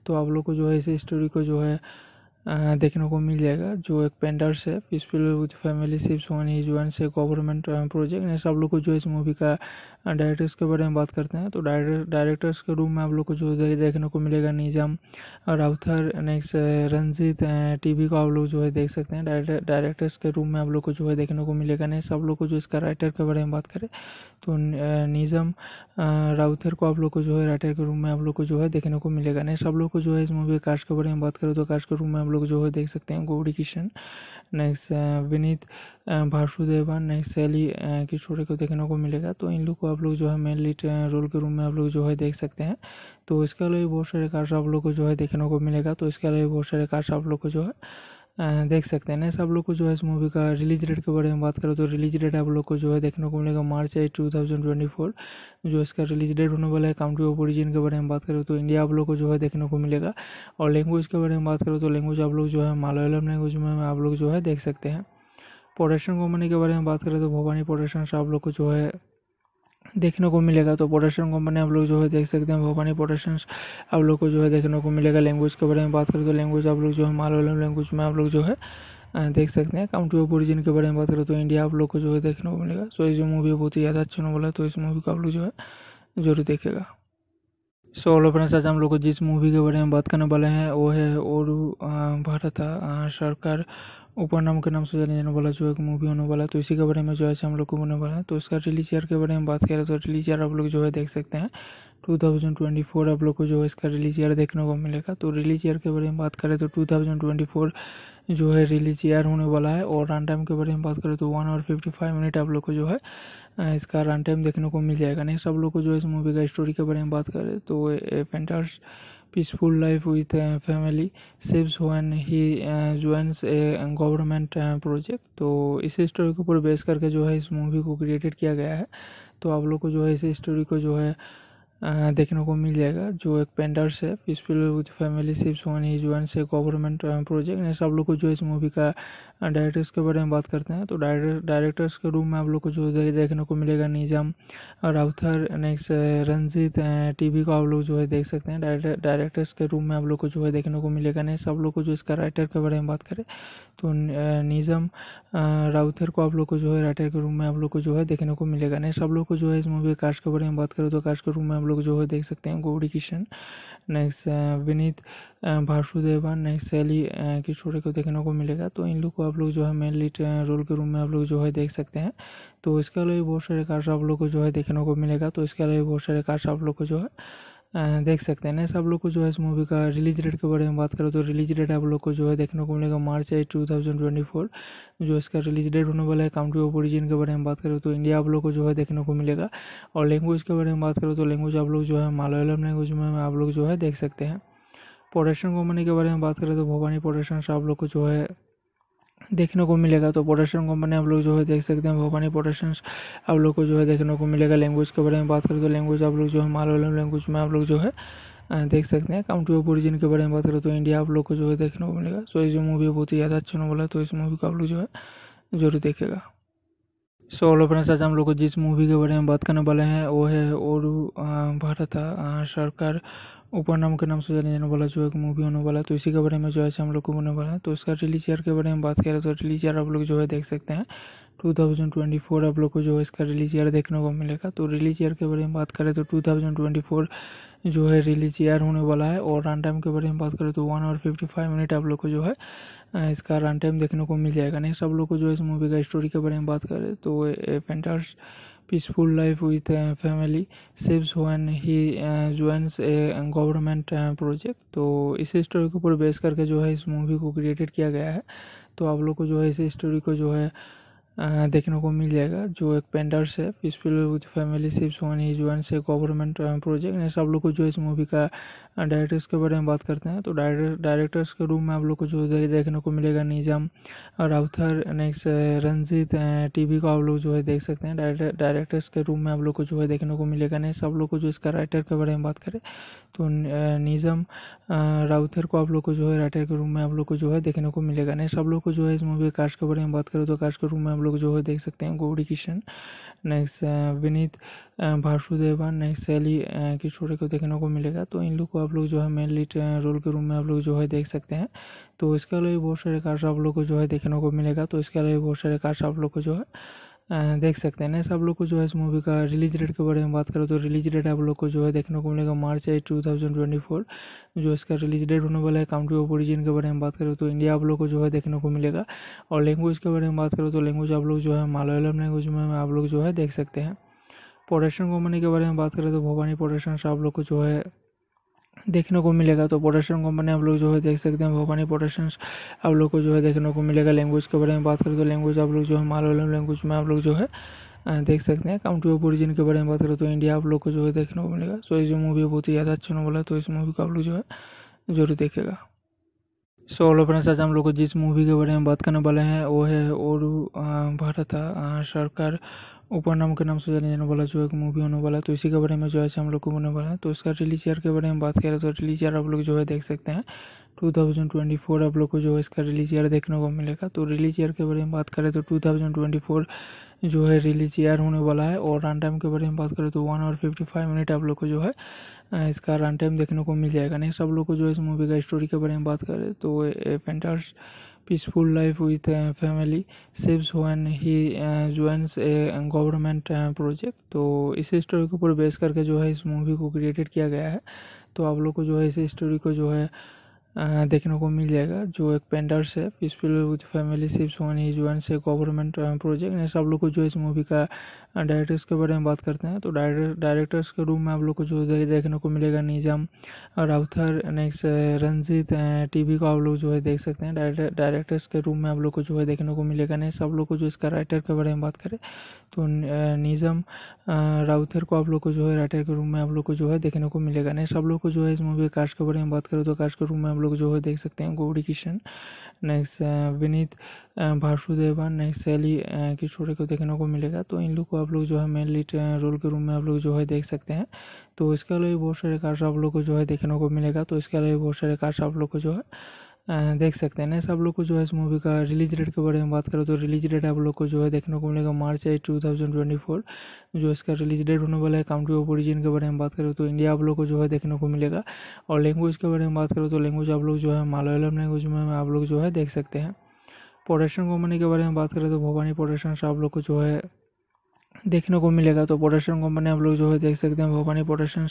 तो आप लोग को जो है इस स्टोरी को जो है uh, देखने को मिल जाएगा जो एक पेंडर्स है peaceful with family sips one he joins a government project ने सब लोग को जो इस मूवी का डायरेक्टर्स के बारे में बात करते हैं तो डायरेक्टर्स के रूम में आप लोग को जो है देखने को मिलेगा निज़ाम राउथर नेक्स्ट रंजीत टीवी को आप लोग जो है देख सकते हैं डायरेक्टर्स के रूम में आप लोग को जो है देखने को मिलेगा नहीं सब लोग को जो इसका राइटर के बारे में बात करें तो निजम राउथर को आप लोग को जो है राइटर के रूम में आप लोग को जो है देखने को मिलेगा नहीं सब लोग को जो है इस मूवी कार्ड के बारे में बात करें तो कार्ड के रूम में आप लोग जो है देख सकते हैं गौरी किशन नेक्स्ट विनीत वासुदेवन नेक्स्ट शैली किशोरी को देखने को मिलेगा तो इन लोग को आप लोग जो है मेन लीड रोल के रूम में आप लोग जो है देख सकते हैं तो इसके अलावा बहुत सारे कार्ड आप लोग को जो है देखने को मिलेगा तो इसके अलावा बहुत सारे कार्ड आप लोग को जो है देख सकते हैं नेक्स्ट आप लोग को जो है इस मूवी का रिलीज डेट के बारे में बात करें तो रिलीज डेट आप लोग को जो है देखने को मिलेगा March eight two thousand twenty four जो इसका रिलीज डेट होने वाला है काउंट्री ऑफ ओरिजिन के बारे में बात करें तो इंडिया आप लोग को जो है देखने को मिलेगा और लैंग्वेज के बारे में बात करें तो लैंग्वेज आप लोग जो है मालयालम लैंग्वेज में आप लोग जो है देख सकते हैं प्रोडक्शन कंपनी के बारे में बात करें तो भवानी प्रोडक्शन आप लोग को जो है देखने को मिलेगा तो प्रोडक्शन कंपनी आप लोग जो है देख सकते हैं भवानी प्रोडक्शन आप लोग को जो है देखने को मिलेगा लैंग्वेज के बारे में बात करें तो लैंग्वेज आप लोग जो है मालवलम लैंग्वेज में आप लोग जो है देख सकते हैं काउंटी ऑफ ओरिजिन के बारे में बात करें तो इंडिया आप लोग को जो है देखने को मिलेगा सो ये मूवी बहुत ही ज़्यादा अच्छा नॉवल है तो इस मूवी को आप लोग जो है जरूर देखेगा सो ऑल फ्रेंड्स आज हम लोग को जिस मूवी के बारे में बात करने वाले हैं वो है और भारत सरकार ऊपर नाम के नाम से जाने जाने वाला जो है मूवी होने वाला है तो इसी के बारे में जो है हम लोग को होने वाला है तो इसका रिलीज ईयर के बारे में बात करें तो रिलीज ईयर आप लोग जो है देख सकते हैं 2024 आप लोग को जो है इसका रिलीज ईयर देखने को मिलेगा तो रिलीज ईयर के बारे में बात करें तो टू जो है रिलीज ईयर होने वाला है और रन टाइम के बारे में बात करें तो one hour fifty five minute आप लोग को जो है इसका रन टाइम देखने को मिल जाएगा नेक्स्ट आप लोग को जो है इस मूवी का स्टोरी के बारे में बात करें तो painters peaceful life with family saves when he joins a government project तो इस स्टोरी के ऊपर बेस करके जो है इस मूवी को क्रिएटेड किया गया है तो आप लोग को जो है इस स्टोरी को जो है देखने को मिल जाएगा जो एक पेंडर्स है peaceful with family sips one he जो है गवर्नमेंट प्रोजेक्ट ने सब लोग को जो इस मूवी का डायरेक्टर्स हाँ, के बारे में बात करते हैं तो डायरेक्टर्स के रूम में आप लोग को जो दे, देखने को मिलेगा निजाम राउथर नेक्स्ट रंजीत टीवी को आप लोग जो है देख सकते हैं डायरेक्टर्स के रूम में आप लोग को जो है देखने को मिलेगा नहीं सब लोग को जो इसका राइटर के बारे में बात करें तो निजम राउथर को आप लोग को जो है राइटर के रूम में आप लोग को जो है देखने को मिलेगा नहीं तो, uh, uh, सब लोग को जो है इस मूवी कास्ट के बारे में बात करें तो कास्ट के रूम में आप लोग जो है देख सकते हैं गौरी किशन नेक्स्ट विनीत भारसुदेवन नेक्स्ट शैली किशोर को देखने को मिलेगा तो इन लोग को आप लोग जो है मेन लीड रोल के रूम में आप लोग जो है देख सकते हैं तो इसके अलावा बहुत सारे कार्ड आप लोग को जो है देखने को मिलेगा तो इसके अलावा बहुत सारे कार्ड आप लोग को जो है देख सकते हैं नेक्स्ट आप लोग को जो है इस मूवी का रिलीज डेट के बारे में बात करें तो रिलीज डेट आप लोग को जो है देखने को मिलेगा March eight two thousand twenty four जो इसका रिलीज डेट होने वाला है कंट्री ऑफ ओरिजिन के बारे में बात करें तो इंडिया आप लोग को जो है देखने को मिलेगा और लैंग्वेज के बारे में बात करें तो लैंग्वेज आप लोग जो है मालयालम लैंग्वेज में आप लोग जो है देख सकते हैं प्रोडक्शन कंपनी के बारे में बात करें तो भवानी प्रोडक्शन आप लोग को जो है देखने को मिलेगा तो प्रोडक्शन कंपनी आप लोग जो है देख सकते हैं भोपानी प्रोडक्शन आप लोग को जो है देखने को मिलेगा लैंग्वेज के बारे में बात करें तो लैंग्वेज आप लोग जो है मालवलम लैंग्वेज में आप लोग जो है देख सकते हैं काउंटी ऑफ ओरिजिन के बारे में बात करें तो इंडिया आप लोग को जो है देखने को मिलेगा सो ये मूवी बहुत ही ज़्यादा अच्छा नॉवल है तो इस मूवी को आप लोग जो है जरूर देखेगा सो ऑलो फ्रेंड्स आज हम लोग को जिस मूवी के बारे में बात करने वाले हैं वो है और भारत सरकार ऊपर नाम के नाम से जाने जाने वाला जो एक मूवी होने वाला है तो इसी के बारे में जो है हम लोग को होने वाला है तो इसका रिलीज ईयर के बारे में बात करें तो रिलीज ईयर आप लोग जो है देख सकते हैं 2024 आप लोग को जो है इसका रिलीज ईयर देखने को मिलेगा तो रिलीज ईयर के बारे में बात करें तो 2024 जो है रिलीज ईयर होने वाला है और रन टाइम के बारे में बात करें तो one hour fifty five minute आप लोग को जो है इसका रन टाइम देखने को मिल जाएगा नेक्स्ट आप लोग को जो है इस मूवी का स्टोरी के बारे में बात करें तो painters peaceful life with family saves one he joins a government project तो इस स्टोरी के ऊपर बेस करके जो है इस मूवी को क्रिएटेड किया गया है तो आप लोग को जो है इस स्टोरी को जो है uh, देखने को मिल जाएगा जो एक पेंडर्स है peaceful with family sips one he जो है गवर्नमेंट प्रोजेक्ट ने सब लोग को जो इस मूवी का डायरेक्टर्स हाँ, के बारे में बात करते हैं तो डायरेक्टर्स के रूम में आप लोग को जो है देखने को मिलेगा निज़ाम राउथर नेक्स्ट रंजीत टीवी को आप लोग जो है देख सकते हैं डायरेक्टर्स के रूम में आप लोग को जो है देखने को मिलेगा नेक्स्ट आप लोग को जो इसका राइटर के बारे में बात करें तो निजम राउथर को आप लोग को जो है राइटर के रूम में आप लोग को जो है देखने को मिलेगा नेक्स्ट आप लोग को जो है इस मूवी कास्ट के बारे में बात करें तो कास्ट के रूम में आप लोग जो है देख सकते हैं गौरी किशन नेक्स्ट विनीत वासुदेवन नेक्स्ट शैली की को देखने को मिलेगा तो इन लोग को आप लोग जो है मेन लीड रोल के रूम में आप लोग जो है देख सकते हैं तो इसके अलावा बहुत सारे कार्ड्स आप लोग को जो है देखने को मिलेगा तो इसके अलावा बहुत सारे कार्ड्स आप लोग को जो है देख सकते हैं सब लोग को जो है इस मूवी का रिलीज डेट के बारे में बात करें तो रिलीज डेट आप लोग को जो है देखने को मिलेगा March eight two thousand twenty four जो इसका रिलीज डेट होने वाला है काउंट्री ऑफ ओरिजिन के बारे में बात करें तो इंडिया आप लोग को जो है देखने को मिलेगा और लैंग्वेज के बारे में बात करें तो लैंग्वेज आप लोग जो है मालयालम लैंग्वेज में आप लोग जो है देख सकते हैं प्रोडक्शन कंपनी के बारे में बात करें तो भवानी प्रोडक्शन आप लोग को जो है देखने को मिलेगा तो प्रोडक्शन कंपनी आप लोग जो है देख सकते हैं भवानी प्रोडक्शन आप लोग को जो है देखने को मिलेगा लैंग्वेज के बारे में बात करें तो लैंग्वेज आप लोग जो है मालवलम लैंग्वेज में आप लोग जो है देख सकते हैं काउंट्री ऑफ ओरिजिन के बारे में बात करें तो इंडिया आप लोग को जो है देखने को मिलेगा सो ये मूवी बहुत ही ज़्यादा अच्छा नॉवल है तो इस मूवी को आप लोग जो है जरूर देखेगा सो ऑल ऑफ आज हम लोग को जिस मूवी के बारे में बात करने वाले हैं वो है और भारत सरकार ऊपर नाम के नाम से जाने जाने वाला जो है मूवी होने वाला है तो इसी के बारे में जो है हम लोग को होने वाला है तो इसका रिलीज ईयर के बारे में बात करें तो रिलीज ईयर आप लोग जो है देख सकते हैं 2024 आप लोग को जो है इसका रिलीज ईयर देखने को मिलेगा तो रिलीज ईयर के बारे में बात करें तो फोर जो है रिलीज ईयर होने वाला है और रन टाइम के बारे में बात करें तो one hour fifty five minute आप लोग को जो है इसका रन टाइम देखने को मिल जाएगा नेक्स्ट आप लोग को जो है इस मूवी का स्टोरी के बारे में बात करें तो एफेंटर्स peaceful life with family saves one he joins a government project तो इस स्टोरी के ऊपर बेस करके जो है इस मूवी को क्रिएटेड किया गया है तो आप लोग को जो है इस स्टोरी को जो है देखने को मिल जाएगा जो एक पेंडर्स है peaceful with family sips one is one से गवर्नमेंट प्रोजेक्ट ने सब लोग को जो इस मूवी का डायरेक्टर्स uh, के बारे में बात करते हैं तो डायरेक्टर्स के रूम uh, uh, में आप लोग को जो है देखने को मिलेगा निजाम राउथर नेक्स्ट रंजीत टीवी को आप लोग जो है देख सकते हैं डायरेक्टर्स के रूम में आप लोग को जो है देखने को मिलेगा नहीं सब लोग को जो इसका राइटर के बारे में बात करें तो निजम राउथर को आप लोग को जो है राइटर के रूम में आप लोग को जो है देखने को मिलेगा नेक्स्ट आप लोग को जो है इस मूवी के कास्ट के बारे में बात करें तो काश के रूम में आप लोग जो है देख सकते हैं गौरी किशन नेक्स्ट विनीत भाषुदेवन नेक्स्ट शैली किशोरे को देखने को मिलेगा तो इन लोग को आप लोग जो है मेन लीड रोल के रूम में आप लोग जो है देख सकते हैं तो इसके अलावा बहुत सारे कास्ट आप लोग को जो है देखने को मिलेगा तो इसके अलावा बहुत सारे कास्ट आप लोग को जो है देख सकते हैं नेक्स्ट आप लोग को जो है इस मूवी का रिलीज डेट के बारे में बात करें तो रिलीज डेट आप लोग को जो है देखने को मिलेगा March eight two thousand twenty four जो इसका रिलीज डेट होने वाला है कंट्री ऑफ ओरिजिन के बारे में बात करें तो इंडिया आप लोग को जो है देखने को मिलेगा और लैंग्वेज के बारे में बात करें तो लैंग्वेज आप लोग जो है मालयालम लैंग्वेज में आप लोग जो है देख सकते हैं प्रोडक्शन कंपनी के बारे में बात करें तो भवानी प्रोडक्शन आप लोग को जो है देखने को मिलेगा तो प्रोडक्शन कंपनी आप लोग जो है देख सकते हैं भवानी प्रोडक्शन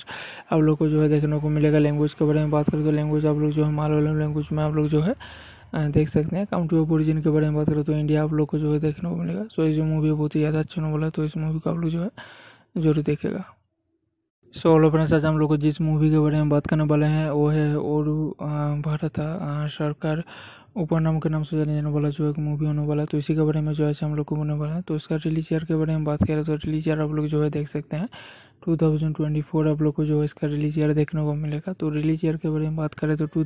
आप लोग को जो है देखने को मिलेगा लैंग्वेज के बारे में बात करें तो लैंग्वेज आप लोग जो है मालवलम लैंग्वेज में आप लोग जो है देख सकते हैं काउंटी ऑफ ओरिजिन के बारे में बात करें तो इंडिया आप लोग को जो है देखने को मिलेगा सो ये मूवी बहुत ही ज़्यादा अच्छा नॉवल है तो इस मूवी को आप लोग जो है जरूर देखेगा सो ऑलो फ्रेंड्स आज हम लोग को जिस मूवी के बारे में बात करने वाले हैं वो है और भारत सरकार ऊपर नाम के नाम से जाने जाने वाला जो है मूवी होने वाला है तो इसी के बारे में जो है हम लोग को होने वाला है तो उसका रिलीज ईयर के बारे में बात करें तो रिलीज ईयर आप लोग जो है देख सकते हैं 2024 आप लोग को जो है इसका रिलीज ईयर देखने को मिलेगा तो रिलीज ईयर के बारे में बात करें तो टू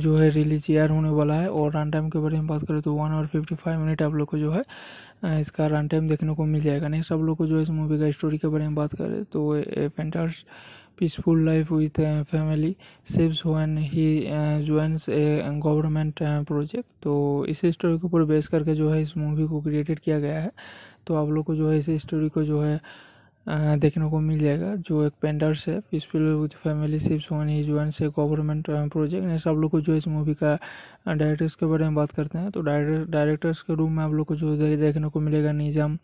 जो है रिलीज ईयर होने वाला है और रन टाइम के बारे में बात करें तो one hour fifty five minute आप लोग को जो है इसका रन टाइम देखने को मिल जाएगा नेक्स्ट आप लोग को जो है इस मूवी का स्टोरी के बारे में बात करें तो फेंटार्स peaceful life with family saves when he joins a government project तो इस स्टोरी के ऊपर बेस करके जो है इस मूवी को क्रिएटेड किया गया है तो आप लोग को जो है इस स्टोरी को जो है देखने को मिल जाएगा जो एक पेंडर्स है peaceful with family sips one he जो है गवर्नमेंट प्रोजेक्ट ने सब लोग को जो इस मूवी का डायरेक्टर्स के बारे में बात करते हैं तो डायरेक्टर्स के रूम में आप लोग को जो दे, देखने को मिलेगा निजाम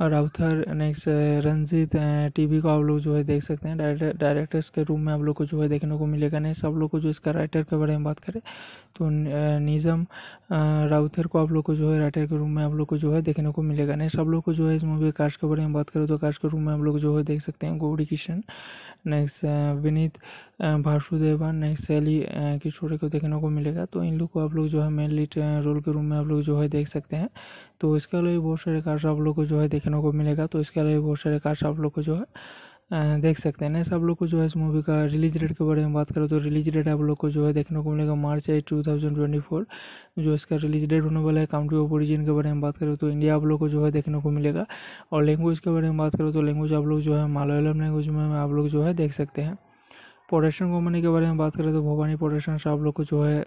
राउथर नेक्स्ट रंजीत टीवी को आप लोग जो है देख सकते हैं डायरेक्टर्स के रूम में आप लोग को जो है देखने को मिलेगा नहीं सब लोग को जो इसका राइटर के बारे में बात करें तो निजम राउथर को आप लोग को जो है राइटर के रूम में आप लोग को जो है देखने को मिलेगा नहीं सब लोग को जो है इस मूवी कास्ट के बारे में बात करें तो कास्ट के रूम में आप लोग जो है देख सकते हैं गौरी किशन नेक्स्ट विनीत भारसुदेवा नेक्स्ट शैली किशोर को देखने को मिलेगा तो इन लोग को आप लोग जो है मेन लीड रोल के रूम में आप लोग जो है देख सकते हैं तो इसके अलावा बहुत सारे कार्ड आप लोग को जो है देखने को मिलेगा तो इसके अलावा बहुत सारे कार्ड आप लोग को जो है देख सकते हैं नेक्स्ट आप लोग को जो है इस मूवी का रिलीज डेट के बारे में बात करें तो रिलीज डेट आप लोग को जो है देखने को मिलेगा March eight two thousand twenty four जो इसका रिलीज डेट होने वाला है कंट्री ऑफ ओरिजिन के बारे में बात करें तो इंडिया आप लोग को जो है देखने को मिलेगा और लैंग्वेज के बारे में बात करें तो लैंग्वेज आप लोग जो है मालयालम लैंग्वेज में आप लोग जो है देख सकते हैं प्रोडक्शन कंपनी के बारे में बात करें तो भवानी प्रोडक्शन आप लोग को जो है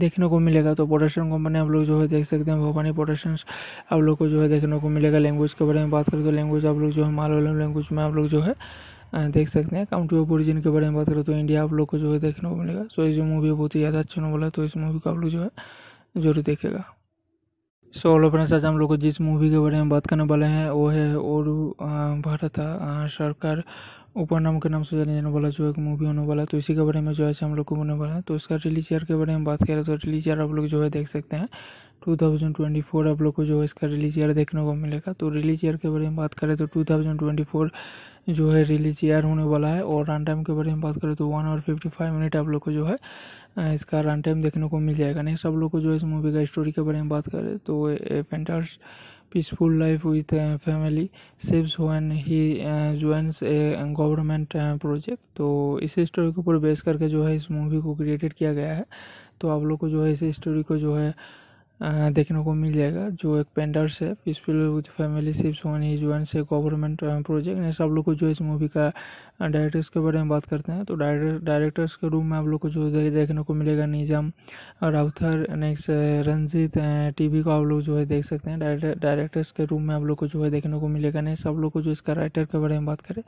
देखने को मिलेगा तो प्रोडक्शन कंपनी आप लोग जो है देख सकते हैं भोपानी प्रोडक्शन आप लोग को जो है देखने को मिलेगा लैंग्वेज के बारे में बात करें तो लैंग्वेज आप लोग जो है मालवलम लैंग्वेज में आप लोग जो है देख सकते हैं काउंटी ऑफ ओरिजिन के बारे में बात करें तो इंडिया आप लोग को जो है देखने को मिलेगा सो ये मूवी बहुत ही ज़्यादा अच्छा नॉवल है तो इस मूवी को आप लोग जो है जरूर देखेगा सो ऑल ऑफ आज हम लोग को जिस मूवी के बारे में बात करने वाले हैं वो है और भारत सरकार ऊपर नाम के नाम से जाने जाने वाला जो एक मूवी होने वाला है तो इसी के बारे में जो है हम लोग को होने वाला है तो उसका रिलीज ईयर के बारे में बात करें तो रिलीज ईयर आप लोग जो है देख सकते हैं 2024 आप लोग को जो है इसका रिलीज ईयर देखने को मिलेगा तो रिलीज ईयर के बारे में बात करें तो 2024 जो है रिलीज ईयर होने वाला है और रन टाइम के बारे में बात करें तो one hour fifty five minute आप लोग को जो है इसका रन टाइम देखने को मिल जाएगा नेक्स्ट आप लोग को जो है इस मूवी का स्टोरी के बारे में बात करें तो फेंटार्स peaceful life with family saves one he joins a government project तो इस स्टोरी के ऊपर बेस करके जो है इस मूवी को क्रिएटेड किया गया है तो आप लोग को जो है इस स्टोरी को जो है uh, देखने को मिल जाएगा जो एक पेंडर्स है peaceful with family sips one he जो है गवर्नमेंट प्रोजेक्ट ने आप लोग को जो इस मूवी का डायरेक्टर्स हाँ, के बारे में बात करते हैं तो डायरेक्टर्स के रूम में आप लोग को जो है देखने को मिलेगा निज़ाम राउथर नेक्स्ट रंजीत टीवी को आप लोग जो है देख सकते हैं डायरेक्टर्स के रूम में आप लोग को जो है देखने को मिलेगा नहीं सब लोग को जो इसका राइटर के बारे में बात करें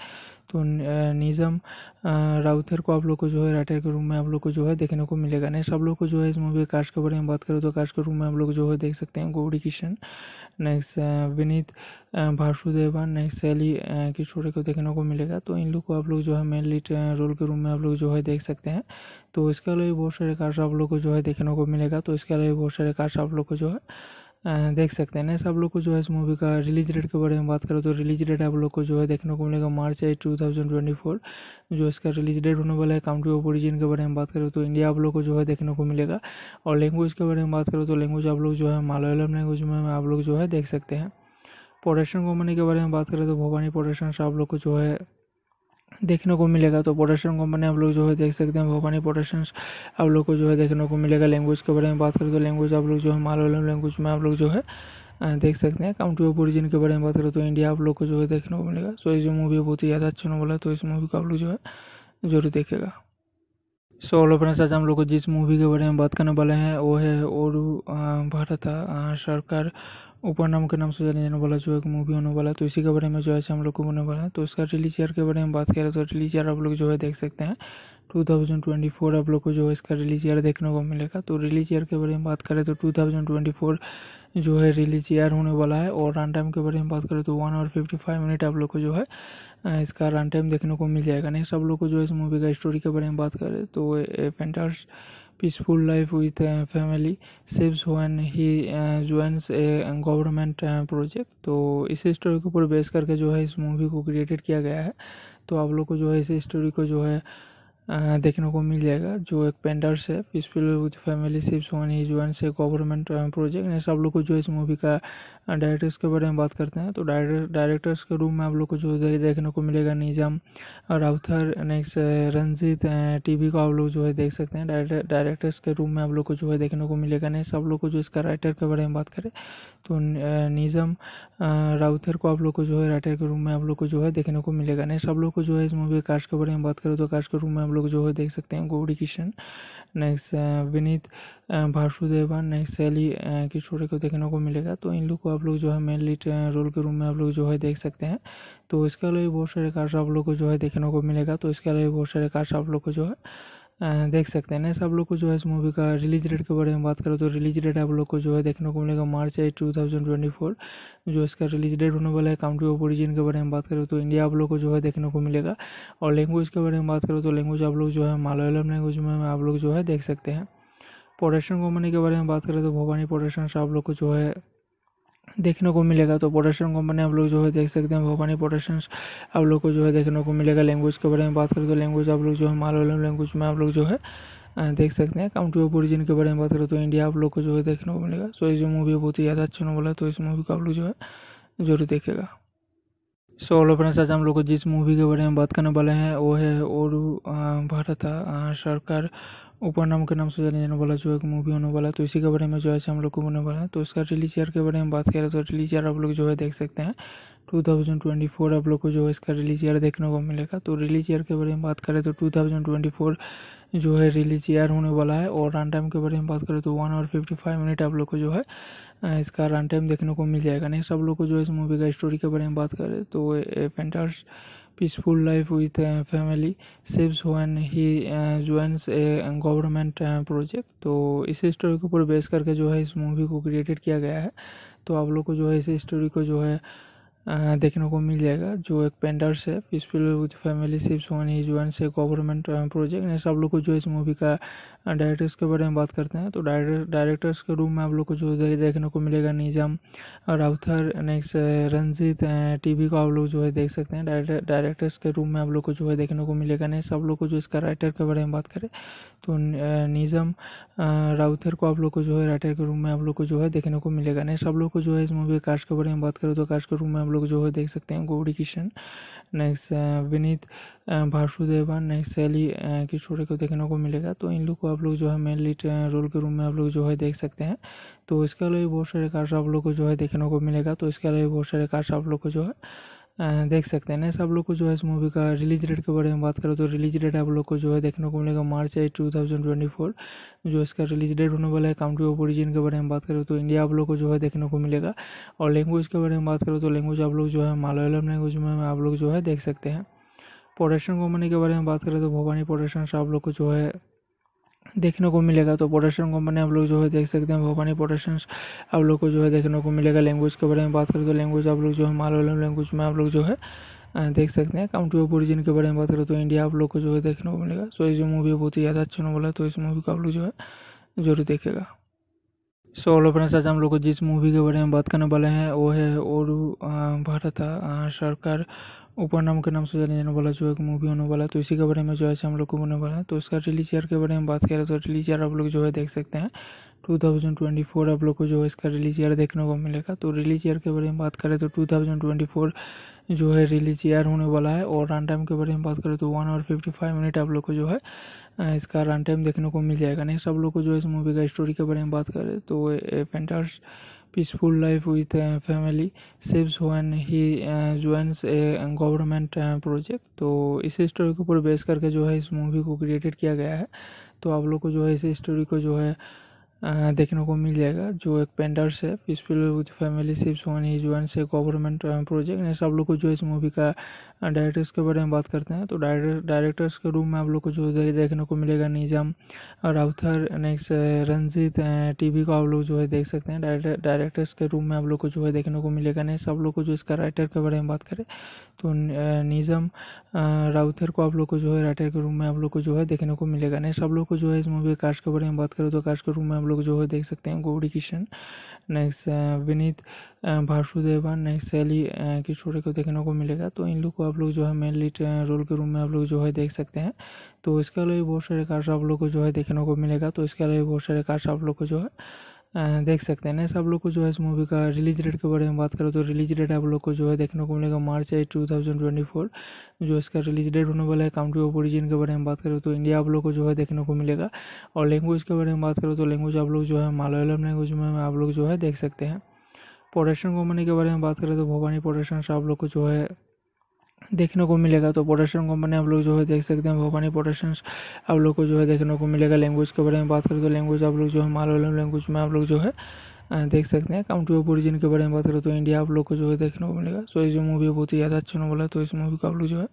तो निजम uh, राउथर uh, को आप लोग को जो है राइटर के रूम में आप लोग को जो है देखने को मिलेगा नहीं सब लोग को जो है इस मूवी कार्ड के बारे में बात करें तो कार्ड के रूम में आप लोग जो है देख सकते हैं गौरी किशन नेक्स्ट विनीत वासुदेवन नेक्स्ट शैली की को देखने को मिलेगा तो इन लोग को आप लोग जो है मेन लीड रोल के रूम में आप लोग जो है देख सकते हैं तो इसके अलावा बहुत सारे कार्ड्स आप लोग को जो है देखने को मिलेगा तो इसके अलावा बहुत सारे कार्ड्स आप लोग को जो है देख सकते हैं नेक्स्ट आप लोग को जो है इस मूवी का रिलीज डेट के बारे में बात करें तो रिलीज डेट आप लोग को जो है देखने को मिलेगा March eight two thousand twenty four जो इसका रिलीज डेट होने वाला है काउंट्री ऑफ ओरिजिन के बारे में बात करें तो इंडिया आप लोग को जो है देखने को मिलेगा और लैंग्वेज के बारे में बात करें तो लैंग्वेज आप लोग जो है मालयालम लैंग्वेज में आप लोग जो है देख सकते हैं प्रोडक्शन कंपनी के बारे में बात करें तो भवानी प्रोडक्शन आप लोग को जो है देखने को मिलेगा तो प्रोडक्शन कंपनी आप लोग जो है देख सकते हैं भवानी प्रोडक्शन आप लोग को जो है देखने को मिलेगा लैंग्वेज के बारे में बात करें तो लैंग्वेज आप लोग जो है मालवलम लैंग्वेज में आप लोग जो है देख सकते हैं काउंट्री ऑफ ओरिजिन के बारे में बात करें तो इंडिया आप लोग को जो है देखने को मिलेगा सो इस जो मूवी बहुत ही ज़्यादा अच्छा नॉवल है तो इस मूवी को आप लोग जो है जरूर देखेगा सो ऑल फ्रेंड्स आज हम लोग को जिस मूवी के बारे में बात करने वाले हैं वो है और भारत सरकार ऊपर नाम के नाम से जाने जाने वाला जो एक मूवी होने वाला है तो इसी के बारे में जो है हम लोग को होने वाला है तो इसका रिलीज ईयर के बारे में बात करें तो रिलीज ईयर आप लोग जो है देख सकते हैं 2024 आप लोग को जो है इसका रिलीज ईयर देखने को मिलेगा तो रिलीज ईयर के बारे में बात करें तो टू जो है रिलीज ईयर होने वाला है और रन टाइम के बारे में बात करें तो one hour fifty five minute आप लोग को जो है इसका रन टाइम देखने को मिल जाएगा नेक्स्ट आप लोग को जो है इस मूवी का स्टोरी के बारे में बात करें तो painters peaceful life with uh, family saves when he uh, joins a government project uh, तो इस स्टोरी के ऊपर बेस करके जो है इस मूवी को क्रिएटेड किया गया है तो आप लोग को जो है इस स्टोरी को जो है देखने को मिल जाएगा जो एक पेंडर्स है peaceful with family sips one he जो है गवर्नमेंट प्रोजेक्ट ने सब लोग को जो है इस मूवी का डायरेक्टर्स के बारे में बात करते हैं तो डायरेक्टर्स के रूम में आप लोग को जो दे, देखने को मिलेगा निजाम राउथर नेक्स्ट रंजीत टीवी को आप लोग जो है देख सकते हैं डायरेक्टर्स के रूम में आप लोग को जो है देखने को मिलेगा नहीं सब लोग को जो इसका राइटर के बारे में बात करें तो निजम uh, राउथर uh, को आप लोग को जो है राइटर के रूम में आप लोग को जो है देखने को मिलेगा नहीं सब लोग को जो है इस मूवी कास्ट के बारे में बात करें तो कास्ट के रूम में आप लोग जो है देख सकते हैं गौरी किशन नेक्स्ट विनीत भाषुदेवन नेक्स्ट सैली की को देखने को मिलेगा तो इन लोग को आप लोग जो है मेन लीड रोल के रूम में आप लोग जो है देख सकते हैं तो इसके अलावा बहुत सारे कार्ड्स आप लोग को जो है देखने को मिलेगा तो इसके अलावा बहुत सारे कार्ड्स आप लोग को जो है देख सकते हैं ना सब लोग को जो है इस मूवी का रिलीज डेट के बारे में बात करें तो रिलीज डेट आप लोग को जो है देखने को मिलेगा March eight two thousand twenty four जो इसका रिलीज डेट होने वाला है काउंट्री ऑफ ओरिजिन के बारे में बात करें तो इंडिया आप लोग को जो है देखने को मिलेगा और लैंग्वेज के बारे में बात करें तो लैंग्वेज आप लोग जो है मालयालम लैंग्वेज में आप लोग जो है देख सकते हैं प्रोडक्शन कंपनी के बारे में बात करें तो भवानी प्रोडक्शन आप लोग को जो है देखने को मिलेगा तो प्रोडक्शन कंपनी आप लोग जो है देख सकते हैं भवानी प्रोडक्शन आप लोग को जो है देखने को मिलेगा लैंग्वेज के बारे में बात करें तो लैंग्वेज आप लोग जो है मालवालम लैंग्वेज में आप लोग जो है देख सकते हैं काउंटी ऑफ ओरिजिन के बारे में बात करें तो इंडिया आप लोग को जो है देखने को मिलेगा सो ये जो मूवी बहुत ही ज़्यादा अच्छा नॉवल है तो इस मूवी को आप लोग जो है जरूर देखेगा सो ऑलो फ्रेंड्स आज हम लोग को जिस मूवी के बारे में बात करने वाले हैं वो है और भारत सरकार ऊपर नाम के नाम से जाने जाने वाला जो है मूवी होने वाला है तो इसी के बारे में जो है हम लोग को होने वाला है तो उसका रिलीज ईयर के बारे में बात करें तो रिलीज ईयर आप लोग जो है देख सकते हैं 2024 आप लोग को जो है इसका रिलीज ईयर देखने को मिलेगा तो रिलीज ईयर के बारे में बात करें तो टू जो है रिलीज ईयर होने वाला है और रन टाइम के बारे में बात करें तो one hour fifty five minute आप लोग को जो है इसका रन टाइम देखने को मिल जाएगा नेक्स्ट आप लोग को जो है इस मूवी का स्टोरी के बारे में बात करें तो एफेंटर्स painter's peaceful life with family saves when he joins a government project तो इस स्टोरी के ऊपर बेस करके जो है इस मूवी को क्रिएटेड किया गया है तो आप लोग को जो है इस स्टोरी को जो है देखने को मिल जाएगा जो एक पेंडर्स है peaceful with family sips one he जो है गवर्नमेंट प्रोजेक्ट ने सब लोग को जो इस मूवी का डायरेक्टर्स हाँ, के बारे में बात करते हैं तो डायरेक्टर्स के रूम में आप लोग को जो दे, देखने को मिलेगा निजाम राउथर नेक्स्ट रंजीत टीवी को आप लोग जो है देख सकते हैं डायरेक्टर्स के रूम में आप लोग को जो है देखने को मिलेगा नहीं सब लोग को जो इसका राइटर के बारे में बात करें तो निजम uh, राउथर uh, को आप लोग को जो है राइटर के रूम में आप लोग को जो है देखने को मिलेगा नहीं सब लोग को जो है इस मूवी कास्ट के बारे में बात करें तो कास्ट के रूम में आप लोग जो है देख सकते हैं गौरी किशन नेक्स्ट विनीत भारसुदेवन नेक्स्ट शैली किशोर को देखने को मिलेगा तो इन लोग को आप लोग जो है मेन लीड रोल के रूम में आप लोग जो है देख सकते हैं तो इसके अलावा बहुत सारे कार्ड आप लोग को जो है देखने को मिलेगा तो इसके अलावा बहुत सारे कार्ड आप लोग को जो है देख सकते हैं नेक्स्ट आप लोग को जो है इस मूवी का रिलीज डेट के बारे में बात करें तो रिलीज डेट आप लोग को जो है देखने को मिलेगा March eight two thousand twenty four जो इसका रिलीज डेट होने वाला है कंट्री ऑफ ओरिजिन के बारे में बात करें तो इंडिया आप लोग को जो है देखने को मिलेगा और लैंग्वेज के बारे में बात करें तो लैंग्वेज आप लोग जो है मालयालम लैंग्वेज में आप लोग जो है देख सकते हैं प्रोडक्शन कंपनी के बारे में बात करें तो भवानी प्रोडक्शन आप लोग को जो है देखने को मिलेगा तो प्रोडक्शन कंपनी आप लोग जो है देख सकते हैं भोपानी प्रोडक्शन आप लोग को जो है देखने को मिलेगा लैंग्वेज के बारे में बात करें तो लैंग्वेज आप लोग जो है मालवलम लैंग्वेज में आप लोग जो है देख सकते हैं काउंटी ऑफ ओरिजिन के बारे में बात करें तो इंडिया आप लोग को जो है देखने को मिलेगा सो ये मूवी बहुत ही ज़्यादा अच्छा नॉवल है तो इस मूवी को आप लोग जो है जरूर देखेगा सो ऑलो फ्रेंड्स आज हम लोग को जिस मूवी के बारे में बात करने वाले हैं वो है और भारत सरकार ऊपर नाम के नाम से जाने जाने वाला जो एक मूवी होने वाला है तो इसी के बारे में जो है हम लोग को होने वाला है तो उसका रिलीज ईयर के बारे में बात करें तो रिलीज ईयर आप लोग जो है देख सकते हैं 2024 आप लोग को जो है इसका रिलीज ईयर देखने को मिलेगा तो रिलीज ईयर के बारे में बात करें तो 2024 जो है रिलीज ईयर होने वाला है और रन टाइम के बारे में बात करें तो one hour fifty five minute आप लोग को जो है इसका रन टाइम देखने को मिल जाएगा नेक्स्ट आप लोग को जो है इस मूवी का स्टोरी के बारे में बात करें तो painters peaceful life with family saves one he joins a government project तो इस स्टोरी के ऊपर बेस करके जो है इस मूवी को क्रिएटेड किया गया है तो आप लोग को जो है इस स्टोरी को जो है uh, देखने को मिल जाएगा जो एक पेंडर्स है peaceful with family sips one he जो है गवर्नमेंट प्रोजेक्ट नेक्स्ट आप लोग को जो इस मूवी का डायरेक्टर्स के बारे में बात करते हैं तो डायरेक्टर्स के रूम में आप लोग को जो है देखने को मिलेगा निज़ाम राउथर नेक्स्ट रंजीत टीवी को आप लोग जो है देख सकते हैं डायरेक्टर्स के रूम में आप लोग को जो है देखने को मिलेगा नेक्स्ट आप लोग को जो इसका राइटर के बारे में बात करें तो uh, निजम uh, राउथर को आप लोग को जो है राइटर के रूम में आप लोग को जो है देखने को मिलेगा नहीं सब लोग को जो है इस मूवी के के बारे में बात करें तो काश के रूम में आप लोग जो है देख सकते हैं Gauri Kishan next uh, Vineeth Vasudevan next शैली किशोर को देखने को मिलेगा तो इन लोग को आप लोग जो है मेन लीड रोल के रूम में आप लोग जो है देख सकते हैं तो इसके अलावा बहुत सारे कार्ड आप लोग को जो है देखने को मिलेगा तो इसके अलावा बहुत सारे कार्ड आप लोग को जो है देख सकते हैं नेक्स्ट आप लोग को जो है इस मूवी का रिलीज डेट के बारे में बात करें तो रिलीज डेट आप लोग को जो है देखने को मिलेगा March eight two thousand twenty four जो इसका रिलीज डेट होने वाला है काउंट्री ऑफ ओरिजिन के बारे में बात करें तो इंडिया आप लोग को जो है देखने को मिलेगा और लैंग्वेज के बारे में बात करें तो लैंग्वेज आप लोग जो है मालयालम लैंग्वेज में आप लोग जो है देख सकते हैं प्रोडक्शन कंपनी के बारे में बात करें तो भवानी प्रोडक्शन आप लोग को जो है देखने को मिलेगा तो प्रोडक्शन कंपनी आप लोग जो है देख सकते हैं भवानी प्रोडक्शन आप लोग को जो है देखने को मिलेगा लैंग्वेज के बारे में बात करें तो लैंग्वेज आप लोग जो है मालवलम लैंग्वेज में आप लोग जो है देख सकते हैं काउंट्री ऑफ ओरिजिन के बारे में बात करें तो इंडिया आप लोग को जो है देखने को मिलेगा सो इस मूवी बहुत ही ज़्यादा अच्छा नॉवल है तो इस मूवी को आप लोग जो है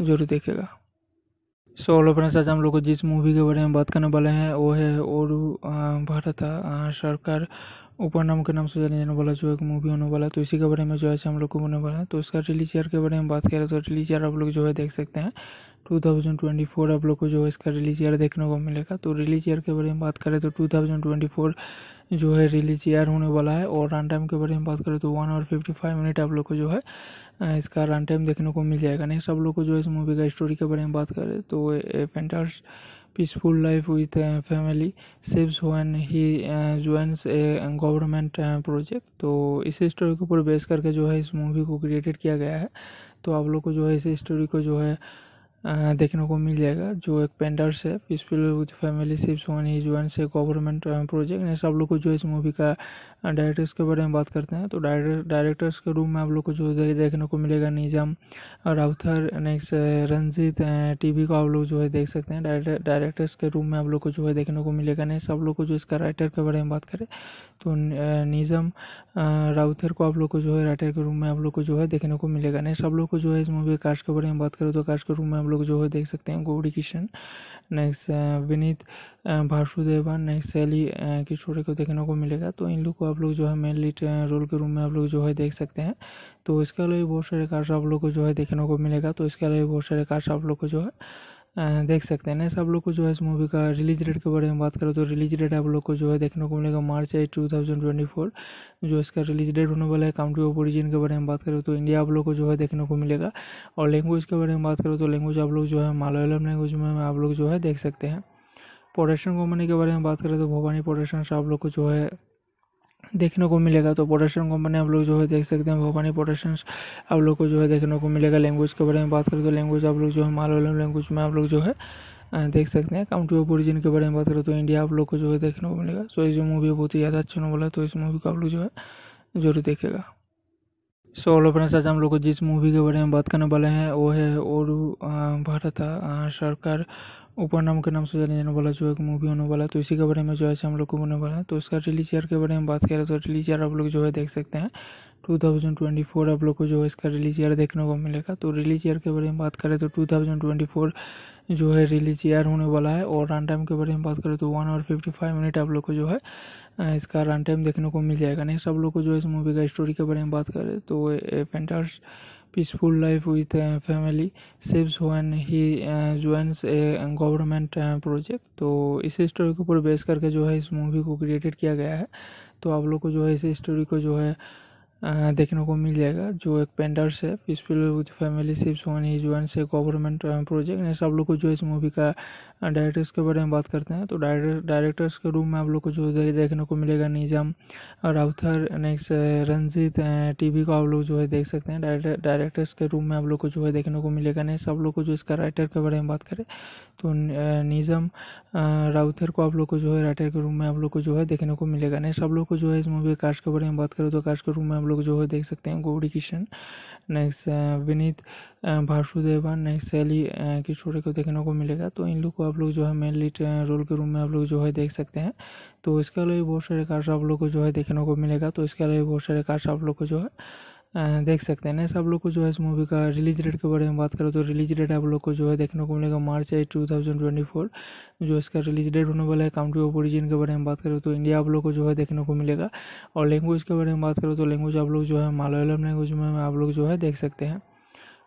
जरूर देखेगा सो ऑलो फ्रेंड्स आज हम लोग को जिस मूवी के बारे में बात करने वाले हैं वो है और भारत सरकार ऊपर नाम के नाम से जाने जाने वाला जो एक मूवी होने वाला है तो इसी के बारे में जो है हम लोग को होने वाला है तो इसका रिलीज ईयर के बारे में बात करें तो रिलीज ईयर आप लोग जो है देख सकते हैं 2024 आप लोग को जो है इसका रिलीज ईयर देखने को मिलेगा तो रिलीज ईयर के बारे में बात करें तो टू जो है रिलीज ईयर होने वाला है और रन टाइम के बारे में बात करें तो one hour fifty five minute आप लोग को जो है इसका रन टाइम देखने को मिल जाएगा नेक्स्ट आप लोग को जो है इस मूवी का स्टोरी के बारे में बात करें तो painters peaceful life with uh, family saves when he uh, joins a government project uh, तो इस स्टोरी के ऊपर बेस करके जो है इस मूवी को क्रिएटेड किया गया है तो आप लोग को जो है इस स्टोरी को जो है देखने को मिल जाएगा जो एक पेंडर्स है peaceful with family sips one he जो है गवर्नमेंट प्रोजेक्ट ने सब लोग को जो है इस मूवी का डायरेक्टर्स के बारे में बात करते हैं तो डायरेक्टर्स के रूम में आप लोग को जो दे, देखने को मिलेगा निजाम राउथर नेक्स्ट रंजीत टीवी को आप लोग जो है देख सकते हैं डायरेक्टर्स के रूम में आप लोग को जो है देखने को मिलेगा नहीं सब लोग को जो इसका राइटर के बारे में बात करें तो निजम uh, राउथर uh, को आप लोग को जो है राइटर के रूम में आप लोग को जो है देखने को मिलेगा नहीं सब लोग को जो है इस मूवी कास्ट के बारे में बात करें तो कास्ट के रूम में आप लोग जो है देख सकते हैं गौरी किशन नेक्स्ट विनीत भाषुदेवन नेक्स्ट सैली की को देखने को मिलेगा तो इन लोग को आप लोग जो है मेन लीड रोल के रूम में आप लोग जो है देख सकते हैं तो इसके अलावा बहुत सारे कार्ड्स आप लोग को जो है देखने को मिलेगा तो इसके अलावा बहुत सारे कार्ड्स आप लोग को जो है देख सकते हैं ना सब लोग को जो है इस मूवी का रिलीज डेट के बारे में बात करें तो रिलीज डेट आप लोग को जो है देखने को मिलेगा March eight two thousand twenty four जो इसका रिलीज डेट होने वाला है काउंट्री ऑफ ओरिजिन के बारे में बात करें तो इंडिया आप लोग को जो है देखने को मिलेगा और लैंग्वेज के बारे में बात करें तो लैंग्वेज आप लोग जो है मालयालम लैंग्वेज में आप लोग जो है देख सकते हैं प्रोडक्शन कंपनी के बारे में बात करें तो भवानी प्रोडक्शन आप लोग को जो है देखने को मिलेगा तो प्रोडक्शन कंपनी आप लोग जो है देख सकते हैं भोपानी प्रोडक्शन आप लोग को जो है देखने को मिलेगा लैंग्वेज के बारे में बात करें तो लैंग्वेज आप लोग जो है मालवालम लैंग्वेज में आप लोग जो है देख सकते हैं काउंटी ऑफ ओरिजिन के बारे में बात करें तो इंडिया आप लोग को जो है देखने को मिलेगा सो ये जो मूवी बहुत ही ज़्यादा अच्छा नॉवल है तो इस मूवी को आप लोग जो है जरूर देखेगा सो ऑल फ्रेंड्स आज हम लोग को जिस मूवी के बारे में बात करने वाले हैं वो है और भारत सरकार ऊपर नाम के नाम से जाने जाने वाला जो है मूवी होने वाला है तो इसी के बारे में जो है हम लोग को होने वाला है तो इसका रिलीज ईयर के बारे में बात करें तो रिलीज ईयर आप लोग जो है देख सकते हैं 2024 आप लोग को जो है इसका रिलीज ईयर देखने को मिलेगा तो रिलीज ईयर के बारे में बात करें तो टू जो है रिलीज ईयर होने वाला है और रन टाइम के बारे में बात करें तो one hour fifty five minute आप लोग को जो है इसका रन टाइम देखने को मिल जाएगा नेक्स्ट आप लोग को जो है इस मूवी का स्टोरी के बारे में बात करें तो एफेंटर्स peaceful life with family saves when he joins a government project तो इस स्टोरी के ऊपर बेस करके जो है इस मूवी को क्रिएटेड किया गया है तो आप लोग को जो है इस स्टोरी को जो है देखने को मिल जाएगा जो एक पेंडर्स है peaceful with family sips one he जो है गवर्नमेंट प्रोजेक्ट ने सब लोग को जो इस मूवी का डायरेक्टर्स हाँ, के बारे में बात करते हैं तो डायरेक्टर्स के रूम में आप लोग को जो दे, देखने को मिलेगा निजाम राउथर नेक्स्ट रंजीत टीवी को आप लोग जो है देख सकते हैं डायरेक्टर्स के रूम में आप लोग को जो है देखने को मिलेगा नहीं सब लोग को जो इसका राइटर के बारे में बात करें तो निजम uh, राउथर uh, को आप लोग को जो है राइटर के रूम में आप लोग को जो है देखने को मिलेगा नहीं सब लोग को जो है इस मूवी कास्ट के बारे में बात करें तो कास्ट के रूम में आप लोग जो है देख सकते हैं गौरी किशन नेक्स्ट विनीत भाषुदेवा नेक्स्ट शैली किशोर को देखने को मिलेगा तो इन लोग को आप लोग जो है मेन लीड रोल के रूम में आप लोग जो है देख सकते हैं तो इसके अलावा बहुत सारे कार्ड आप लोग को जो है देखने को मिलेगा तो इसके अलावा बहुत सारे कार्ड आप लोग को जो है देख सकते हैं नेक्स्ट आप लोग को जो है इस मूवी का रिलीज डेट के बारे में बात करें तो रिलीज डेट आप लोग को जो है देखने को मिलेगा March eight two thousand twenty four जो इसका रिलीज डेट होने वाला है कंट्री ऑफ ओरिजिन के बारे में बात करें तो इंडिया आप लोग को जो है देखने को मिलेगा और लैंग्वेज के बारे में बात करें तो लैंग्वेज आप लोग जो है मालयालम लैंग्वेज में आप लोग जो है देख सकते हैं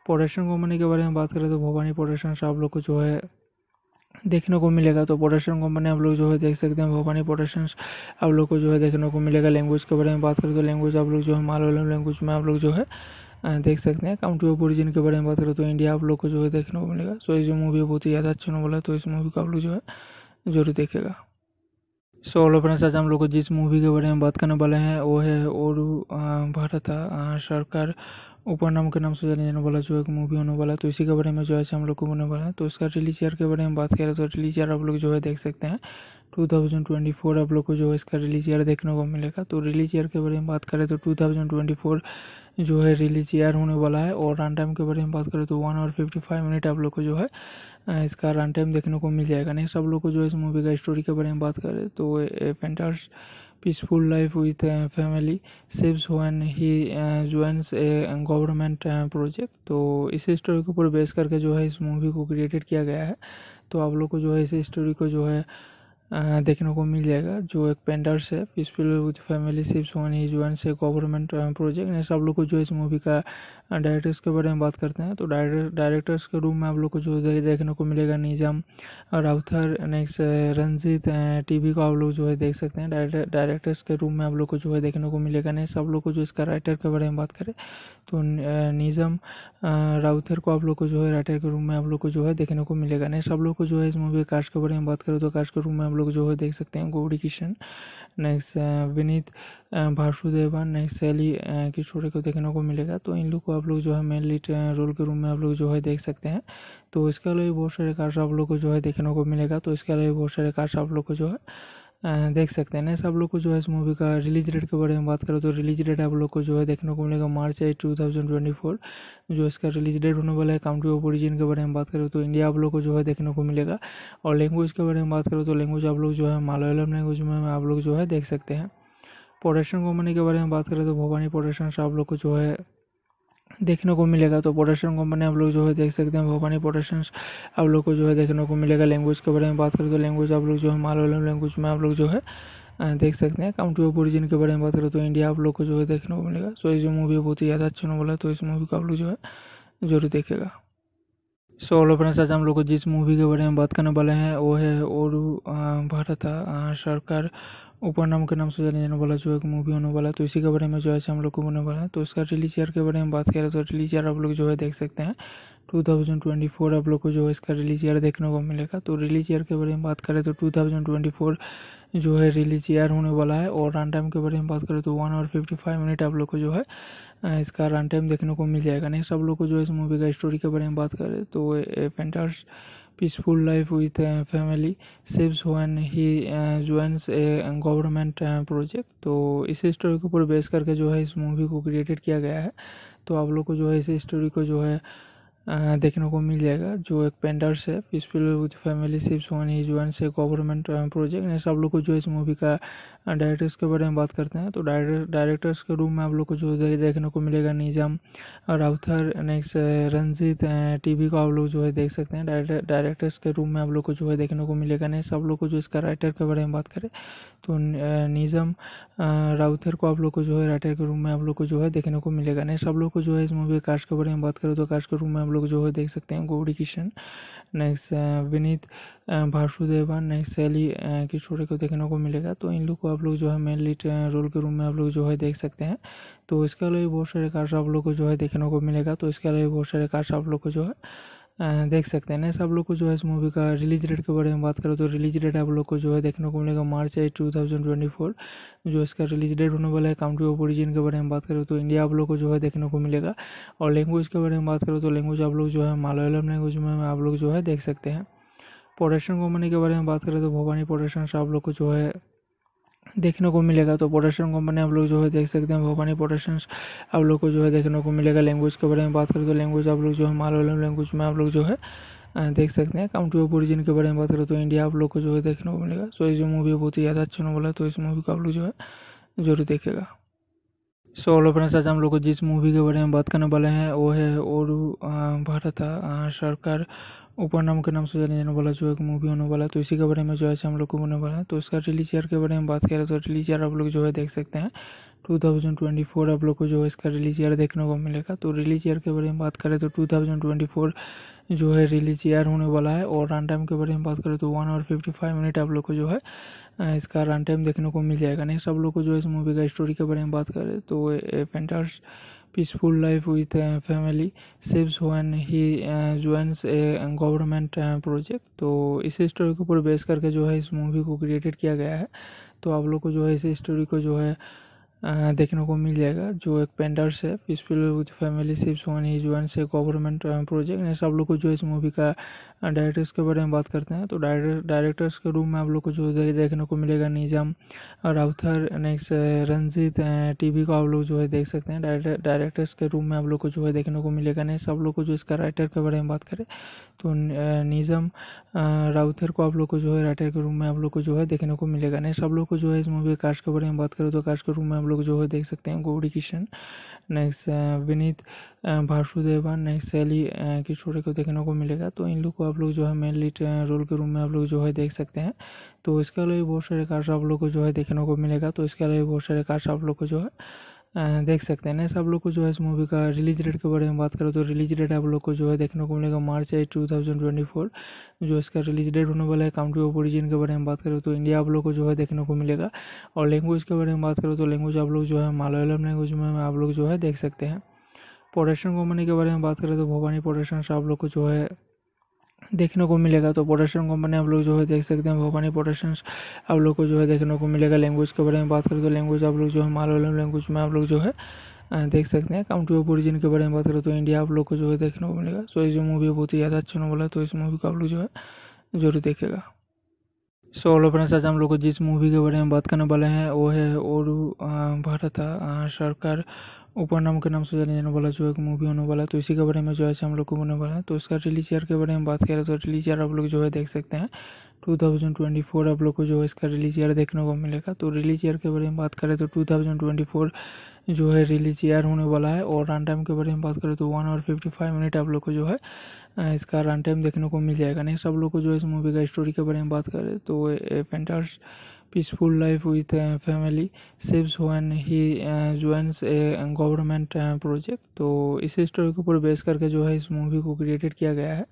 प्रोडक्शन कंपनी के बारे में बात करें तो भवानी प्रोडक्शन आप लोग को जो है देखने को मिलेगा तो प्रोडक्शन कंपनी आप लोग जो है देख सकते हैं भवानी प्रोडक्शन आप लोग को जो है देखने को मिलेगा लैंग्वेज के बारे में बात करें तो लैंग्वेज आप लोग जो है मालवलम लैंग्वेज में आप लोग जो है देख सकते हैं काउंटी ऑफ ओरिजिन के बारे में बात करें तो इंडिया आप लोग को जो है देखने को मिलेगा सो ये मूवी बहुत ही ज़्यादा अच्छा नॉवल है तो इस मूवी को आप लोग जो है जरूर देखेगा सो ऑलो फ्रेंड्स आज हम लोग को जिस मूवी के बारे में बात करने वाले हैं वो है और भारत सरकार ऊपर नाम के नाम से जाने जाने वाला जो है मूवी होने वाला है तो इसी के बारे में जो है हम लोग को होने वाला है तो इसका रिलीज ईयर के बारे में बात करें तो रिलीज ईयर आप लोग जो है देख सकते हैं 2024 आप लोग को जो है इसका रिलीज ईयर देखने को मिलेगा तो रिलीज ईयर के बारे में बात करें तो 2024 जो है रिलीज ईयर होने वाला है और रन टाइम के बारे में बात करें तो वन और फिफ्टी फाइव मिनट आप लोग को जो है इसका रन टाइम देखने को मिल जाएगा नेक्स्ट आप लोग को जो है इस मूवी का स्टोरी के बारे में बात करें तो फेंटार्स peaceful life with family saves one he joins a government project तो इस स्टोरी के ऊपर बेस करके जो है इस मूवी को क्रिएटेड किया गया है तो आप लोग को जो है इस स्टोरी को जो है uh, देखने को मिल जाएगा जो एक पेंडर्स है peaceful with family sips one he जो है गवर्नमेंट प्रोजेक्ट नेक्स्ट आप लोग को जो इस मूवी का डायरेक्टर्स के बारे में बात करते हैं तो डायरेक्टर्स के रूम में आप लोग को जो है देखने को मिलेगा निज़ाम राउथर नेक्स्ट रंजीत टीवी को आप लोग जो है देख सकते हैं डायरेक्टर्स के रूम में आप लोग को जो है देखने को मिलेगा नेक्स्ट आप लोग को जो इसका राइटर के बारे में बात करें तो निजम राउथर को आप लोग को जो है राइटर के रूम में आप लोग को जो है देखने को मिलेगा नेक्स्ट आप लोग को जो है इस मूवी कार्ड के बारे में बात करें तो कार्ड के रूम में आप लोग जो है देख सकते हैं गौरी किशन नेक्स्ट विनीत वासुदेवन नेक्स्ट शैली की को देखने को मिलेगा तो इन लोग को आप लोग जो है मेन लीड रोल के रूम में आप लोग जो है देख सकते हैं तो इसके अलावा बहुत सारे कार्ड आप लोग को जो है देखने को मिलेगा तो इसके अलावा बहुत सारे कार्ड्स आप लोग को जो है देख सकते हैं सब लोग को जो है इस मूवी का रिलीज डेट के बारे में बात करें तो रिलीज डेट आप लोग को जो है देखने को मिलेगा March eight two thousand twenty four जो इसका रिलीज डेट होने वाला है काउंट्री ऑफ ओरिजिन के बारे में बात करें तो इंडिया आप लोग को जो है देखने को मिलेगा और लैंग्वेज के बारे में बात करें तो लैंग्वेज आप लोग जो है मालयालम लैंग्वेज में आप लोग जो है देख सकते हैं प्रोडक्शन कंपनी के बारे में बात करें तो भवानी प्रोडक्शन आप लोग को जो है देखने को मिलेगा तो प्रोडक्शन कंपनी आप लोग जो है देख सकते हैं भवानी प्रोडक्शन आप लोग को जो है देखने को मिलेगा लैंग्वेज के बारे में बात करें तो लैंग्वेज आप लोग जो है मालवलम लैंग्वेज में आप लोग जो है देख सकते हैं काउंट्री ऑफ ओरिजिन के बारे में बात करें तो इंडिया आप लोग को जो है देखने को मिलेगा सो इस जो मूवी बहुत ही ज़्यादा अच्छा नॉवल है तो इस मूवी को आप लोग जो है जरूर देखेगा सो ऑलो फ्रेंड्स आज हम लोग को जिस मूवी के बारे में बात करने वाले हैं वो है और भारत सरकार ऊपर नाम के नाम से जाने जाने वाला जो एक मूवी होने वाला है तो इसी के बारे में जो है हम लोग को होने वाला है तो इसका रिलीज ईयर के बारे में बात करें तो रिलीज ईयर आप लोग जो है देख सकते हैं 2024 आप लोग को जो है इसका रिलीज ईयर देखने को मिलेगा तो रिलीज ईयर के बारे में बात करें तो टू जो है रिलीज ईयर होने वाला है और रन टाइम के बारे में बात करें तो one hour fifty five minute आप लोग को जो है इसका रन टाइम देखने को मिल जाएगा नेक्स्ट आप लोग को जो है इस मूवी का स्टोरी के बारे में बात करें तो painters peaceful life with uh, family saves when he uh, joins a government project uh, तो इस स्टोरी के ऊपर बेस करके जो है इस मूवी को क्रिएटेड किया गया है तो आप लोग को जो है इस स्टोरी को जो है देखने को मिल जाएगा जो एक पेंडर्स है peaceful with family sips one he जो है गवर्नमेंट प्रोजेक्ट ने सब लोग को जो है इस मूवी का डायरेक्टर्स के बारे में बात करते हैं तो डायरेक्टर्स के रूम में आप लोग को जो दे, देखने को मिलेगा निजाम राउथर नेक्स्ट रंजीत टीवी को आप लोग जो है देख सकते हैं डायरेक्टर्स के रूम में आप लोग को जो है देखने को मिलेगा नहीं सब लोग को जो इसका राइटर के बारे में बात करें तो निजम uh, राउथर uh, को आप लोग को जो है राइटर के रूम में आप लोग को जो है देखने को मिलेगा नहीं सब लोग को जो है इस मूवी कास्ट के बारे में बात करें तो कास्ट के रूम में आप लोग जो है देख सकते हैं गौरी किशन नेक्स्ट विनीत भाषुदेवन नेक्स्ट सैली की को देखने को मिलेगा तो इन लोग को आप लोग जो है मेन लीड रोल के रूम में आप लोग जो है देख सकते हैं तो इसके अलावा बहुत सारे कार्ड्स आप लोग को जो है देखने को मिलेगा तो इसके अलावा बहुत सारे कार्ड्स आप लोग को जो है देख सकते हैं ना सब लोग को जो है इस मूवी का रिलीज डेट के बारे में बात करें तो रिलीज डेट आप लोग को जो है देखने को मिलेगा March eight two thousand twenty four जो इसका रिलीज डेट होने वाला है काउंट्री ऑफ ओरिजिन के बारे में बात करें तो इंडिया आप लोग को जो है देखने को मिलेगा और लैंग्वेज के बारे में बात करें तो लैंग्वेज आप लोग जो है मालयालम लैंग्वेज में आप लोग जो है देख सकते हैं प्रोडक्शन कंपनी के बारे में बात करें तो भवानी प्रोडक्शन आप लोग को जो है देखने को मिलेगा तो प्रोडक्शन कंपनी आप लोग जो है देख सकते हैं भवानी प्रोडक्शन आप लोग को जो है देखने को मिलेगा लैंग्वेज के बारे में बात करें तो लैंग्वेज आप लोग जो है मालवालम लैंग्वेज में आप लोग जो है देख सकते हैं काउंटी ऑफ ओरिजिन के बारे में बात करें तो इंडिया आप लोग को जो है देखने को मिलेगा सो ये जो मूवी बहुत ही ज़्यादा अच्छा नॉवल है तो इस मूवी को आप लोग जो है जरूर देखेगा सो ऑल फ्रेंड्स आज हम लोग को जिस मूवी के बारे में बात करने वाले हैं वो है और भारत सरकार ऊपर नाम के नाम से जाने जाने वाला जो एक मूवी होने वाला है तो इसी के बारे में जो है हम लोग को बोलने वाला है तो इसका रिलीज ईयर के बारे में बात करें तो रिलीज ईयर आप लोग जो है देख सकते हैं 2024 आप लोग को जो है इसका रिलीज ईयर देखने को मिलेगा तो रिलीज ईयर के बारे में बात करें तो 2024 जो है रिलीज ईयर होने वाला है और रन टाइम के बारे में बात करें तो one hour fifty five minute आप लोग को जो है इसका रन टाइम देखने को मिल जाएगा नेक्स्ट आप लोग को जो है इस मूवी का स्टोरी के बारे में बात करें तो painters peaceful life with family saves one he joins a government project तो इस स्टोरी के ऊपर बेस करके जो है इस मूवी को क्रिएटेड किया गया है तो आप लोग को जो है इस स्टोरी को जो है uh, देखने को मिल जाएगा जो एक पेंडर्स है peaceful with family sips one he join a government project next आप लोग को जो इस मूवी का डायरेक्टर्स हाँ, के बारे में बात करते हैं तो डायरेक्टर्स के रूम में आप लोग को जो है देखने को मिलेगा Nizam राउथर next uh, Ranjith TV uh, को आप लोग जो है देख सकते हैं डायरेक्टर्स के रूम में आप लोग को जो है देखने को मिलेगा नहीं सब लोग को जो इसका राइटर के बारे में बात करें तो uh, निज़म राउथर को आप लोग को जो है राइटर के रूम में आप लोग को जो है देखने को मिलेगा नहीं सब लोग को जो है इस मूवी काश के बारे में बात करें तो काश के रूम में आप लोग जो है देख सकते हैं गौरी किशन नेक्स्ट विनीत वासुदेवा नेक्स्ट शैली किशोर को देखने को मिलेगा तो इन लोग को आप लोग जो है मेन लीड रोल के रूम में आप लोग जो है देख सकते हैं तो इसके अलावा बहुत सारे कार्ड आप लोग को जो है देखने को मिलेगा तो इसके अलावा बहुत सारे कार्ड आप लोग को जो है देख सकते हैं नेक्स्ट आप लोग को जो है इस मूवी का रिलीज डेट के बारे में बात करें तो रिलीज डेट आप लोग को जो है देखने को मिलेगा March eight two thousand twenty four जो इसका रिलीज डेट होने वाला है काउंट्री ऑफ ओरिजिन के बारे में बात करें तो इंडिया आप लोग को जो है देखने को मिलेगा और लैंग्वेज के बारे में बात करें तो लैंग्वेज आप लोग जो है मालयालम लैंग्वेज में आप लोग जो है देख सकते हैं प्रोडक्शन कंपनी के बारे में बात करें तो भवानी प्रोडक्शन आप लोग को जो है देखने को मिलेगा तो प्रोडक्शन कंपनी आप लोग जो है देख सकते हैं भवानी प्रोडक्शन आप लोग को जो है देखने को मिलेगा लैंग्वेज के बारे में बात करें तो लैंग्वेज आप लोग जो है मालवलम लैंग्वेज में आप लोग जो है देख सकते हैं काउंटी ऑफ ओरिजिन के बारे में बात करें तो इंडिया आप लोग को जो है देखने को मिलेगा सो इस मूवी बहुत ही ज़्यादा अच्छा नॉवल है तो इस मूवी को आप लोग जो है जरूर देखेगा सो ऑलो फ्रेंड्स आज हम लोग को जिस मूवी के बारे में बात करने वाले हैं वो है और भारत सरकार ऊपर नाम के नाम से जाने जाने वाला जो है मूवी होने वाला है तो इसी के बारे में जो है हम लोग को होने वाला है तो इसका रिलीज ईयर के बारे में बात करें तो रिलीज ईयर आप लोग जो है देख सकते हैं 2024 आप लोग को जो है इसका रिलीज ईयर देखने को मिलेगा तो रिलीज ईयर के बारे में बात करें तो 2024 जो है रिलीज ईयर होने वाला है और रन टाइम के बारे में बात करें तो one hour fifty five minute आप लोग को जो है इसका रन टाइम देखने को मिल जाएगा नेक्स्ट आप लोग को जो है इस मूवी का स्टोरी के बारे में बात करें तो एफेंटर्स peaceful life with family saves one he joins a government project तो इस स्टोरी के ऊपर बेस करके जो है इस मूवी को क्रिएटेड किया गया है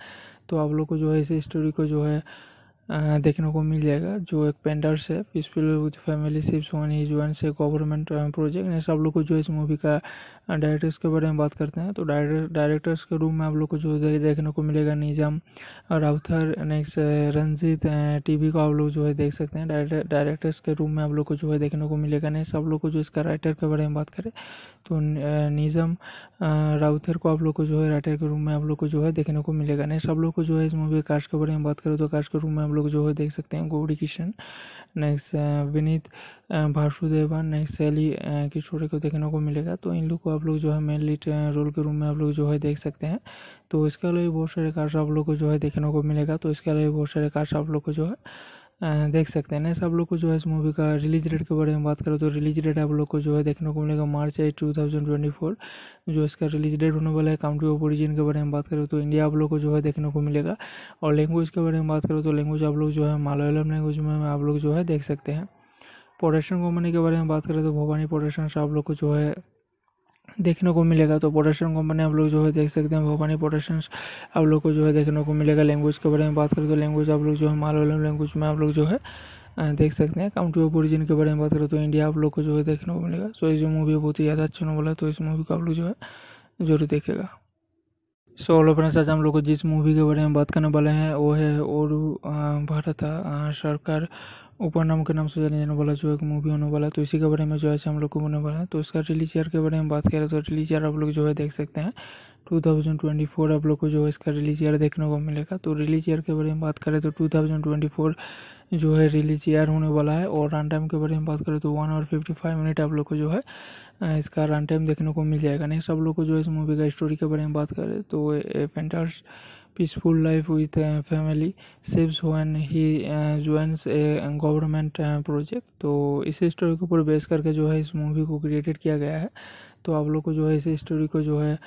तो आप लोग को जो है इस स्टोरी को जो है uh, देखने को मिल जाएगा जो एक पेंडर्स है peaceful with family sips one he जो है गवर्नमेंट प्रोजेक्ट नेक्स्ट आप लोग को जो इस मूवी का डायरेक्टर्स हाँ, के बारे में बात करते हैं तो डायरेक्टर्स के रूम में आप लोग को जो है देखने को मिलेगा Nizam राउथर next uh, Ranjith TV uh, को आप लोग जो है देख सकते हैं डायरेक्टर्स के रूम में आप लोग को जो है देखने को मिलेगा नेक्स्ट आप लोग को जो इसका राइटर के बारे में बात करें तो uh, निज़ाम राउथर को आप लोग को जो है राइटर के रूम में आप लोग को जो है देखने को मिलेगा नेक्स्ट आप लोग को जो है इस मूवी कार्ड के बारे में बात करें तो कार्ड के रूम में आप लोग जो है देख सकते हैं गौरी किशन नेक्स्ट विनीत वासुदेवन नेक्स्ट शैली की को देखने को मिलेगा तो इन लोग को आप लोग जो है मेन लीड रोल के रूम में आप लोग जो है देख सकते हैं तो इसके अलावा बहुत सारे कार्ड आप लोग को जो है देखने को मिलेगा तो इसके अलावा बहुत सारे कार्ड्स आप लोग को जो है देख सकते हैं नेक्स्ट आप लोग को जो है इस मूवी का रिलीज डेट के बारे में बात करें तो रिलीज डेट आप लोग को जो है देखने को मिलेगा March eight two thousand twenty four जो इसका रिलीज डेट होने वाला है काउंट्री ऑफ ओरिजिन के बारे में बात करें तो इंडिया आप लोग को जो है देखने को मिलेगा और लैंग्वेज के बारे में बात करो तो लैंग्वेज आप लोग जो है मालयालम लैंग्वेज में आप लोग जो है देख सकते हैं प्रोडक्शन कंपनी के बारे में बात करें तो भवानी प्रोडक्शन आप लोग को जो है देखने को मिलेगा तो प्रोडक्शन कंपनी आप लोग जो है देख सकते हैं भवानी प्रोडक्शन आप लोग को जो है देखने को मिलेगा लैंग्वेज के बारे में बात करें तो लैंग्वेज आप लोग जो है मालवलम लैंग्वेज में आप लोग जो है देख सकते हैं काउंट्री ऑफ ओरिजिन के बारे में बात करें तो इंडिया आप लोग को जो है देखने को मिलेगा सो इस जो मूवी बहुत ही ज़्यादा अच्छा नॉवल है तो इस मूवी को आप लोग जो है जरूर देखेगा सो ऑल फ्रेंड्स आज हम लोग को जिस मूवी के बारे में बात करने वाले हैं वो है और भारत सरकार ऊपर नाम के नाम से जाने जाने वाला जो एक मूवी होने वाला है तो इसी के बारे में जो है हम लोग को होने वाला है तो इसका रिलीज ईयर के बारे में बात करें तो रिलीज ईयर आप लोग जो है देख सकते हैं 2024 आप लोग को जो है इसका रिलीज ईयर देखने को मिलेगा तो रिलीज ईयर के बारे में बात करें तो 2024 जो है रिलीज ईयर होने वाला है और रन टाइम के बारे में बात करें तो one hour fifty five minute आप लोग को जो है इसका रन टाइम देखने को मिल जाएगा नेक्स्ट आप लोग को जो है इस मूवी का स्टोरी के बारे में बात करें तो painters peaceful life with uh, family saves when he uh, joins a government project uh, तो इस स्टोरी के ऊपर बेस करके जो है इस मूवी को क्रिएटेड किया गया है तो आप लोग को जो है इस स्टोरी को जो है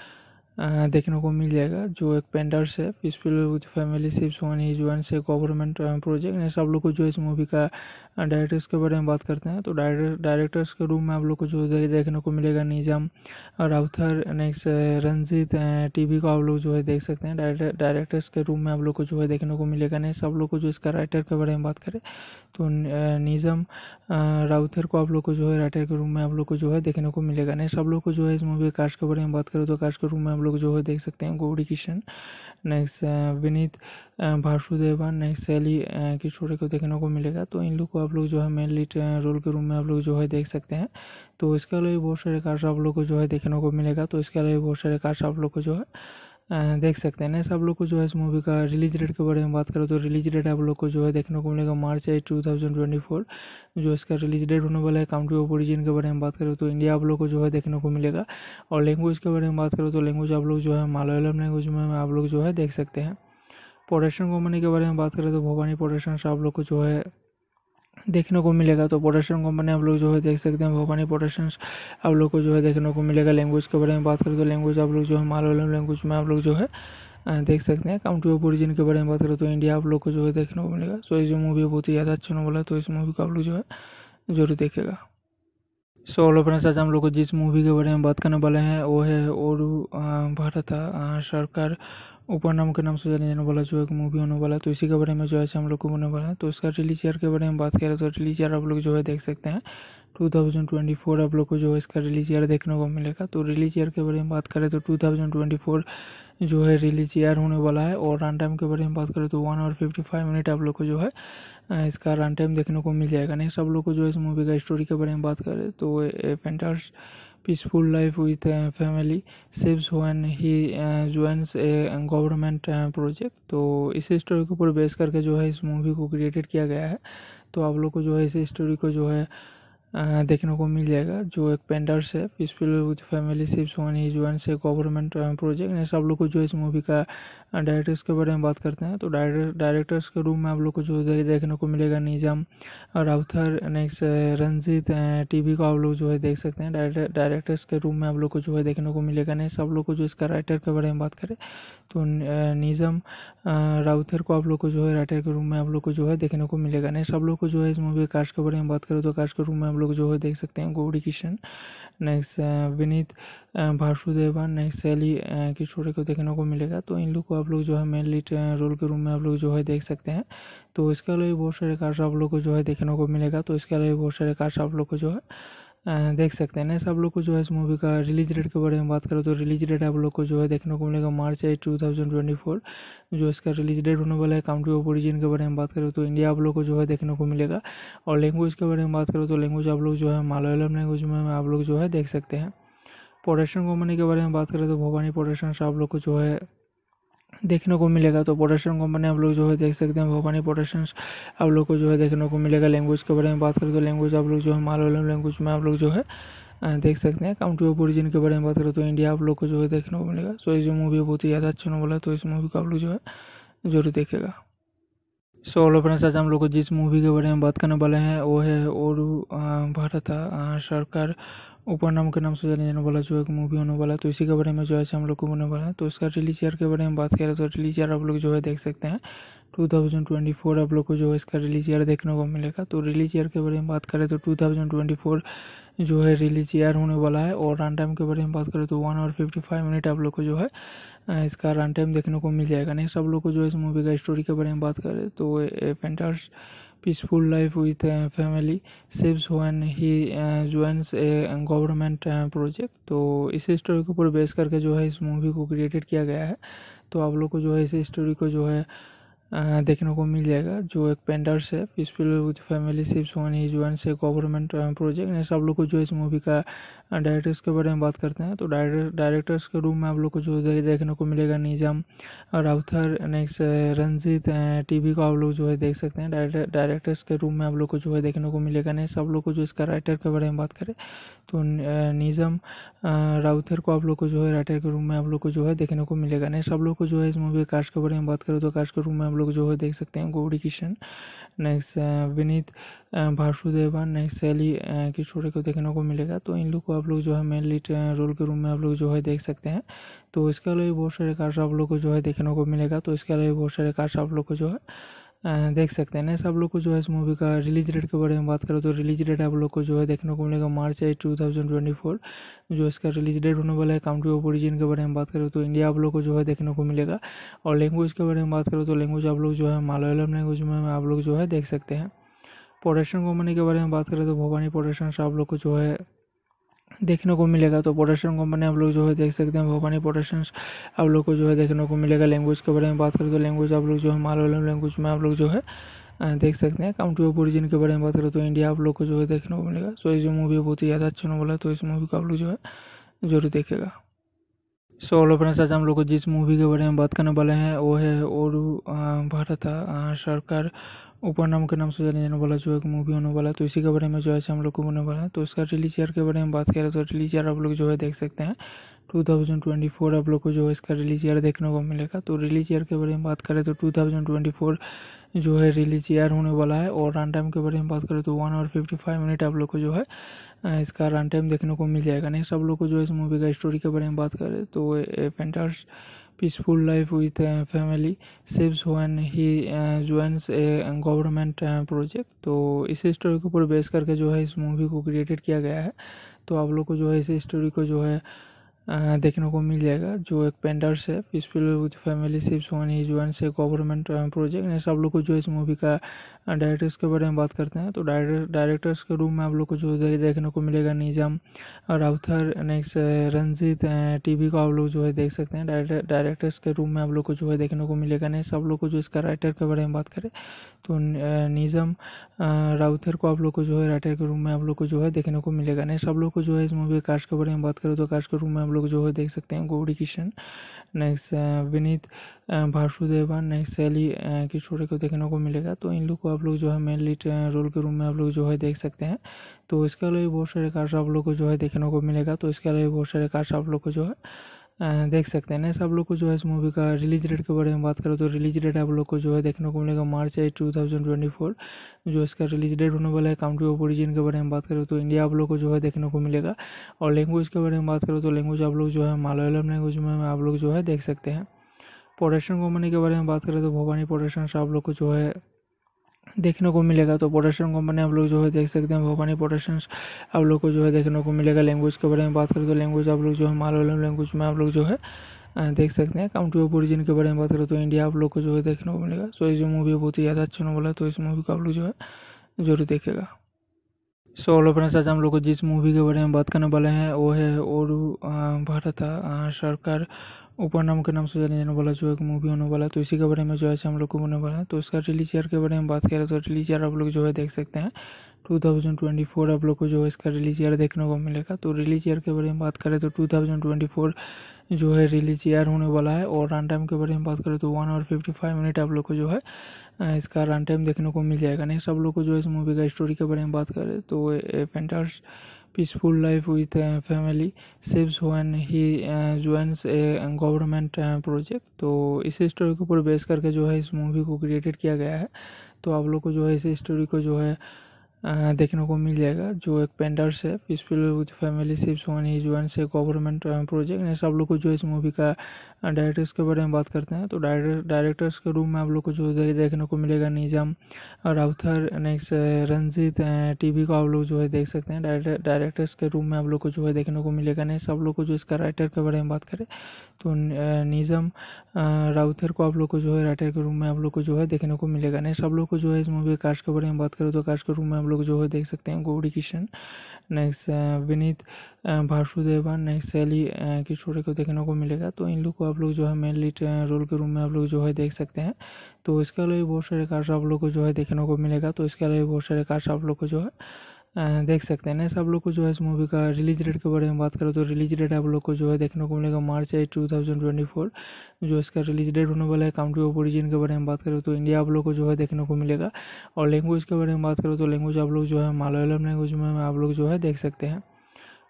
देखने को मिल जाएगा जो एक पेंडर्स है peaceful with family sips one he जो है गवर्नमेंट प्रोजेक्ट ने सब लोग को जो है इस मूवी का डायरेक्टर्स के बारे में बात करते हैं तो डायरेक्टर्स के रूम में आप लोग को जो दे, देखने को मिलेगा निजाम राउथर नेक्स्ट रंजीत टीवी को आप लोग जो है देख सकते हैं डायरेक्टर्स के रूम में आप लोग को जो है देखने को मिलेगा नहीं सब लोग को जो इसका राइटर के बारे में बात करें तो निजम uh, राउथर uh, को आप लोग को जो है राइटर के रूम में आप लोग को जो है देखने को मिलेगा नहीं सब लोग को जो है इस मूवी कास्ट के बारे में बात करें तो कास्ट के रूम में आप लोग जो है देख सकते हैं गौरी किशन नेक्स्ट विनीत भाषुदेवन नेक्स्ट सैली की को देखने को मिलेगा तो इन लोग को आप लोग जो है मेन लीड रोल के रूम में आप लोग जो है देख सकते हैं तो इसके अलावा बहुत सारे कार्ड्स आप लोग को जो है देखने को मिलेगा तो इसके अलावा बहुत सारे कार्ड्स आप लोग को जो है देख सकते हैं ना सब लोग को जो है इस मूवी का रिलीज डेट के बारे में बात करें तो रिलीज डेट आप लोग को जो है देखने को मिलेगा March eight two thousand twenty four जो इसका रिलीज डेट होने वाला है काउंट्री ऑफ ओरिजिन के बारे में बात करें तो इंडिया आप लोग को जो है देखने को मिलेगा और लैंग्वेज के बारे में बात करें तो लैंग्वेज आप लोग जो है मालयालम लैंग्वेज में आप लोग जो है देख सकते हैं प्रोडक्शन कंपनी के बारे में बात करें तो भवानी प्रोडक्शन आप लोग को जो है देखने को मिलेगा तो प्रोडक्शन कंपनी आप लोग जो है देख सकते हैं भवानी प्रोडक्शन आप लोग को जो है देखने को मिलेगा लैंग्वेज के बारे में बात करें तो लैंग्वेज आप लोग जो है मालवालम लैंग्वेज में आप लोग जो है देख सकते हैं काउंटी ऑफ ओरिजिन के बारे में बात करें तो इंडिया आप लोग को जो है देखने को मिलेगा सो ये जो मूवी बहुत ही ज़्यादा अच्छा नॉवल है तो इस मूवी को आप लोग जो है जरूर देखेगा सो ऑल फ्रेंड्स आज हम लोग को जिस मूवी के बारे में बात करने वाले हैं वो है और भारत सरकार ऊपर नाम के नाम से जाने जाने वाला जो एक मूवी होने वाला है तो इसी के बारे में जो है हम लोग को होने वाला है तो इसका रिलीज ईयर के बारे में बात करें तो रिलीज ईयर आप लोग जो है देख सकते हैं 2024 आप लोग को जो है इसका रिलीज ईयर देखने को मिलेगा तो रिलीज ईयर के बारे में बात करें तो 2024 जो है रिलीज ईयर होने वाला है और रन टाइम के बारे में बात करें तो one hour fifty five minute आप लोग को जो है इसका रन टाइम देखने को मिल जाएगा नेक्स्ट आप लोग को जो है इस मूवी का स्टोरी के बारे में बात करें तो फेंटार्स peaceful life with family saves one he joins a government project तो इस स्टोरी के ऊपर बेस करके जो है इस मूवी को क्रिएटेड किया गया है तो आप लोग को जो है इस स्टोरी को जो है uh, देखने को मिल जाएगा जो एक पेंडर्स है peaceful with family sips one he join a government project next आप लोग को जो इस मूवी का डायरेक्टर्स हाँ, के बारे में बात करते हैं तो डायरेक्टर्स के रूम में आप लोग को जो है देखने को मिलेगा निजाम राउथर नेक्स्ट रंजीत टीवी को आप लोग जो है देख सकते हैं डायरेक्टर्स के रूम में आप लोग को जो है देखने को मिलेगा नहीं सब लोग को जो इसका राइटर के बारे में बात करें तो निजम uh, राउथर uh, को आप लोग को जो है राइटर के रूम में आप लोग को जो है देखने को मिलेगा नहीं सब लोग को जो है इस मूवी कास्ट के बारे में बात करें तो कास्ट के रूम में आप लोग जो है देख सकते हैं गौरी किशन नेक्स्ट विनीत वासुदेवन नेक्स्ट शैली की को देखने को मिलेगा तो इन लोग को आप लोग जो है मेन लीड रोल के रूम में आप लोग जो है देख सकते हैं तो इसके अलावा बहुत सारे कार्ड्स आप लोग को जो है देखने को मिलेगा तो इसके अलावा बहुत सारे कार्ड्स आप लोग को जो है देख सकते हैं नेक्स्ट आप लोग को जो है इस मूवी का रिलीज डेट के बारे में बात करें तो रिलीज डेट आप लोग को जो है देखने को मिलेगा March eight two thousand twenty four जो इसका रिलीज डेट होने वाला है काउंट्री ऑफ ओरिजिन के बारे में बात करें तो इंडिया आप लोग को जो है देखने को मिलेगा और लैंग्वेज के बारे में बात करें तो लैंग्वेज आप लोग जो है मालयालम लैंग्वेज में आप लोग जो है देख सकते हैं प्रोडक्शन कंपनी के बारे में बात करें तो भवानी प्रोडक्शन आप लोग को जो है देखने को मिलेगा तो पोटेशियम कंपनी आप लोग जो है देख सकते हैं भोपानी पोटेशियम आप लोग को जो है देखने को मिलेगा लैंग्वेज के बारे में बात करें तो लैंग्वेज आप लोग जो है मालवलम लैंग्वेज में आप लोग जो है देख सकते हैं काउंट्री ऑफ ओरिजिन के बारे में बात करें तो इंडिया आप लोग को जो है देखने को मिलेगा सो ये मूवी बहुत ही ज़्यादा अच्छा नॉवल है तो इस मूवी को आप लोग जो है जरूर देखेगा सो ऑलो फ्रेंड्स आज हम लोग को जिस मूवी के बारे में बात करने वाले हैं वो है और भारत सरकार ऊपर नाम के नाम से जाने जाने वाला जो है मूवी होने वाला है तो इसी के बारे में जो है हम लोग को होने वाला है तो इसका रिलीज ईयर के बारे में बात करें तो रिलीज ईयर आप लोग जो है देख सकते हैं 2024 आप लोग को जो है इसका रिलीज ईयर देखने को मिलेगा तो रिलीज ईयर के बारे में बात करें तो 2024 जो है रिलीज ईयर होने वाला है और रन टाइम के बारे में बात करें तो वन और फिफ्टी फाइव मिनट आप लोग को जो है इसका रन टाइम देखने को मिल जाएगा नेक्स्ट आप लोग को जो है इस मूवी का स्टोरी के बारे में बात करें तो फेंटार्स peaceful life with family saves one he joins a government project तो इस स्टोरी के ऊपर बेस करके जो है इस मूवी को क्रिएटेड किया गया है तो आप लोग को जो है इस स्टोरी को जो है uh, देखने को मिल जाएगा जो एक पेंडर्स है peaceful with family sips one he जो है गवर्नमेंट प्रोजेक्ट ने आप लोग को जो इस मूवी का डायरेक्टर्स के बारे में बात करते हैं तो डायरेक्टर्स के रूम में आप लोग को जो है देखने को मिलेगा निज़ाम राउथर नेक्स्ट रंजीत टीवी को आप लोग जो है देख सकते हैं डायरेक्टर्स के रूम में आप लोग को जो है देखने को मिलेगा नेक्स्ट आप लोग को जो इसका राइटर के बारे में बात करें तो निज़ाम राउथर को आप लोग को जो है राइटर के रूम में आप लोग को जो है देखने को मिलेगा नेक्स्ट आप लोग को जो है इस मूवी के के बारे में बात करें तो काश के रूम में आप लोग जो है देख सकते हैं गौरी किशन नेक्स्ट विनीत भाषुदेवन नेक्स्ट शैली किशोरे को देखने को मिलेगा तो इन लोग को आप आप लोग जो है मेन लीड रोल के रूम में आप लोग जो है देख सकते हैं तो इसके अलावा भी बहुत सारे कार्ड्स आप लोग को जो है देखने को मिलेगा तो इसके अलावा भी बहुत सारे कार्ड्स आप लोग को जो है देख सकते हैं नेक्स्ट आप लोग को जो है इस मूवी का रिलीज डेट के बारे में बात करें तो रिलीज डेट आप लोग को जो है देखने को मिलेगा March eight two thousand twenty four जो इसका रिलीज डेट होने वाला है काउंट्री ऑफ ओरिजिन के बारे में बात करें तो इंडिया आप लोग को जो है देखने को मिलेगा और लैंग्वेज के बारे में बात करें तो लैंग्वेज आप लोग जो है मालयालम लैंग्वेज में आप लोग जो है देख सकते हैं प्रोडक्शन कंपनी के बारे में बात करें तो भवानी प्रोडक्शन आप लोग को जो है देखने को मिलेगा तो प्रोडक्शन कंपनी आप लोग जो है देख सकते हैं भवानी प्रोडक्शन आप लोग को जो है देखने को मिलेगा लैंग्वेज के बारे में बात करें तो लैंग्वेज आप लोग जो है मालवलम लैंग्वेज में आप लोग जो है देख सकते हैं काउंटी ऑफ ओरिजिन के बारे में बात करें तो इंडिया आप लोग को जो है देखने को मिलेगा सो इस जो मूवी बहुत ही ज़्यादा अच्छा नॉवल है तो इस मूवी को आप लोग जो है जरूर देखेगा सो ऑल फ्रेंड्स आज हम लोग को जिस मूवी के बारे में बात करने वाले हैं वो है और भारत सरकार ऊपर नाम के नाम से जाने जाने वाला जो एक मूवी होने वाला है तो इसी के बारे में जो है हम लोग को होने वाला है तो इसका रिलीज ईयर के बारे में बात करें तो रिलीज ईयर आप लोग जो है देख सकते हैं 2024 आप लोग को जो है इसका रिलीज ईयर देखने को मिलेगा तो रिलीज ईयर के बारे में बात करें तो 2024 जो है रिलीज ईयर होने वाला है और रन टाइम के बारे में बात करें तो one hour fifty five minute आप लोग को जो है इसका रन टाइम देखने को मिल जाएगा नेक्स्ट आप लोग को जो है इस मूवी का स्टोरी के बारे में बात करें तो painters peaceful life with family saves when he joins a government project तो इस स्टोरी के ऊपर बेस करके जो है इस मूवी को क्रिएटेड किया गया है तो आप लोग को जो है इस स्टोरी को जो है देखने को मिल जाएगा जो एक पेंडर्स है peaceful with family sips one he जो है गवर्नमेंट प्रोजेक्ट ने सब लोग को जो इस मूवी का डायरेक्टर्स के बारे में बात करते हैं तो डायरेक्टर्स के रूम में आप लोग को जो दे, देखने को मिलेगा निजाम राउथर नेक्स्ट रंजीत टीवी को आप लोग जो है देख सकते हैं डायरेक्टर्स के रूम में आप लोग को जो है देखने को मिलेगा नहीं सब लोग को जो इसका राइटर के बारे में बात करें तो निजम uh, राउथर uh, को आप लोग को जो है राइटर के रूम में आप लोग को जो है देखने को मिलेगा नहीं सब लोग को जो है इस मूवी कास्ट के बारे में बात करें तो कास्ट के रूम में आप लोग जो है देख सकते हैं गौरी किशन नेक्स्ट विनीत भाषुदेवन नेक्स्ट सैली किशोरे को देखने को मिलेगा तो इन लोग को आप लोग जो है मेन लीड रोल के रूम में आप लोग जो है देख सकते हैं तो इसके अलावा बहुत सारे कार्ड आप लोग को जो है देखने को मिलेगा तो इसके अलावा बहुत सारे कार्ड आप लोग को जो है देख सकते हैं ना सब लोग को जो है इस मूवी का रिलीज डेट के बारे में बात करें तो रिलीज डेट आप लोग को जो है देखने को मिलेगा March eight two thousand twenty four जो इसका रिलीज डेट होने वाला है काउंट्री ऑफ ओरिजिन के बारे में बात करें तो इंडिया आप लोग को जो है देखने को मिलेगा और लैंग्वेज के बारे में बात करें तो लैंग्वेज आप लोग जो है मालयालम लैंग्वेज में आप लोग जो है देख सकते हैं प्रोडक्शन कंपनी के बारे में बात करें तो भवानी प्रोडक्शन आप लोग को जो है देखने को मिलेगा तो प्रोडक्शन कंपनी आप लोग जो है देख सकते हैं भोपानी प्रोडक्शन आप लोग को जो है देखने को मिलेगा लैंग्वेज के बारे में बात करें तो लैंग्वेज आप लोग जो है मालवलम लैंग्वेज में आप लोग जो है देख सकते हैं काउंटी ऑफ ओरिजिन के बारे में बात करें तो इंडिया आप लोग को जो है देखने को मिलेगा सो ये जो मूवी बहुत ही ज़्यादा अच्छा नॉवल है तो इस मूवी को आप लोग जो है जरूर देखेगा सो ऑलो फ्रेंड्स आज हम लोग को जिस मूवी के बारे में बात करने वाले हैं वो है और भारत सरकार ऊपर नाम के नाम से जाने जाने वाला जो एक मूवी होने वाला है तो इसी के बारे में जो है हम लोग को होने वाला है तो इसका रिलीज ईयर के बारे में बात करें तो रिलीज ईयर आप लोग जो है देख सकते हैं 2024 आप लोग को जो है इसका रिलीज ईयर देखने को मिलेगा तो रिलीज ईयर के बारे में बात करें तो 2024 जो है रिलीज ईयर होने वाला है और रन टाइम के बारे में बात करें तो one hour fifty five minute आप लोग को जो है इसका रन टाइम देखने को मिल जाएगा नेक्स्ट आप लोग को जो है इस मूवी का स्टोरी के बारे में बात करें तो फेंटार्स peaceful life with family saves one he joins a government project तो इस स्टोरी के ऊपर बेस करके जो है इस मूवी को क्रिएटेड किया गया है तो आप लोग को जो है इस स्टोरी को जो है uh, देखने को मिल जाएगा जो एक पेंडर्स है peaceful with family sips one he जो है गवर्नमेंट प्रोजेक्ट नेक्स्ट आप लोग को जो इस मूवी का डायरेक्टर्स हाँ, के बारे में बात करते हैं तो डायरेक्टर्स के रूम में आप लोग को जो है देखने को मिलेगा Nizam राउथर next uh, Ranjith TV uh, को आप लोग जो है देख सकते हैं डायरेक्टर्स के रूम में आप लोग को जो है देखने को मिलेगा नेक्स्ट आप लोग को जो इसका राइटर के बारे में बात करें तो uh, निजम राउथर को आप लोग को जो है राइटर के रूम में आप लोग को जो है देखने को मिलेगा नेक्स्ट आप लोग को जो है इस मूवी कार्ड के बारे में बात करें तो कार्ड के रूम में आप लोग जो है देख सकते हैं गौरी किशन नेक्स्ट विनीत वासुदेवन नेक्स्ट शैली की को देखने को मिलेगा तो इन लोग को आप लोग जो है मेन लीड रोल के रूम में आप लोग जो है देख सकते हैं तो इसके अलावा बहुत सारे कार्ड्स आप लोग को जो है देखने को मिलेगा तो इसके अलावा बहुत सारे कार्ड्स आप लोग को जो है देख सकते हैं नेक्स्ट आप लोग को जो है इस मूवी का रिलीज डेट के बारे में बात करें तो रिलीज डेट आप लोग को जो है देखने को मिलेगा March eight two thousand twenty four जो इसका रिलीज डेट होने वाला है काउंट्री ऑफ ओरिजिन के बारे में बात करें तो इंडिया आप लोग को जो है देखने को मिलेगा और लैंग्वेज के बारे में बात करें तो लैंग्वेज आप लोग जो है मालयालम लैंग्वेज में आप लोग जो है देख सकते हैं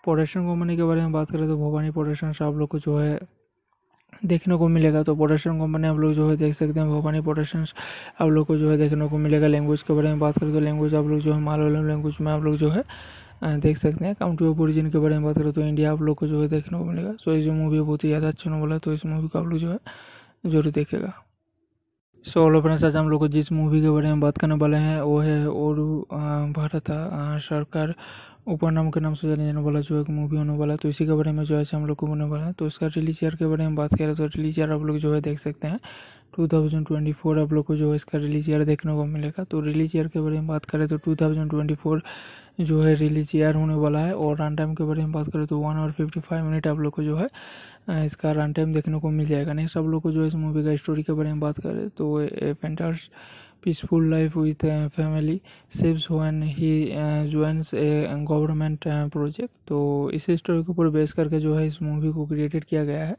प्रोडक्शन कंपनी के बारे में बात करें तो भवानी प्रोडक्शन आप लोग को जो है देखने को मिलेगा तो पोटेशियम कंपनी आप लोग जो है देख सकते हैं भोपानी पोटेशियम आप लोग को जो है देखने को मिलेगा लैंग्वेज के बारे में बात करें तो लैंग्वेज आप लोग जो है मालवलम लैंग्वेज में आप लोग जो है देख सकते हैं काउंट्री ऑफ ओरिजिन के बारे में बात करें तो इंडिया आप लोग को जो है देखने को मिलेगा सो इस जो मूवी बहुत ही ज़्यादा अच्छा नॉवल है तो इस मूवी को आप लोग जो है जरूर देखेगा सो ऑलो फ्रेंड्स आज हम लोग को जिस मूवी के बारे में बात करने वाले हैं वो है और भारत सरकार ऊपर नाम के नाम से जाने जाने वाला जो है मूवी होने वाला है तो इसी के बारे में जो है हम लोग को होने वाला है तो इसका रिलीज ईयर के बारे में बात करें तो रिलीज ईयर आप लोग जो है देख सकते हैं 2024 आप लोग को जो है इसका रिलीज ईयर देखने को मिलेगा तो रिलीज ईयर के बारे में बात करें तो 2024 जो है रिलीज ईयर होने वाला है और रन टाइम के बारे में बात करें तो वन और फिफ्टी फाइव मिनट आप लोग को जो है इसका रन टाइम देखने को मिल जाएगा नेक्स्ट आप लोग को जो है इस मूवी का स्टोरी के बारे में बात करें तो painters peaceful life with family saves one he joins a government project तो इस स्टोरी के ऊपर बेस करके जो है इस मूवी को क्रिएटेड किया गया है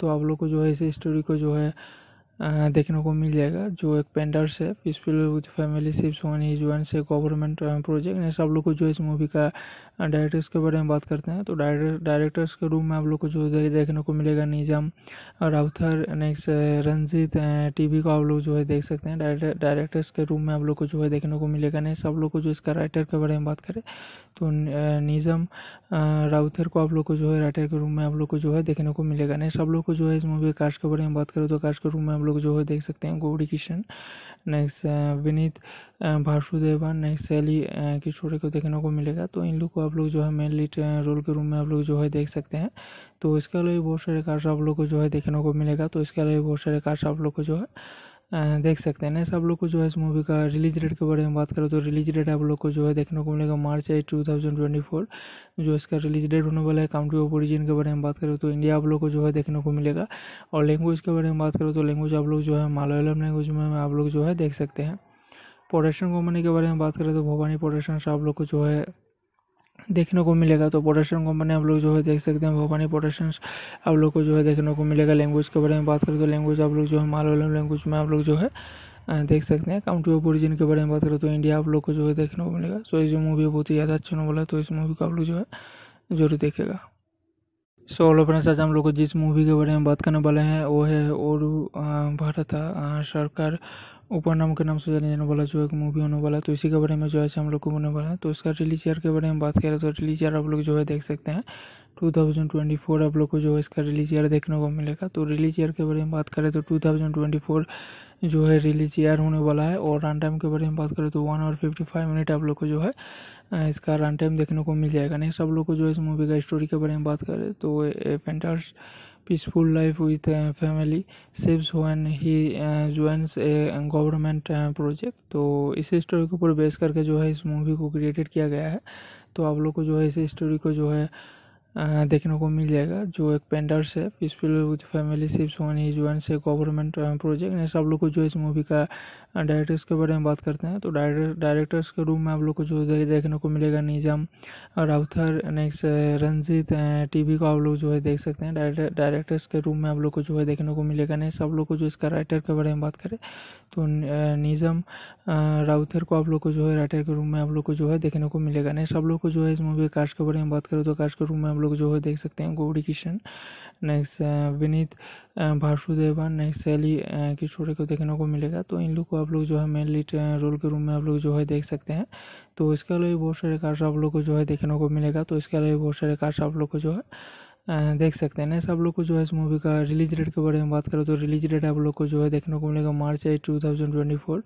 तो आप लोग को जो है इस स्टोरी को जो है uh, देखने को मिल जाएगा जो एक पेंडर्स है peaceful with family sips one he जो ए गवर्नमेंट प्रोजेक्ट सब लोग को जो इस मूवी का डायरेक्टर्स के बारे में बात करते हैं तो डायरेक्टर्स के रूम में आप लोग को जो दे, देखने को मिलेगा निज़ाम राउथर नेक्स्ट रंजीत टीवी को आप लोग जो है देख सकते हैं डायरेक्टर्स के रूम में आप लोग को जो है देखने को मिलेगा नेक्स्ट आप लोग को जो इसका राइटर के बारे में बात करें तो निज़ाम राउथर को आप लोग को जो है राइटर के रूम में आप लोग को जो है देखने को मिलेगा नेक्स्ट आप लोग को जो है इस मूवी के कास्ट के बारे में बात करें तो कार्ड के रूम में आप लोग जो है देख सकते हैं गौरी किशन नेक्स्ट विनीत वासुदेवन नेक्स्ट शैली की को देखने को मिलेगा तो इन लोग को आप लोग जो है मेन लीड रोल के रूम में आप लोग जो है देख सकते हैं तो इसके अलावा बहुत सारे कार्ड आप लोग को जो है देखने को मिलेगा तो इसके अलावा बहुत सारे कार्ड आप लोग को जो है देख सकते हैं नेक्स्ट आप लोग को जो है इस मूवी का रिलीज डेट के बारे में बात करें तो रिलीज डेट आप लोग को जो है देखने को मिलेगा March eight two thousand twenty four जो इसका रिलीज डेट होने वाला है काउंट्री ऑफ ओरिजिन के बारे में बात करें तो इंडिया आप लोग को जो है देखने को मिलेगा और लैंग्वेज के बारे में बात करें तो लैंग्वेज आप लोग जो है मालयालम लैंग्वेज में आप लोग जो है देख सकते हैं प्रोडक्शन कंपनी के बारे में बात करें तो भवानी प्रोडक्शन आप लोग को जो है देखने को मिलेगा तो प्रोडक्शन कंपनी आप लोग जो है देख सकते हैं भवानी प्रोडक्शन आप लोग को जो है देखने को मिलेगा लैंग्वेज के बारे में बात करें तो लैंग्वेज आप लोग जो है मालवलम लैंग्वेज में आप लोग जो है देख सकते हैं काउंट्री ऑफ ओरिजिन के बारे में बात करें तो इंडिया आप लोग को जो है देखने को मिलेगा सो इस जो मूवी बहुत ही ज़्यादा अच्छा नॉवल है तो इस मूवी को आप लोग जो है जरूर देखेगा सो ऑल फ्रेंड्स आज हम लोग को जिस मूवी के बारे में बात करने वाले हैं वो है और भारत सरकार ऊपर नाम के नाम से जाने जाने वाला जो एक मूवी होने वाला है तो इसी के बारे में जो है हम लोग को होने वाला है तो उसका रिलीज ईयर के बारे में बात करें तो रिलीज ईयर आप लोग जो है देख सकते हैं 2024 आप लोग को जो है इसका रिलीज ईयर देखने को मिलेगा तो रिलीज ईयर के बारे में बात करें तो 2024 जो है रिलीज ईयर होने वाला है और रन टाइम के बारे में बात करें तो one hour fifty five minute आप लोग को जो है इसका रन टाइम देखने को मिल जाएगा नेक्स्ट आप लोग को जो है इस मूवी का स्टोरी के बारे में बात करें तो painters peaceful life with uh, family saves when he uh, joins a government project uh, तो इस स्टोरी के ऊपर बेस करके जो है इस मूवी को क्रिएटेड किया गया है तो आप लोग को जो है इस स्टोरी को जो है देखने को मिल जाएगा जो एक पेंडर्स है peaceful with family sips one is one से गवर्नमेंट प्रोजेक्ट ने सब लोग को जो इस मूवी का डायरेक्टर्स के बारे में बात करते हैं तो डायरेक्टर्स के रूम में आप लोग को जो देखने को मिलेगा निज़ाम राउथर नेक्स्ट रंजीत वी को आप लोग जो है देख सकते हैं डायरेक्टर्स के रूम में आप लोग को जो है देखने को मिलेगा नहीं सब लोग को जो इसका राइटर के बारे में बात करें तो निजम राउथर को आप लोग को जो है राइटर के रूम में आप लोग को जो है देखने को मिलेगा नेक्स्ट आप लोग को जो है इस मूवी के कास्ट के बारे में बात करें तो कास्ट के रूम में आप लोग जो है देख सकते हैं गौरी किशन नेक्स्ट विनीत भाषुदेवन नेक्स्ट शैली किशोरी को देखने को मिलेगा तो इन लोग को आप लोग जो है मेन लीड रोल के रूम में आप लोग जो है देख सकते हैं तो इसके अलावा बहुत सारे कास्ट आप लोग को जो है देखने को मिलेगा तो इसके अलावा बहुत सारे कास्ट आप लोग को जो है देख सकते हैं ना सब लोग को जो है इस मूवी का रिलीज डेट के बारे में बात करें तो रिलीज डेट आप लोग को जो है देखने को मिलेगा March eight two thousand twenty four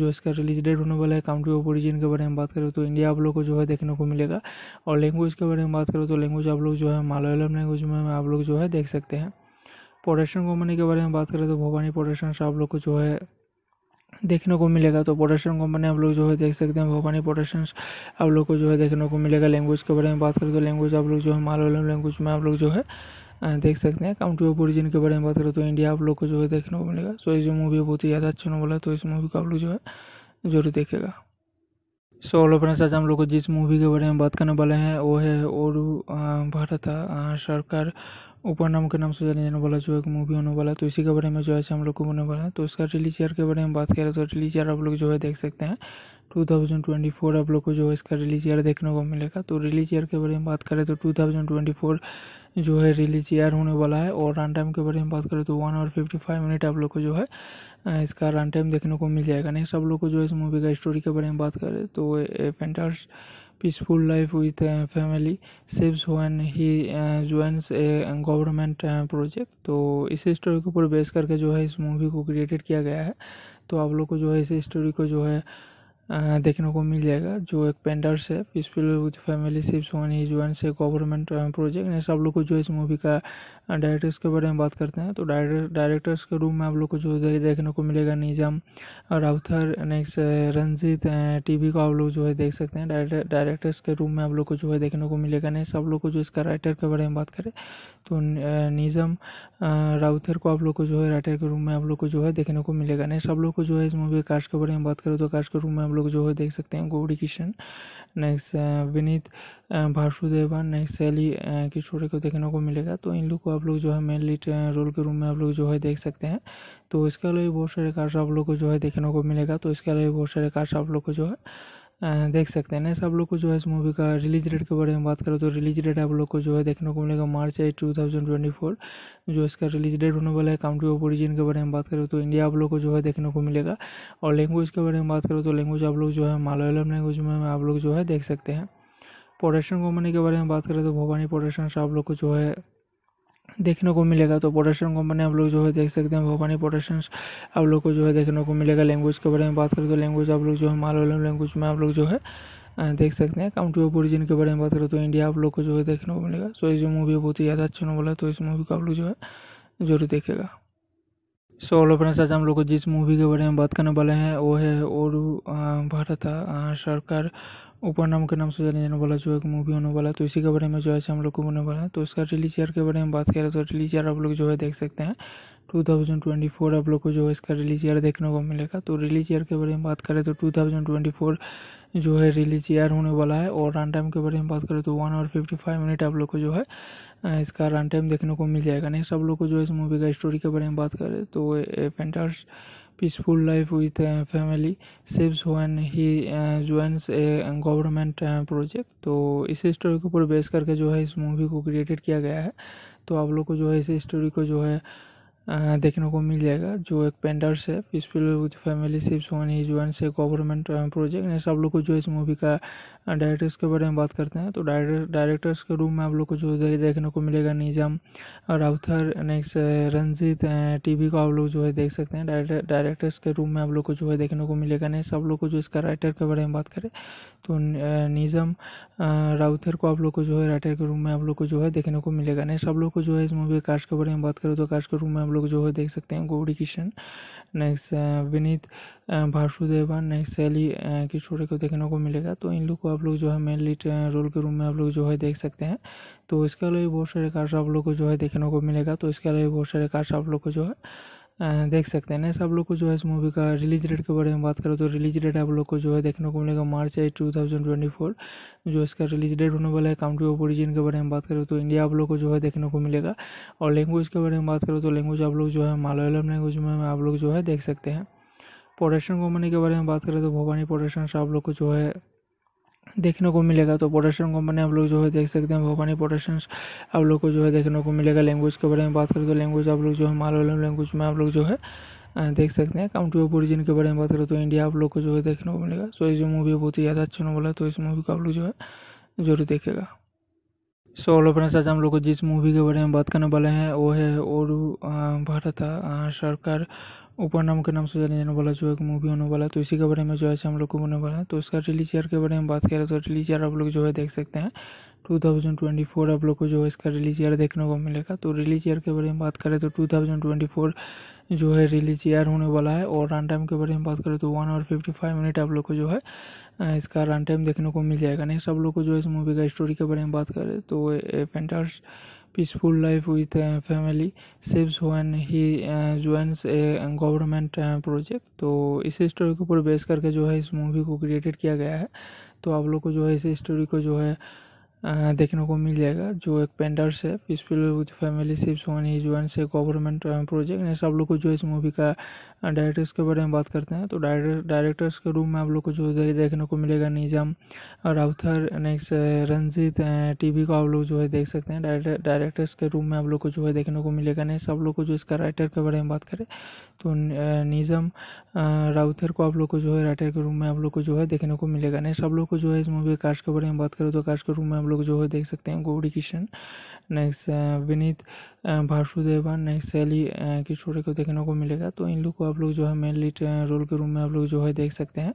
जो इसका रिलीज डेट होने वाला है काउंट्री ऑफ ओरिजिन के बारे में बात करें तो इंडिया आप लोग को जो है देखने को मिलेगा और लैंग्वेज के बारे में बात करें तो लैंग्वेज आप लोग जो है मालयालम लैंग्वेज में आप लोग जो है देख सकते हैं प्रोडक्शन कंपनी के बारे में बात करें तो भवानी प्रोडक्शन आप लोग को जो है देखने को मिलेगा तो प्रोडक्शन कंपनी आप लोग जो है देख सकते हैं भोपानी प्रोडक्शन आप लोग को जो है देखने को मिलेगा लैंग्वेज के बारे में बात करें तो लैंग्वेज आप लोग जो है मालवलम लैंग्वेज में आप लोग जो है देख सकते हैं काउंटी ऑफ ओरिजिन के बारे में बात करें तो इंडिया आप लोग को जो है देखने को मिलेगा सो ये जो मूवी बहुत ही ज़्यादा अच्छा नॉवल है तो इस मूवी को आप लोग जो है जरूर देखेगा सो ऑल फ्रेंड्स आज हम लोग को जिस मूवी के बारे में बात करने वाले हैं वो है और भारत सरकार ऊपर नाम के नाम से जाने जाने वाला जो एक मूवी होने वाला है तो इसी के बारे में जो है हम लोग को होने वाला है तो इसका रिलीज ईयर के बारे में बात करें तो रिलीज ईयर आप लोग जो है देख सकते हैं 2024 आप लोग को जो है इसका रिलीज ईयर देखने को मिलेगा तो रिलीज ईयर के बारे में बात करें तो 2024 जो है रिलीज ईयर होने वाला है और रन टाइम के बारे में बात करें तो one hour fifty five minute आप लोग को जो है इसका रन टाइम देखने को मिल जाएगा नेक्स्ट आप लोग को जो है इस मूवी का स्टोरी के बारे में बात करें तो painter's peaceful life with family saves when he joins a government project तो इस स्टोरी के ऊपर बेस करके जो है इस मूवी को क्रिएटेड किया गया है तो आप लोग को जो है इस स्टोरी को जो है देखने को मिल जाएगा जो एक पेंडर्स है peaceful with family sips one he जो से गवर्नमेंट प्रोजेक्ट ने आप लोग को जो इस मूवी का डायरेक्टर्स हाँ, के बारे में बात करते हैं तो डायरेक्टर्स के रूम में आप लोग को जो है देखने को मिलेगा निज़ाम राउथर नेक्स्ट रंजीत टीवी को आप लोग जो है देख सकते हैं डायरेक्टर्स के रूम में आप लोग को जो है देखने को मिलेगा नेक्स्ट आप लोग को जो इसका राइटर के बारे में बात करें तो निजम राउथर को आप लोग को जो है राइटर के रूम में आप लोग को जो है देखने को मिलेगा नेक्स्ट आप लोग को जो है इस मूवी कार्ड के बारे में बात करें तो कार्ड के रूम में आप लोग जो है देख सकते हैं गौरी किशन नेक्स्ट विनीत वासुदेवन नेक्स्ट शैली की को देखने को मिलेगा तो इन लोग को आप लोग जो है मेन लीड रोल के रूम में आप लोग जो है देख सकते हैं तो इसके अलावा बहुत सारे कार्ड्स आप लोग को जो है देखने को मिलेगा तो इसके अलावा बहुत सारे कार्ड्स आप लोग को जो है देख सकते हैं ना आप लोग को जो है इस मूवी का रिलीज डेट के बारे में बात करें तो रिलीज डेट आप लोग को जो है देखने को मिलेगा March eight two thousand twenty four जो इसका रिलीज डेट होने वाला है काउंट्री ऑफ ओरिजिन के बारे में बात करें तो इंडिया आप लोग को जो है देखने को मिलेगा और लैंग्वेज के बारे में बात करें तो लैंग्वेज आप लोग जो है मालयालम लैंग्वेज में आप लोग जो है देख सकते हैं प्रोडक्शन कंपनी के बारे में बात करें तो भवानी प्रोडक्शन आप लोग को जो है देखने को मिलेगा तो पोटेशियम कंपनी आप लोग जो है देख सकते हैं भोपानी पोटेशियम आप लोग को जो है देखने को मिलेगा लैंग्वेज के बारे में बात करें तो लैंग्वेज आप लोग जो है मालवलम लैंग्वेज में आप लोग जो है देख सकते हैं काउंट्री ऑफ ओरिजिन के बारे में बात करें तो इंडिया आप लोग को जो है देखने को मिलेगा सो इस जो मूवी बहुत ही ज़्यादा अच्छा नॉवल है तो इस मूवी को आप लोग जो है जरूर देखेगा सो ऑलो फ्रेंड्स आज हम लोग को जिस मूवी के बारे में बात करने वाले हैं वो है और भारत सरकार ऊपर नाम के नाम से जाने जाने वाला जो है मूवी होने वाला है तो इसी के बारे में जो है हम लोग को होने वाला है तो इसका रिलीज ईयर के बारे में बात करें तो रिलीज ईयर आप लोग जो है देख सकते हैं 2024 आप लोग को जो है इसका रिलीज ईयर देखने को मिलेगा तो रिलीज ईयर के बारे में बात करें तो 2024 जो है रिलीज ईयर होने वाला है और रन टाइम के बारे में बात करें तो वन और फिफ्टी फाइव मिनट आप लोग को जो है इसका रन टाइम देखने को मिल जाएगा नेक्स्ट आप लोग को जो है इस मूवी का स्टोरी के बारे में बात करें तो painters peaceful life with family saves one he joins a government project तो इस स्टोरी के ऊपर बेस करके जो है इस मूवी को क्रिएटेड किया गया है तो आप लोग को जो है इस स्टोरी को जो है uh, देखने को मिल जाएगा जो एक पेंडर्स है peaceful with family sips one he join है गवर्नमेंट प्रोजेक्ट ने आप लोग को जो इस मूवी का डायरेक्टर्स के बारे में बात करते हैं तो डायरेक्टर्स के रूम में आप लोग को जो है देखने को मिलेगा निज़ाम राउथर नेक्स्ट रंजीत टीवी को आप लोग जो है देख सकते हैं डायरेक्टर्स के रूम में आप लोग को जो है देखने को मिलेगा नेक्स्ट आप लोग को जो इसका राइटर के बारे में बात करें तो निजम राउथर को आप लोग को जो है राइटर के रूम में आप लोग को जो है देखने को मिलेगा नेक्स्ट आप लोग को जो है इस मूवी के कास्ट के बारे में बात करें तो कास्ट के रूम में आप लोग जो है देख सकते हैं गौरी किशन नेक्स्ट विनीत वासुदेवन नेक्स्ट शैली की को देखने को मिलेगा तो इन लोग को आप लोग जो है मेन लीड रोल के रूम में आप लोग जो है देख सकते हैं तो इसके अलावा बहुत सारे कार्ड आप लोग को जो है देखने को मिलेगा तो इसके अलावा बहुत सारे कार्ड आप लोग को जो है देख सकते हैं नेक्स्ट आप लोग को जो है इस मूवी का रिलीज डेट के बारे में बात करें तो रिलीज डेट आप लोग को जो है देखने को मिलेगा March eight two thousand twenty four जो इसका रिलीज डेट होने वाला है कंट्री ऑफ ओरिजिन के बारे में बात करें तो इंडिया आप लोग को जो है देखने को मिलेगा और लैंग्वेज के बारे में बात करें तो लैंग्वेज आप लोग जो है मालयालम लैंग्वेज में आप लोग जो है देख सकते हैं प्रोडक्शन कंपनी के बारे में बात करें तो भवानी प्रोडक्शन आप लोग को जो है देखने को मिलेगा तो प्रोडक्शन कंपनी आप लोग जो है देख सकते हैं भवानी प्रोडक्शन आप लोग को जो है देखने को मिलेगा लैंग्वेज के बारे में बात करें तो लैंग्वेज आप लोग जो है मालवलम लैंग्वेज में आप लोग जो है देख सकते हैं काउंटी ऑफ ओरिजिन के बारे में बात करें तो इंडिया आप लोग को जो है देखने को मिलेगा सो इस जो मूवी बहुत ही ज़्यादा अच्छा नॉवल है तो इस मूवी को आप लोग जो है जरूर देखेगा सो ऑल फ्रेंड्स आज हम लोग को जिस मूवी के बारे में बात करने वाले हैं वो है और भारत सरकार ऊपर नाम के नाम से जाने जाने वाला जो एक मूवी होने वाला है तो इसी के बारे में जो है हम लोग को होने वाला है तो इसका रिलीज ईयर के बारे में बात करें तो रिलीज ईयर आप लोग जो है देख सकते हैं 2024 आप लोग को जो है इसका रिलीज ईयर देखने को मिलेगा तो रिलीज ईयर के बारे में बात करें तो 2024 जो है रिलीज ईयर होने वाला है और रन टाइम के बारे में बात करें तो one hour fifty five minute आप लोग को जो है इसका रन टाइम देखने को मिल जाएगा नेक्स्ट आप लोग को जो है इस मूवी का स्टोरी के बारे में बात करें तो painters peaceful life with family saves when he joins a government uh, project तो इस स्टोरी के ऊपर बेस करके जो है इस मूवी को क्रिएटेड किया गया है तो आप लोग को जो है इस स्टोरी को जो है देखने को मिल जाएगा जो एक पेंडर्स है peaceful with family sips one he जो है गवर्नमेंट प्रोजेक्ट सब लोग को जो इस मूवी का डायरेक्टर्स के बारे में बात करते हैं तो डायरेक्टर्स के रूम में आप लोग को जो दे, देखने को मिलेगा निजाम राउथर नेक्स्ट रंजीत टीवी को आप लोग जो है देख सकते हैं डायरेक्टर्स के रूम में आप लोग को जो है देखने को मिलेगा नहीं सब लोग को जो इसका राइटर के बारे में बात करें तो निजम uh, राउथर uh, को आप लोग को जो है राइटर के रूम में आप लोग को जो है देखने को मिलेगा नहीं सब लोग को जो है इस मूवी कार्ड के बारे में बात करें तो कार्ड के रूम में आप लोग जो है देख सकते हैं गौरी किशन नेक्स्ट विनीत भारसुदेवन नेक्स्ट सैली किशोरे को देखने को मिलेगा तो इन लोग को आप लोग जो है मेन लीड रोल के रूम में आप लोग जो है देख सकते हैं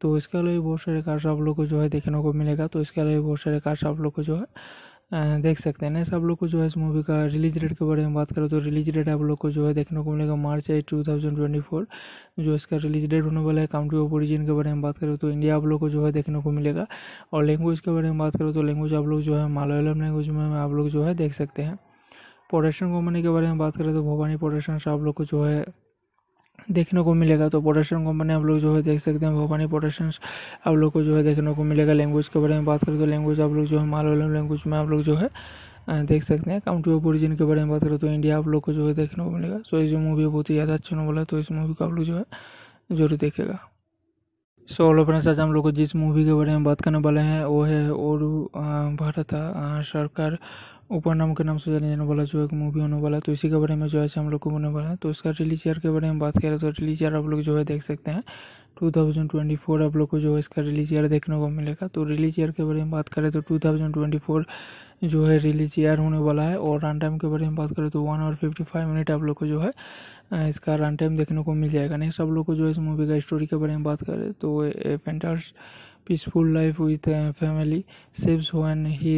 तो इसके अलावा बहुत सारे कार्ड आप लोग को जो है देखने को मिलेगा तो इसके अलावा बहुत सारे कार्ड आप लोग को जो है देख सकते हैं ना सब लोग को जो है इस मूवी का रिलीज डेट के बारे में बात करें तो रिलीज डेट आप लोग को जो है देखने को मिलेगा March eight two thousand twenty four जो इसका रिलीज डेट होने वाला है काउंट्री ऑफ ओरिजिन के बारे में बात करें तो इंडिया आप लोग को जो है देखने को मिलेगा और लैंग्वेज के बारे में बात करें तो लैंग्वेज आप लोग जो है मालयालम लैंग्वेज में आप लोग जो है देख सकते हैं प्रोडक्शन कंपनी के बारे में बात करें तो भवानी प्रोडक्शन आप लोग को जो है देखने को मिलेगा तो प्रोडक्शन कंपनी आप लोग जो है देख सकते हैं भोपानी प्रोडक्शन आप लोग को जो है देखने को मिलेगा लैंग्वेज के बारे में बात करें तो लैंग्वेज आप लोग जो है मालवलम लैंग्वेज में आप लोग जो है देख सकते हैं काउंटी ऑफ ओरिजिन के बारे में बात करें तो इंडिया आप लोग को जो है देखने को मिलेगा सो ये जो मूवी बहुत ही ज़्यादा अच्छा नॉवल है तो इस मूवी को आप लोग जो है जरूर देखेगा सो ऑलो फ्रेंड्स आज हम लोग को जिस मूवी के बारे में बात करने वाले हैं वो है और भारत सरकार ऊपर नाम के नाम से जाने जाने वाला जो एक मूवी होने वाला है तो इसी के बारे में जो है हम लोग को होने वाला है तो इसका रिलीज ईयर के बारे में बात करें तो रिलीज ईयर आप लोग जो है देख सकते हैं 2024 आप लोग को जो है इसका रिलीज ईयर देखने को मिलेगा तो रिलीज ईयर के बारे में बात करें तो 2024 जो है रिलीज ईयर होने वाला है और रन टाइम के बारे में बात करें तो one hour fifty five minute आप लोग को जो है इसका रन टाइम देखने को मिल जाएगा नहीं सब लोग को जो है इस मूवी का स्टोरी के बारे में बात करें तो painters peaceful life with family saves one he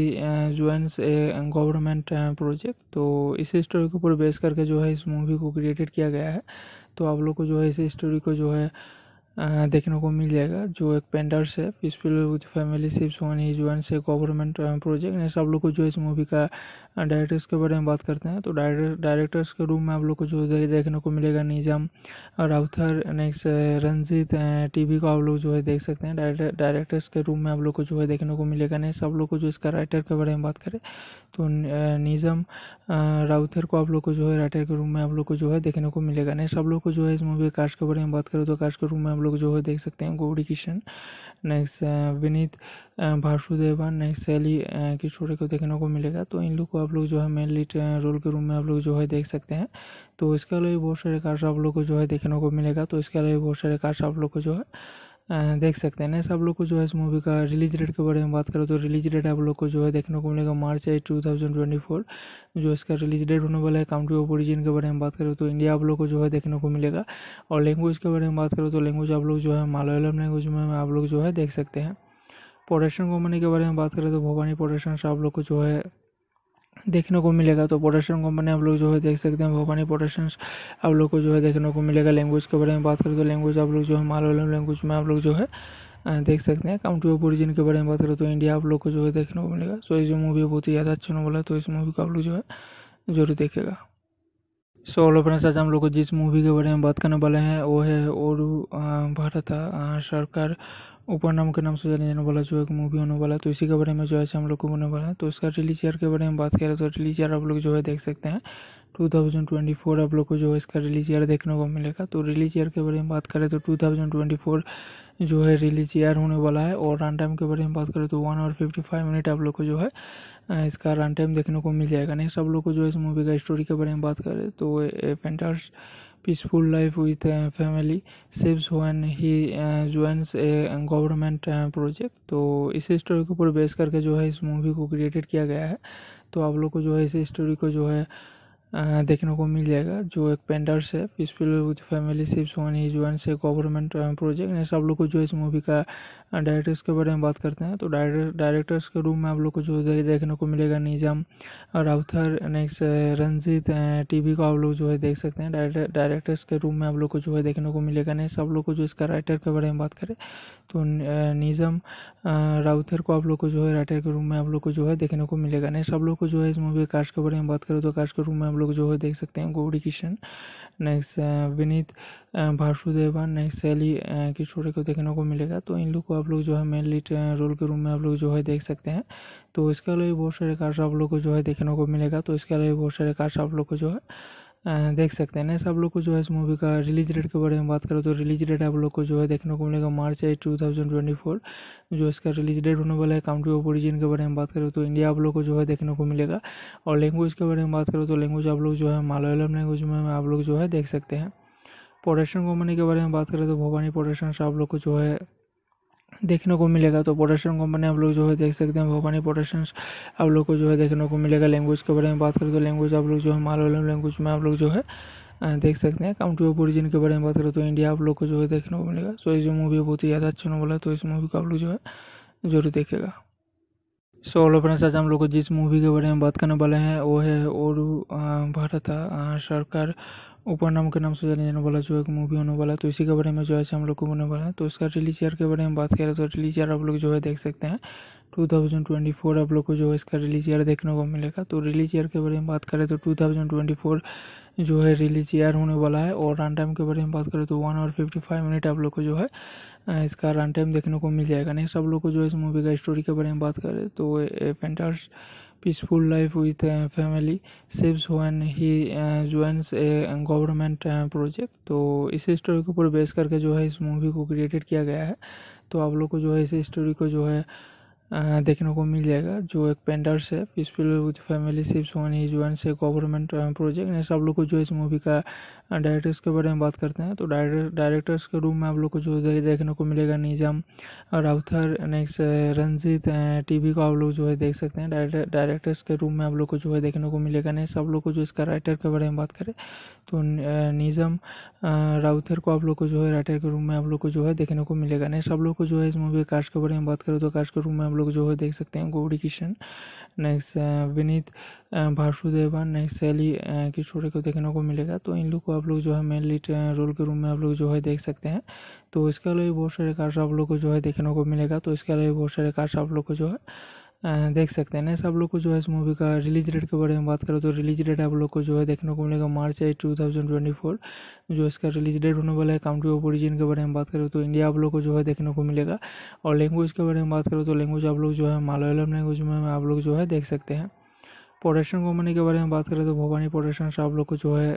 joins a government project तो इस स्टोरी के ऊपर बेस करके जो है इस मूवी को क्रिएटेड किया गया है तो आप लोग को जो है इस स्टोरी को जो है uh, देखने को मिल जाएगा जो एक पेंडर्स है peaceful with family sips one he जो है गवर्नमेंट प्रोजेक्ट नेक्स्ट आप लोग को जो इस मूवी का डायरेक्टर्स हाँ, के बारे में बात करते हैं तो डायरेक्टर्स के रूम में आप लोग को जो है देखने को मिलेगा निज़ाम राउथर नेक्स्ट रंजीत टीवी को आप लोग जो है देख सकते हैं डायरेक्टर्स के रूम में आप लोग को जो है देखने को मिलेगा नेक्स्ट आप लोग को जो इसका राइटर के बारे में बात करें तो निजम राउथर को आप लोग को जो है राइटर के रूम में आप लोग को जो है देखने को मिलेगा नेक्स्ट आप लोग को जो है इस मूवी कार्ड के बारे में बात करें तो कार्ड के रूम में आप लोग जो है देख सकते हैं गौरी किशन नेक्स्ट विनीत वासुदेवन नेक्स्ट शैली किशोरी को देखने को मिलेगा तो इन लोग को आप लोग जो है मेन लीड रोल के रूम में आप लोग जो है देख सकते हैं तो इसके अलावा बहुत सारे कार्ड्स आप लोग को जो है देखने को मिलेगा तो इसके अलावा बहुत सारे कार्ड्स आप लोग को जो है देख सकते हैं ना आप लोग को जो है इस मूवी का रिलीज डेट के बारे में बात करें तो रिलीज डेट आप लोग को जो है देखने को मिलेगा March eight two thousand twenty four जो इसका रिलीज डेट होने वाला है काउंट्री ऑफ ओरिजिन के बारे में बात करें तो इंडिया आप लोग को जो है देखने को मिलेगा और लैंग्वेज के बारे में बात करें तो लैंग्वेज आप लोग जो है मालयालम लैंग्वेज में आप लोग जो है देख सकते हैं प्रोडक्शन कंपनी के बारे में बात करें तो भवानी प्रोडक्शन आप लोग को जो है देखने को मिलेगा तो पोटेशियम कंपनी आप लोग जो है देख सकते हैं भवानी पोटेशियम आप लोग को जो है देखने को मिलेगा लैंग्वेज के बारे में बात करें तो लैंग्वेज आप लोग जो है मालवलम लैंग्वेज में आप लोग जो है देख सकते हैं काउंट्री ऑफ ओरिजिन के बारे में बात करें तो इंडिया आप लोग को जो है देखने को मिलेगा सो इस जो मूवी बहुत ही ज़्यादा अच्छा नॉवल है तो इस मूवी को आप लोग जो है जरूर देखेगा सो ऑल फ्रेंड्स आज हम लोग को जिस मूवी के बारे में बात करने वाले हैं वो है और भारत सरकार ऊपर नाम के नाम से जाने जाने वाला जो है मूवी होने वाला है तो इसी के बारे में जो है हम लोग को होने वाला है तो इसका रिलीज ईयर के बारे में बात करें तो रिलीज ईयर आप लोग जो है देख सकते हैं 2024 आप लोग को जो है इसका रिलीज ईयर देखने को मिलेगा तो रिलीज ईयर के बारे में बात करें तो 2024 जो है रिलीज ईयर होने वाला है और रन टाइम के बारे में बात करें तो one hour fifty five minute आप लोग को जो है इसका रन टाइम देखने को मिल जाएगा नेक्स्ट आप लोग को जो है इस मूवी का स्टोरी के बारे में बात करें तो painters peaceful life with family saves one he joins a government project तो इस स्टोरी के ऊपर बेस करके जो है इस मूवी को क्रिएटेड किया गया है तो आप लोग को जो है इस स्टोरी को जो है uh, देखने को मिल जाएगा जो एक पेंडर्स है peaceful with family sips one he जो ए गवर्नमेंट प्रोजेक्ट ने सब लोग को जो है इस मूवी का डायरेक्टर्स के बारे में बात करते हैं तो डायरेक्टर्स के रूम में आप लोग को जो है देखने को मिलेगा निजाम राउथर नेक्स्ट रंजीत टीवी को आप लोग जो है देख सकते हैं डायरेक्टर्स के रूम में आप लोग को जो है देखने को मिलेगा नहीं सब लोग को जो इसका राइटर के बारे में बात करें तो निजम uh, राउथर uh, को आप लोग को जो है राइटर के रूम में आप लोग को जो है देखने को मिलेगा नहीं सब लोग को जो है इस मूवी कास्ट के बारे में बात करें तो कास्ट के रूम में आप लोग जो है देख सकते हैं गौरी किशन नेक्स्ट विनीत भाषुदेवन नेक्स्ट सैली की को देखने को मिलेगा तो इन लोग को आप लोग जो है मेन लीड रोल के रूम में आप लोग जो है देख सकते हैं तो इसके अलावा बहुत सारे कार्ड्स आप लोग को जो है देखने को मिलेगा तो इसके अलावा बहुत सारे कार्ड्स आप लोग को जो है देख सकते हैं ना सब लोग को जो है इस मूवी का रिलीज डेट के बारे में बात करें तो रिलीज डेट आप लोग को जो है देखने को मिलेगा March eight two thousand twenty four जो इसका रिलीज डेट होने वाला है काउंट्री ऑफ ओरिजिन के बारे में बात करें तो इंडिया आप लोग को जो है देखने को मिलेगा और लैंग्वेज के बारे में बात करो तो लैंग्वेज आप लोग जो है मालयालम लैंग्वेज में आप लोग जो है देख सकते हैं प्रोडक्शन कंपनी के बारे में बात करें तो भवानी प्रोडक्शन आप लोग को जो है देखने को मिलेगा तो प्रोडक्शन कंपनी आप लोग जो है देख सकते हैं भवानी प्रोडक्शन आप लोग को जो है देखने को मिलेगा लैंग्वेज के बारे में बात करें तो लैंग्वेज आप लोग जो है मालवलम लैंग्वेज में आप लोग जो है देख सकते हैं काउंटी ऑफ ओरिजिन के बारे में बात करें तो इंडिया आप लोग को जो है देखने को मिलेगा सो ये जो मूवी बहुत ही ज़्यादा अच्छा नॉवल है तो इस मूवी को आप लोग जो है जरूर देखेगा सो हेलो फ्रेंड्स आज हम लोग को जिस मूवी के बारे में बात करने वाले हैं वो है और भारत सरकार ऊपर नाम के नाम से जाने जाने वाला जो एक मूवी होने वाला है तो इसी के बारे में जो है हम लोग को होने वाला है तो इसका रिलीज ईयर के बारे में बात करें तो रिलीज ईयर आप लोग जो है देख सकते हैं 2024 आप लोग को जो है इसका रिलीज ईयर देखने को मिलेगा तो रिलीज ईयर के बारे में बात करें तो टू जो है रिलीज ईयर होने वाला है और रन टाइम के बारे में बात करें तो one hour fifty five minute आप लोग को जो है इसका रन टाइम देखने को मिल जाएगा नेक्स्ट आप लोग को जो है इस मूवी का स्टोरी के बारे में बात करें तो painters peaceful life with uh, family saves when he uh, joins a government project uh, तो इस स्टोरी के ऊपर बेस करके जो है इस मूवी को क्रिएटेड किया गया है तो आप लोग को जो है इस स्टोरी को जो है देखने को मिल जाएगा जो एक पेंडर्स है peaceful with family sips one he जो है गवर्नमेंट प्रोजेक्ट ने सब लोग को जो है इस मूवी का डायरेक्टर्स हाँ, के बारे में बात करते हैं तो डायरेक्टर्स के रूम में आप लोग को जो दे, देखने को मिलेगा निजाम राउथर नेक्स्ट रंजीत टीवी को आप लोग जो है देख सकते हैं डायरेक्टर्स के रूम में आप लोग को जो है देखने को मिलेगा नहीं सब लोग को जो इसका राइटर के बारे में बात करें तो निजम राउथर को आप लोग को जो है राइटर के रूम में आप लोग को जो है देखने को मिलेगा नहीं तो, uh, uh, सब लोग को जो है इस मूवी कास्ट के बारे में बात करें तो कास्ट के रूम में आप लोग जो है देख सकते हैं गौरी किशन नेक्स्ट विनीत भारसुदेवन नेक्स्ट सैली किशोरे को देखने को मिलेगा तो इन लोग को आप लोग जो है मेन लीड रोल के रूम में आप लोग जो है देख सकते हैं तो इसके अलावा बहुत सारे कार्ड आप लोग को जो है देखने को मिलेगा तो इसके अलावा बहुत सारे कार्ड आप लोग को जो है देख सकते हैं ना सब लोग को जो है इस मूवी का रिलीज डेट के बारे में बात करें तो रिलीज डेट आप लोग को जो है देखने को मिलेगा March eight two thousand twenty four जो इसका रिलीज डेट होने वाला है काउंट्री ऑफ ओरिजिन के बारे में बात करें तो इंडिया आप लोग को जो है देखने को मिलेगा और लैंग्वेज के बारे में बात करें तो लैंग्वेज आप लोग जो है मालयालम लैंग्वेज में आप लोग जो है देख सकते हैं प्रोडक्शन कंपनी के बारे में बात करें तो भवानी प्रोडक्शन आप लोग को जो है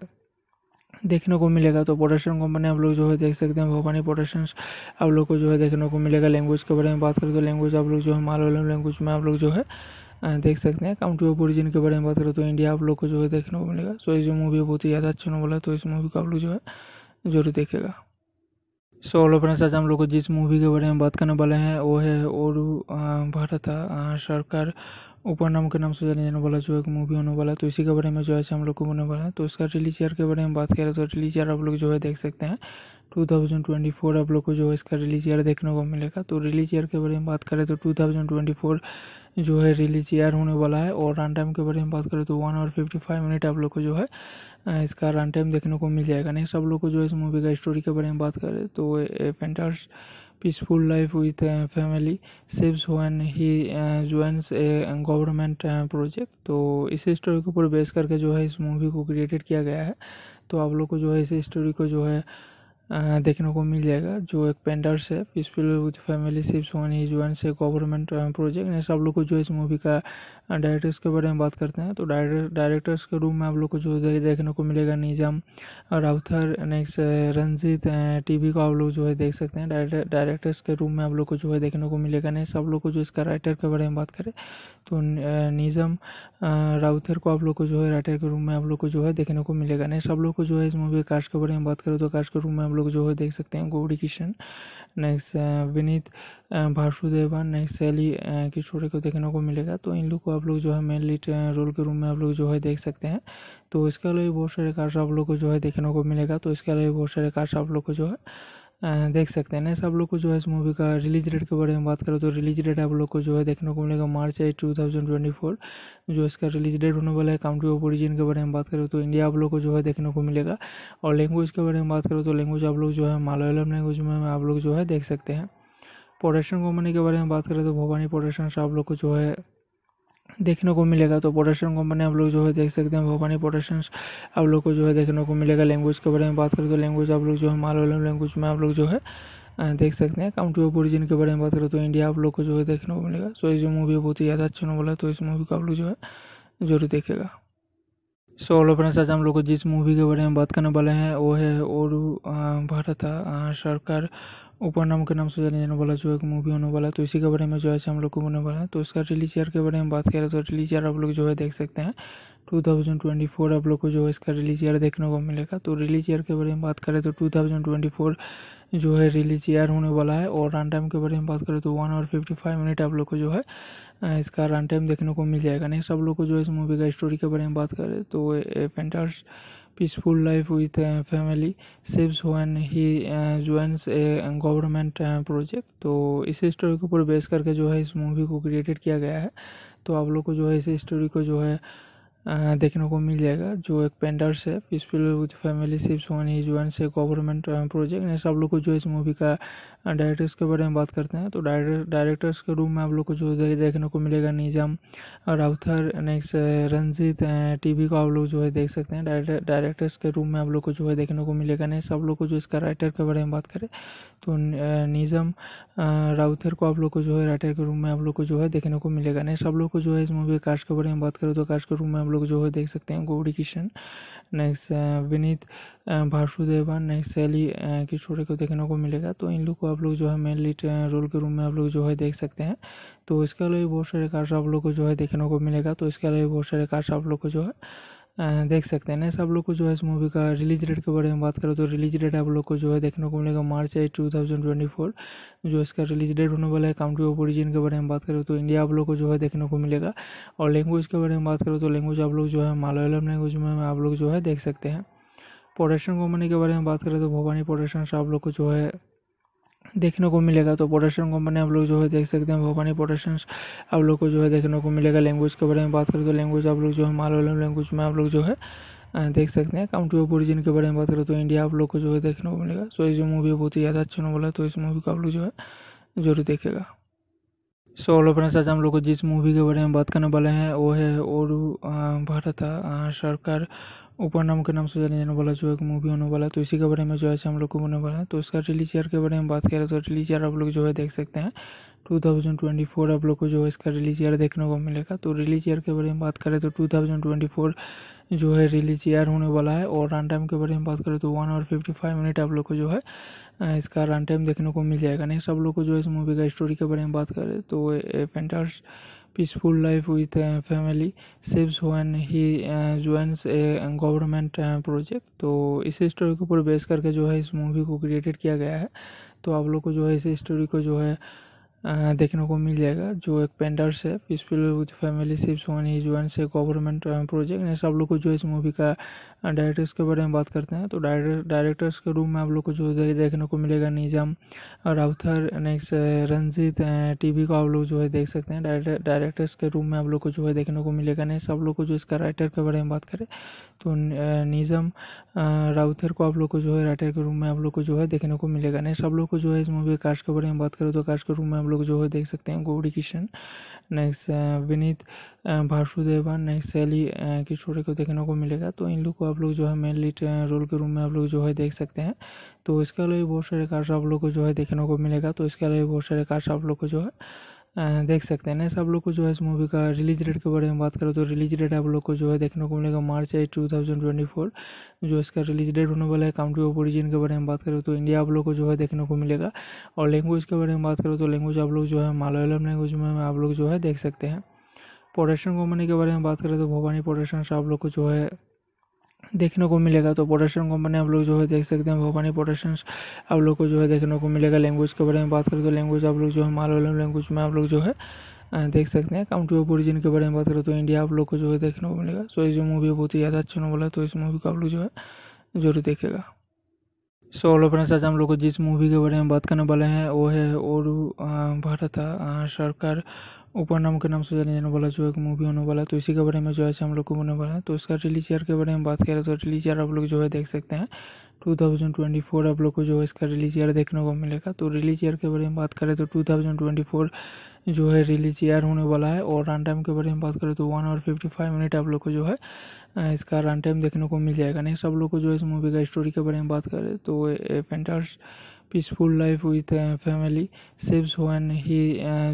देखने को मिलेगा तो प्रोडक्शन कंपनी आप लोग जो है देख सकते हैं भोपानी प्रोडक्शन आप लोग को जो है देखने को मिलेगा लैंग्वेज के बारे में बात करें तो लैंग्वेज आप लोग जो है मालवलम लैंग्वेज में आप लोग जो है देख सकते हैं काउंटी ऑफ ओरिजिन के बारे में बात करें तो इंडिया आप लोग को जो है देखने को मिलेगा सो ये जो मूवी बहुत ही ज़्यादा अच्छा नॉवल है तो इस मूवी को आप लोग जो है जरूर देखेगा सो ऑलो फ्रेंड्स आज हम लोग को जिस मूवी के बारे में बात करने वाले हैं वो है और भारत सरकार ऊपर नाम के नाम से जाने जाने वाला जो एक मूवी होने वाला है तो इसी के बारे में जो है हम लोग को होने वाला है तो इसका रिलीज ईयर के बारे में बात करें तो रिलीज ईयर आप लोग जो है देख सकते हैं 2024 आप लोग को जो है इसका रिलीज ईयर देखने को मिलेगा तो रिलीज ईयर के बारे में बात करें तो 2024 जो है रिलीज ईयर होने वाला है और रन टाइम के बारे में बात करें तो one hour fifty five minute आप लोग को जो है इसका रन टाइम देखने को मिल जाएगा नेक्स्ट आप लोग को जो है इस मूवी का स्टोरी के बारे में बात करें तो फेंटार्स peaceful life with family saves one he joins a government project तो इस स्टोरी के ऊपर बेस करके जो है इस मूवी को क्रिएटेड किया गया है तो आप लोग को जो है इस स्टोरी को जो है uh, देखने को मिल जाएगा जो एक पेंडर्स है peaceful with family sips one he जो है गवर्नमेंट प्रोजेक्ट नेक्स्ट आप लोग को जो इस मूवी का डायरेक्टर्स हाँ, के बारे में बात करते हैं तो डायरेक्टर्स के रूम में आप लोग को जो है देखने को मिलेगा निज़ाम राउथर नेक्स्ट रंजीत टीवी को आप लोग जो है देख सकते हैं डायरेक्टर्स के रूम में आप लोग को जो है देखने को मिलेगा नेक्स्ट आप लोग को जो इसका राइटर के बारे में बात करें तो निजम राउथर को आप लोग को जो है राइटर के रूम में आप लोग को जो है देखने को मिलेगा नेक्स्ट आप लोग को जो है इस मूवी कार्ड के बारे में बात करें तो कार्ड के रूम में आप लोग जो है देख सकते हैं गौरी किशन नेक्स्ट विनीत वासुदेवन नेक्स्ट शैली की को देखने को मिलेगा तो इन लोग को आप लोग जो है मेन लीड रोल के रूम में आप लोग जो है देख सकते हैं तो इसके अलावा बहुत सारे कार्ड आप लोग को जो है देखने को मिलेगा तो इसके अलावा बहुत सारे कार्ड आप लोग को जो है देख सकते हैं सब लोग को जो है इस मूवी का रिलीज डेट के बारे में बात करें तो रिलीज डेट आप लोग को जो है देखने को मिलेगा March eight two thousand twenty four जो इसका रिलीज डेट होने वाला है काउंट्री ऑफ ओरिजिन के बारे में बात करें तो इंडिया आप लोग को जो है देखने को मिलेगा और लैंग्वेज के बारे में बात करें तो लैंग्वेज आप लोग जो है मालयालम लैंग्वेज में आप लोग जो है देख सकते हैं प्रोडक्शन कंपनी के बारे में बात करें तो भवानी प्रोडक्शन आप लोग को जो है देखने को मिलेगा तो प्रोडक्शन कंपनी आप लोग जो है देख सकते हैं भवानी प्रोडक्शन आप लोग को जो है देखने को मिलेगा लैंग्वेज के बारे में बात करें तो लैंग्वेज आप लोग जो है मालवलम लैंग्वेज में आप लोग जो है देख सकते हैं काउंट्री ऑफ ओरिजिन के बारे में बात करें तो इंडिया आप लोग को जो है देखने को मिलेगा सो इस जो मूवी बहुत ही ज़्यादा अच्छा नॉवल है तो इस मूवी को आप लोग जो है जरूर देखेगा सो ऑल फ्रेंड्स आज हम लोग जिस मूवी के बारे में बात करने वाले हैं वो है और भारत सरकार ऊपर नाम के नाम से जाने जाने वाला जो है मूवी होने वाला है तो इसी के बारे में जो है हम लोग को होने वाला है तो इसका रिलीज ईयर के बारे में बात करें तो रिलीज ईयर आप लोग जो है देख सकते हैं 2024 आप लोग को जो है इसका रिलीज ईयर देखने को मिलेगा तो रिलीज ईयर के बारे में बात करें तो 2024 जो है रिलीज ईयर होने वाला है और रन टाइम के बारे में बात करें तो one hour fifty five minute आप लोग को जो है इसका रन टाइम देखने को मिल जाएगा नेक्स्ट आप लोग को जो है इस मूवी का स्टोरी के बारे में बात करें तो painters peaceful life with family saves one he joins a government project तो इस स्टोरी के ऊपर बेस करके जो है इस मूवी को क्रिएटेड किया गया है तो आप लोग को जो है इस स्टोरी को जो है uh, देखने को मिल जाएगा जो एक पेंडर्स है peaceful with family sips one he जो ए गवर्नमेंट प्रोजेक्ट ने सब लोग को जो है इस मूवी का डायरेक्टर्स के बारे में बात करते हैं तो डायरेक्टर्स के रूम में आप लोग को जो दे, देखने को मिलेगा निजाम राउथर नेक्स्ट रंजीत टीवी को आप लोग जो है देख सकते हैं डायरेक्टर्स के रूम में आप लोग को जो है देखने को मिलेगा नहीं सब लोग को जो इसका राइटर के बारे में बात करें तो निजम uh, राउथर uh, को आप लोग को जो है राइटर के रूम में आप लोग को जो है देखने को मिलेगा नहीं सब लोग को जो है इस मूवी कास्ट के बारे में बात करें तो कास्ट के रूम में आप लोग जो है देख सकते हैं गौरी किशन नेक्स्ट विनीत भाषुदेवन नेक्स्ट सैली किशोरे को देखने को मिलेगा तो इन लोग को आप लोग जो है मेन लीड रोल के रूम में आप लोग जो है देख सकते हैं तो इसके अलावा बहुत सारे कार्ड्स आप लोग को जो है देखने को मिलेगा तो इसके अलावा बहुत सारे कार्ड्स आप लोग को जो है देख सकते हैं ना सब लोग को जो है इस मूवी का रिलीज डेट के बारे में बात करें तो रिलीज डेट आप लोग को जो है देखने को मिलेगा March eight two thousand twenty four जो इसका रिलीज डेट होने वाला है काउंट्री ऑफ ओरिजिन के बारे में बात करें तो इंडिया आप लोग को जो है देखने को मिलेगा और लैंग्वेज के बारे में बात करें तो लैंग्वेज आप लोग जो है मालयालम लैंग्वेज में आप लोग जो है देख सकते हैं प्रोडक्शन कंपनी के बारे में बात करें तो भवानी प्रोडक्शन आप लोग को जो है देखने को मिलेगा तो प्रोडक्शन कंपनी आप लोग जो है देख सकते हैं भवानी प्रोडक्शन आप लोग को जो है देखने को मिलेगा लैंग्वेज के बारे में बात करें तो लैंग्वेज आप लोग जो है मालवलम लैंग्वेज में आप लोग जो है देख सकते हैं काउंटी ऑफ ओरिजिन के बारे में बात करें तो इंडिया आप लोग को जो है देखने को मिलेगा सो ये जो मूवी बहुत ही ज़्यादा अच्छा नॉवल है तो इस मूवी को आप लोग जो है जरूर देखेगा सो ऑलो फ्रेंड्स आज हम लोग को जिस मूवी के बारे में बात करने वाले हैं वो है और भारत सरकार ऊपर नाम के नाम से जाने जाने वाला जो है मूवी होने वाला है तो इसी के बारे में जो है हम लोग को होने वाला है तो इसका रिलीज ईयर के बारे में बात करें तो रिलीज ईयर आप लोग जो है देख सकते हैं 2024 आप लोग को जो है इसका रिलीज ईयर देखने को मिलेगा तो रिलीज ईयर के बारे में बात करें तो टू जो है रिलीज ईयर होने वाला है और रन टाइम के बारे में बात करें तो one hour fifty five minute आप लोग को जो है इसका रन टाइम देखने को मिल जाएगा नेक्स्ट आप लोग को जो है इस मूवी का स्टोरी के बारे में बात करें तो painters peaceful life with uh, family saves when he uh, joins a government project uh, तो इस स्टोरी के ऊपर बेस करके जो है इस मूवी को क्रिएटेड किया गया है तो आप लोग को जो है इस स्टोरी को जो है देखने को मिल जाएगा जो एक पेंडर्स है peaceful with family sips one he जो है गवर्नमेंट प्रोजेक्ट ने सब लोग को जो है इस मूवी का डायरेक्टर्स हाँ, के बारे में बात करते हैं तो डायरेक्टर्स के रूम में आप लोग को जो दे, देखने को मिलेगा निजाम राउथर नेक्स्ट रंजीत टीवी को आप लोग जो है देख सकते हैं डायरेक्टर्स के रूम में आप लोग को जो है देखने को मिलेगा नहीं सब लोग को जो इसका राइटर के बारे में बात करें तो निजम राउथर को आप लोग को जो है राइटर के रूम में आप लोग को जो है देखने को मिलेगा नहीं तो, uh, uh, सब लोग को जो है इस मूवी कास्ट के बारे में बात करें तो कास्ट के रूम में आप लोग जो है देख सकते हैं गौरी किशन नेक्स्ट विनीत uh, वासुदेवन शैली सैली को देखने को मिलेगा तो इन लोग को आप लोग जो है मेन लीड रोल के रूम में आप लोग जो है देख सकते हैं तो इसके अलावा बहुत सारे कार्ड आप लोग को जो है देखने को मिलेगा तो इसके अलावा बहुत सारे कार्ड आप लोग को जो है देख सकते हैं नेक्स्ट आप लोग को जो है इस मूवी का रिलीज डेट के बारे में बात करें तो रिलीज डेट आप लोग को जो है देखने को मिलेगा March eight two thousand twenty four जो इसका रिलीज डेट होने वाला है काउंट्री ऑफ ओरिजिन के बारे में बात करें तो इंडिया आप लोग को जो है देखने को मिलेगा और लैंग्वेज के बारे में बात करें तो लैंग्वेज आप लोग जो है मालयालम लैंग्वेज में आप लोग जो है देख सकते हैं प्रोडक्शन कंपनी के बारे में बात करें तो भवानी प्रोडक्शन आप लोग को जो है देखने को मिलेगा तो प्रोडक्शन कंपनी आप लोग जो है देख सकते हैं भवानी प्रोडक्शन आप लोग को जो है देखने को मिलेगा लैंग्वेज के बारे में बात करें तो लैंग्वेज आप लोग जो है मालवलम लैंग्वेज में आप लोग जो है देख सकते हैं काउंटी ऑफ ओरिजिन के बारे में बात करें तो इंडिया आप लोग को जो है देखने को मिलेगा सो ये मूवी बहुत ही ज़्यादा अच्छा नॉवल है तो इस मूवी को आप लोग जो है जरूर देखेगा सो ऑलो फ्रेंड्स आज हम लोग को जिस मूवी के बारे में बात करने वाले हैं वो है और भारत सरकार ऊपर नाम के नाम से जाने जाने वाला जो एक मूवी होने वाला है तो इसी के बारे में जो है हम लोग को होने वाला है तो इसका रिलीज ईयर के बारे में बात करें तो रिलीज ईयर आप लोग जो है देख सकते हैं 2024 आप लोग को जो है इसका रिलीज ईयर देखने को मिलेगा तो रिलीज ईयर के बारे में बात करें तो 2024 जो है रिलीज ईयर होने वाला है और रन टाइम के बारे में बात करें तो one hour fifty five minute आप लोग को जो है इसका रन टाइम देखने को मिल जाएगा नेक्स्ट आप लोग को जो है इस मूवी का स्टोरी के बारे में बात करें तो painters peaceful life with family saves one he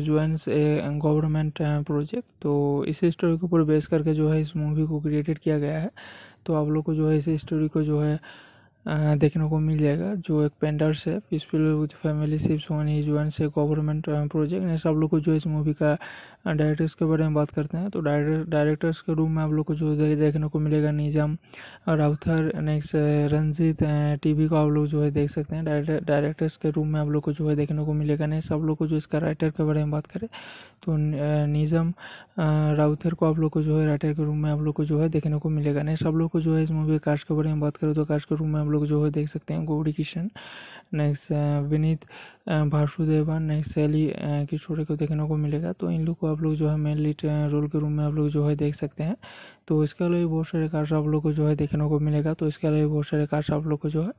joins a government project तो इस स्टोरी के ऊपर बेस करके जो है इस मूवी को क्रिएटेड किया गया है तो आप लोग को जो है इस स्टोरी को जो है uh, देखने को मिल जाएगा जो एक पेंडर्स है peaceful with family sips one he जो है गवर्नमेंट प्रोजेक्ट ने सब लोग को जो इस मूवी का डायरेक्टर्स हाँ, के बारे में बात करते हैं तो डायरेक्टर्स के रूम में आप लोग को जो है देखने को मिलेगा निज़ाम राउथर नेक्स्ट रंजीत टीवी को आप लोग जो है देख सकते हैं डायरेक्टर्स के रूम में आप लोग को जो है देखने को मिलेगा नेक्स्ट आप लोग को जो इसका राइटर के बारे में बात करें तो निज़ाम राउथर को आप लोग को जो है राइटर के रूम में आप लोग को जो है देखने को मिलेगा नेक्स्ट आप लोग को जो है इस मूवी कार्ड के बारे में बात करें तो कार्ड के रूम में आप लोग जो है देख सकते हैं गौरी किशन नेक्स्ट विनीत वासुदेवन नेक्स्ट शैली की को देखने को मिलेगा तो इन लोग को आप लोग जो है मेन लीड रोल के रूम में आप लोग जो है देख सकते हैं तो इसके अलावा बहुत सारे कार्ड आप लोग को जो है देखने को मिलेगा तो इसके अलावा बहुत सारे कार्ड आप लोग को जो है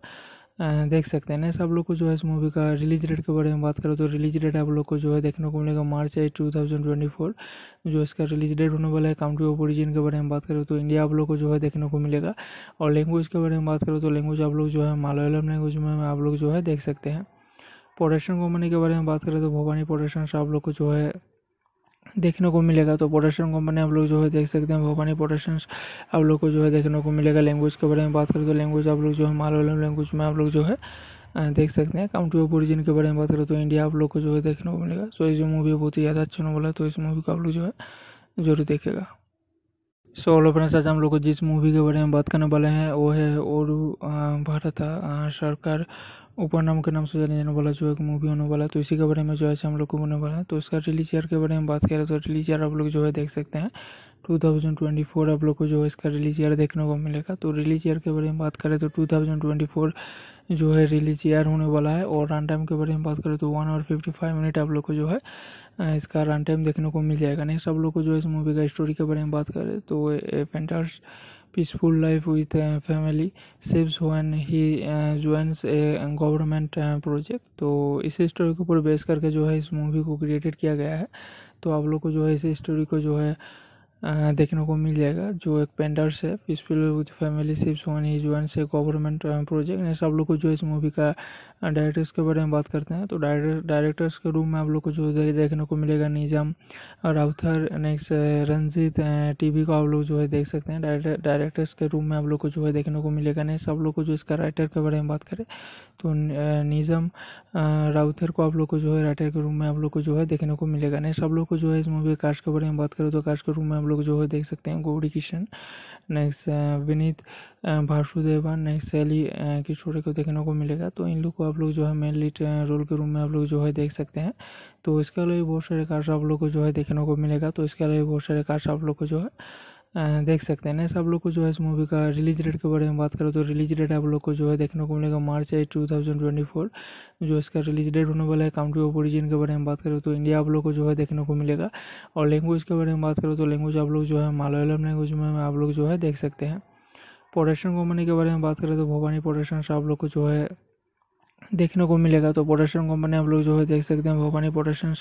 देख सकते हैं सब लोग को जो है इस मूवी का रिलीज डेट के बारे में बात करें तो रिलीज डेट आप लोग को जो है देखने को मिलेगा March eight two thousand twenty four जो इसका रिलीज डेट होने वाला है काउंट्री ऑफ ओरिजिन के बारे में बात करें तो इंडिया आप लोग को जो है देखने को मिलेगा और लैंग्वेज के बारे में बात करें तो लैंग्वेज आप लोग जो है मालयालम लैंग्वेज में आप लोग जो है देख सकते हैं प्रोडक्शन कंपनी के बारे में बात करें तो भवानी प्रोडक्शन आप लोग को जो है देखने को मिलेगा तो पोटेशियम कंपनी आप लोग जो है देख सकते हैं भवानी पोटेशियम आप लोग को जो है देखने को मिलेगा लैंग्वेज के बारे में बात करें तो लैंग्वेज आप लोग जो है मालवलम लैंग्वेज में आप लोग जो है देख सकते हैं काउंट्री ऑफ ओरिजिन के बारे में बात करें तो इंडिया आप लोग को जो है देखने को मिलेगा सो ये मूवी बहुत ही ज़्यादा अच्छा नॉवल है तो इस मूवी को आप लोग जो है जरूर देखेगा सो ऑल फ्रेंड्स आज हम लोग को जिस मूवी के बारे में बात करने वाले हैं वो है और भारत सरकार ऊपर नाम के नाम से जाने जाने वाला जो है मूवी होने वाला है तो इसी के बारे में जो है हम लोग को होने वाला है तो इसका रिलीज ईयर के बारे में बात करें तो रिलीज ईयर आप लोग जो है देख सकते हैं 2024 आप लोग को जो है इसका रिलीज ईयर देखने को मिलेगा तो रिलीज ईयर के बारे में बात करें तो 2024 जो है रिलीज ईयर होने वाला है और रन टाइम के बारे में बात करें तो one hour fifty five minute आप लोग को जो है इसका रन टाइम देखने को मिल जाएगा नेक्स्ट आप लोग को जो है इस मूवी का स्टोरी के बारे में बात करें तो painters peaceful life with family saves one he joins a government project तो इस स्टोरी के ऊपर बेस करके जो है इस मूवी को क्रिएटेड किया गया है तो आप लोग को जो है इस स्टोरी को जो है uh, देखने को मिल जाएगा जो एक पेंडर्स है peaceful with family sips one he जो ए गवर्नमेंट प्रोजेक्ट ने सब लोग को जो है इस मूवी का डायरेक्टर्स के बारे में बात करते हैं तो डायरेक्टर्स के रूम में आप लोग को जो दे, देखने को मिलेगा निजाम राउथर नेक्स्ट रंजीत टीवी को आप लोग जो है देख सकते हैं डायरेक्टर्स के रूम में आप लोग को जो है देखने को मिलेगा नहीं सब लोग को जो इसका राइटर के बारे में बात करें तो निजम uh, राउथर uh, को आप लोग को जो है राइटर के रूम में आप लोग को जो है देखने को मिलेगा नहीं सब लोग को जो है इस मूवी कास्ट के बारे में बात करें तो कास्ट के रूम में आप लोग जो है देख सकते हैं गौरी किशन नेक्स्ट विनीत भाषुदेवन नेक्स्ट सैली की को देखने को मिलेगा तो इन लोग को आप लोग जो है मेन लीड रोल के रूम में आप लोग जो है देख सकते हैं तो इसके अलावा बहुत सारे कार्ड्स आप लोग को जो है देखने को मिलेगा तो इसके अलावा बहुत सारे कार्ड्स आप लोग को जो है देख सकते हैं ना सब लोग को जो है इस मूवी का रिलीज डेट के बारे में बात करें तो रिलीज डेट आप लोग को जो है देखने को मिलेगा March eight two thousand twenty four जो इसका रिलीज डेट होने वाला है काउंट्री ऑफ ओरिजिन के बारे में बात करें तो इंडिया आप लोग को जो है देखने को मिलेगा और लैंग्वेज के बारे में बात करें तो लैंग्वेज आप लोग जो है मालयालम लैंग्वेज में आप लोग जो है देख सकते हैं प्रोडक्शन कंपनी के बारे में बात करें तो भवानी प्रोडक्शन आप लोग को जो है देखने को मिलेगा तो प्रोडक्शन कंपनी आप लोग जो है देख सकते हैं भवानी प्रोडक्शन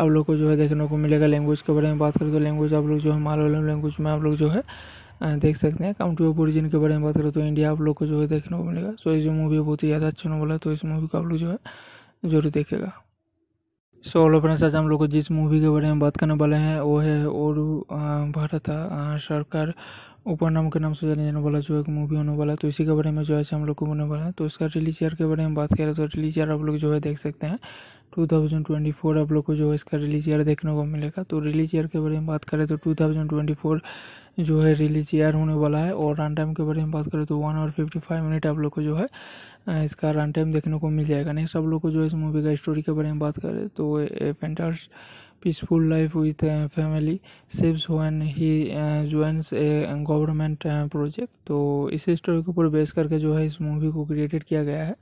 आप लोग को जो है देखने को मिलेगा लैंग्वेज के बारे में बात करें तो लैंग्वेज आप लोग जो है मालवलम लैंग्वेज में आप लोग जो है देख सकते हैं काउंटी ऑफ ओरिजिन के बारे में बात करें तो इंडिया आप लोग को जो है देखने को मिलेगा सो ये जो मूवी बहुत ही ज़्यादा अच्छा नॉवल है तो इस मूवी को आप लोग जो है जरूर देखेगा सो ऑलो फ्रेंड्स आज हम लोग को जिस मूवी के बारे में बात करने वाले हैं वो है और भारत सरकार ऊपर नाम के नाम से जाने जाने वाला जो है मूवी होने वाला है तो इसी के बारे में जो है हम लोग को होने वाला है तो इसका रिलीज ईयर के बारे में बात करें तो रिलीज ईयर आप लोग जो है देख सकते हैं 2024 आप लोग को जो है इसका रिलीज ईयर देखने को मिलेगा तो रिलीज ईयर के बारे में बात करें तो टू जो है रिलीज ईयर होने वाला है और रन टाइम के बारे में बात करें तो one hour fifty five minute आप लोग को जो है इसका रन टाइम देखने को मिल जाएगा नेक्स्ट आप लोग को जो है इस मूवी का स्टोरी के बारे में बात करें तो फेंटार्स peaceful life with uh, family saves when he uh, joins a government project uh, तो इस स्टोरी के ऊपर बेस करके जो है इस मूवी को क्रिएटेड किया गया है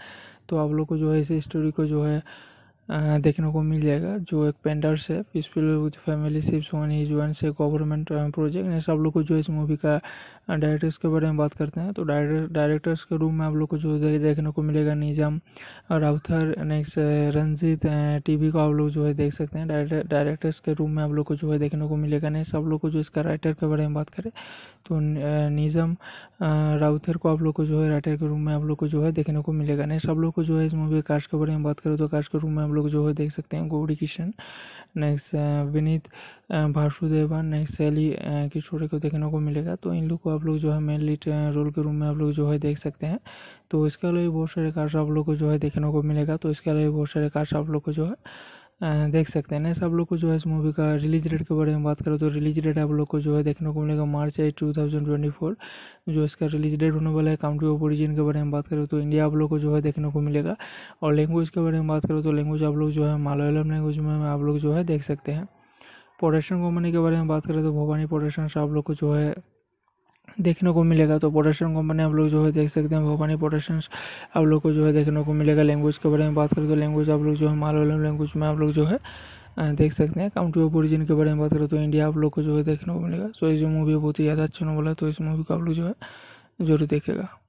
तो आप लोग को जो है इस स्टोरी को जो है देखने को मिल जाएगा जो एक पेंडर है peaceful with family sips one is one से गवर्नमेंट प्रोजेक्ट ने सब लोग को जो इस मूवी का डायरेक्टर्स uh, के बारे में बात करते हैं तो डायरेक्टर्स के रूम में आप लोग को जो देखने को मिलेगा निजाम राउथर नेक्स्ट रंजीत टीवी को आप लोग जो है देख सकते हैं डायरेक्टर्स के रूम में आप लोग को जो है देखने को मिलेगा नहीं सब लोग को जो इसका राइटर के बारे में बात करें तो निजम राउथर को आप लोग को जो है राइटर के रूम में आप लोग को जो है देखने को मिलेगा नेक्स्ट आप लोग को जो है इस मूवी के कास्ट के बारे में बात करें तो कास्ट के रूम में आप लोग जो है देख सकते हैं गौरी किशन नेक्स्ट विनीत भाषुदेवन नेक्स्ट शैली किशोरे को देखने को मिलेगा तो इन लोग को आप लोग जो है मेन लीड रोल के रूम में आप लोग जो है देख सकते हैं तो इसके अलावा बहुत सारे कास्ट आप लोग को जो है देखने को मिलेगा तो इसके अलावा बहुत सारे कास्ट आप लोग को जो है देख सकते हैं नेक्स्ट आप लोग को जो है इस मूवी का रिलीज डेट के बारे में बात करें तो रिलीज डेट आप लोग को जो है देखने को मिलेगा March eight two thousand twenty four जो इसका रिलीज डेट होने वाला है कंट्री ऑफ ओरिजिन के बारे में बात करें तो इंडिया आप लोग को जो है देखने को मिलेगा और लैंग्वेज के बारे में बात करें तो लैंग्वेज आप लोग जो है मालयालम लैंग्वेज में आप लोग जो है देख सकते हैं प्रोडक्शन कंपनी के बारे में बात करें तो भवानी प्रोडक्शन आप लोग को जो है देखने को मिलेगा तो प्रोडक्शन कंपनी आप लोग जो है देख सकते हैं भोपानी प्रोडक्शन आप लोग को जो है देखने को मिलेगा लैंग्वेज के बारे में बात करें तो लैंग्वेज आप लोग जो है मालवलम लैंग्वेज में आप लोग जो है देख सकते हैं काउंटी ऑफ ओरिजिन के बारे में बात करें तो इंडिया आप लोग को जो है देखने को मिलेगा सो ये जो मूवी बहुत ही ज़्यादा अच्छा नॉवल है तो इस मूवी को आप लोग जो है जरूर देखेगा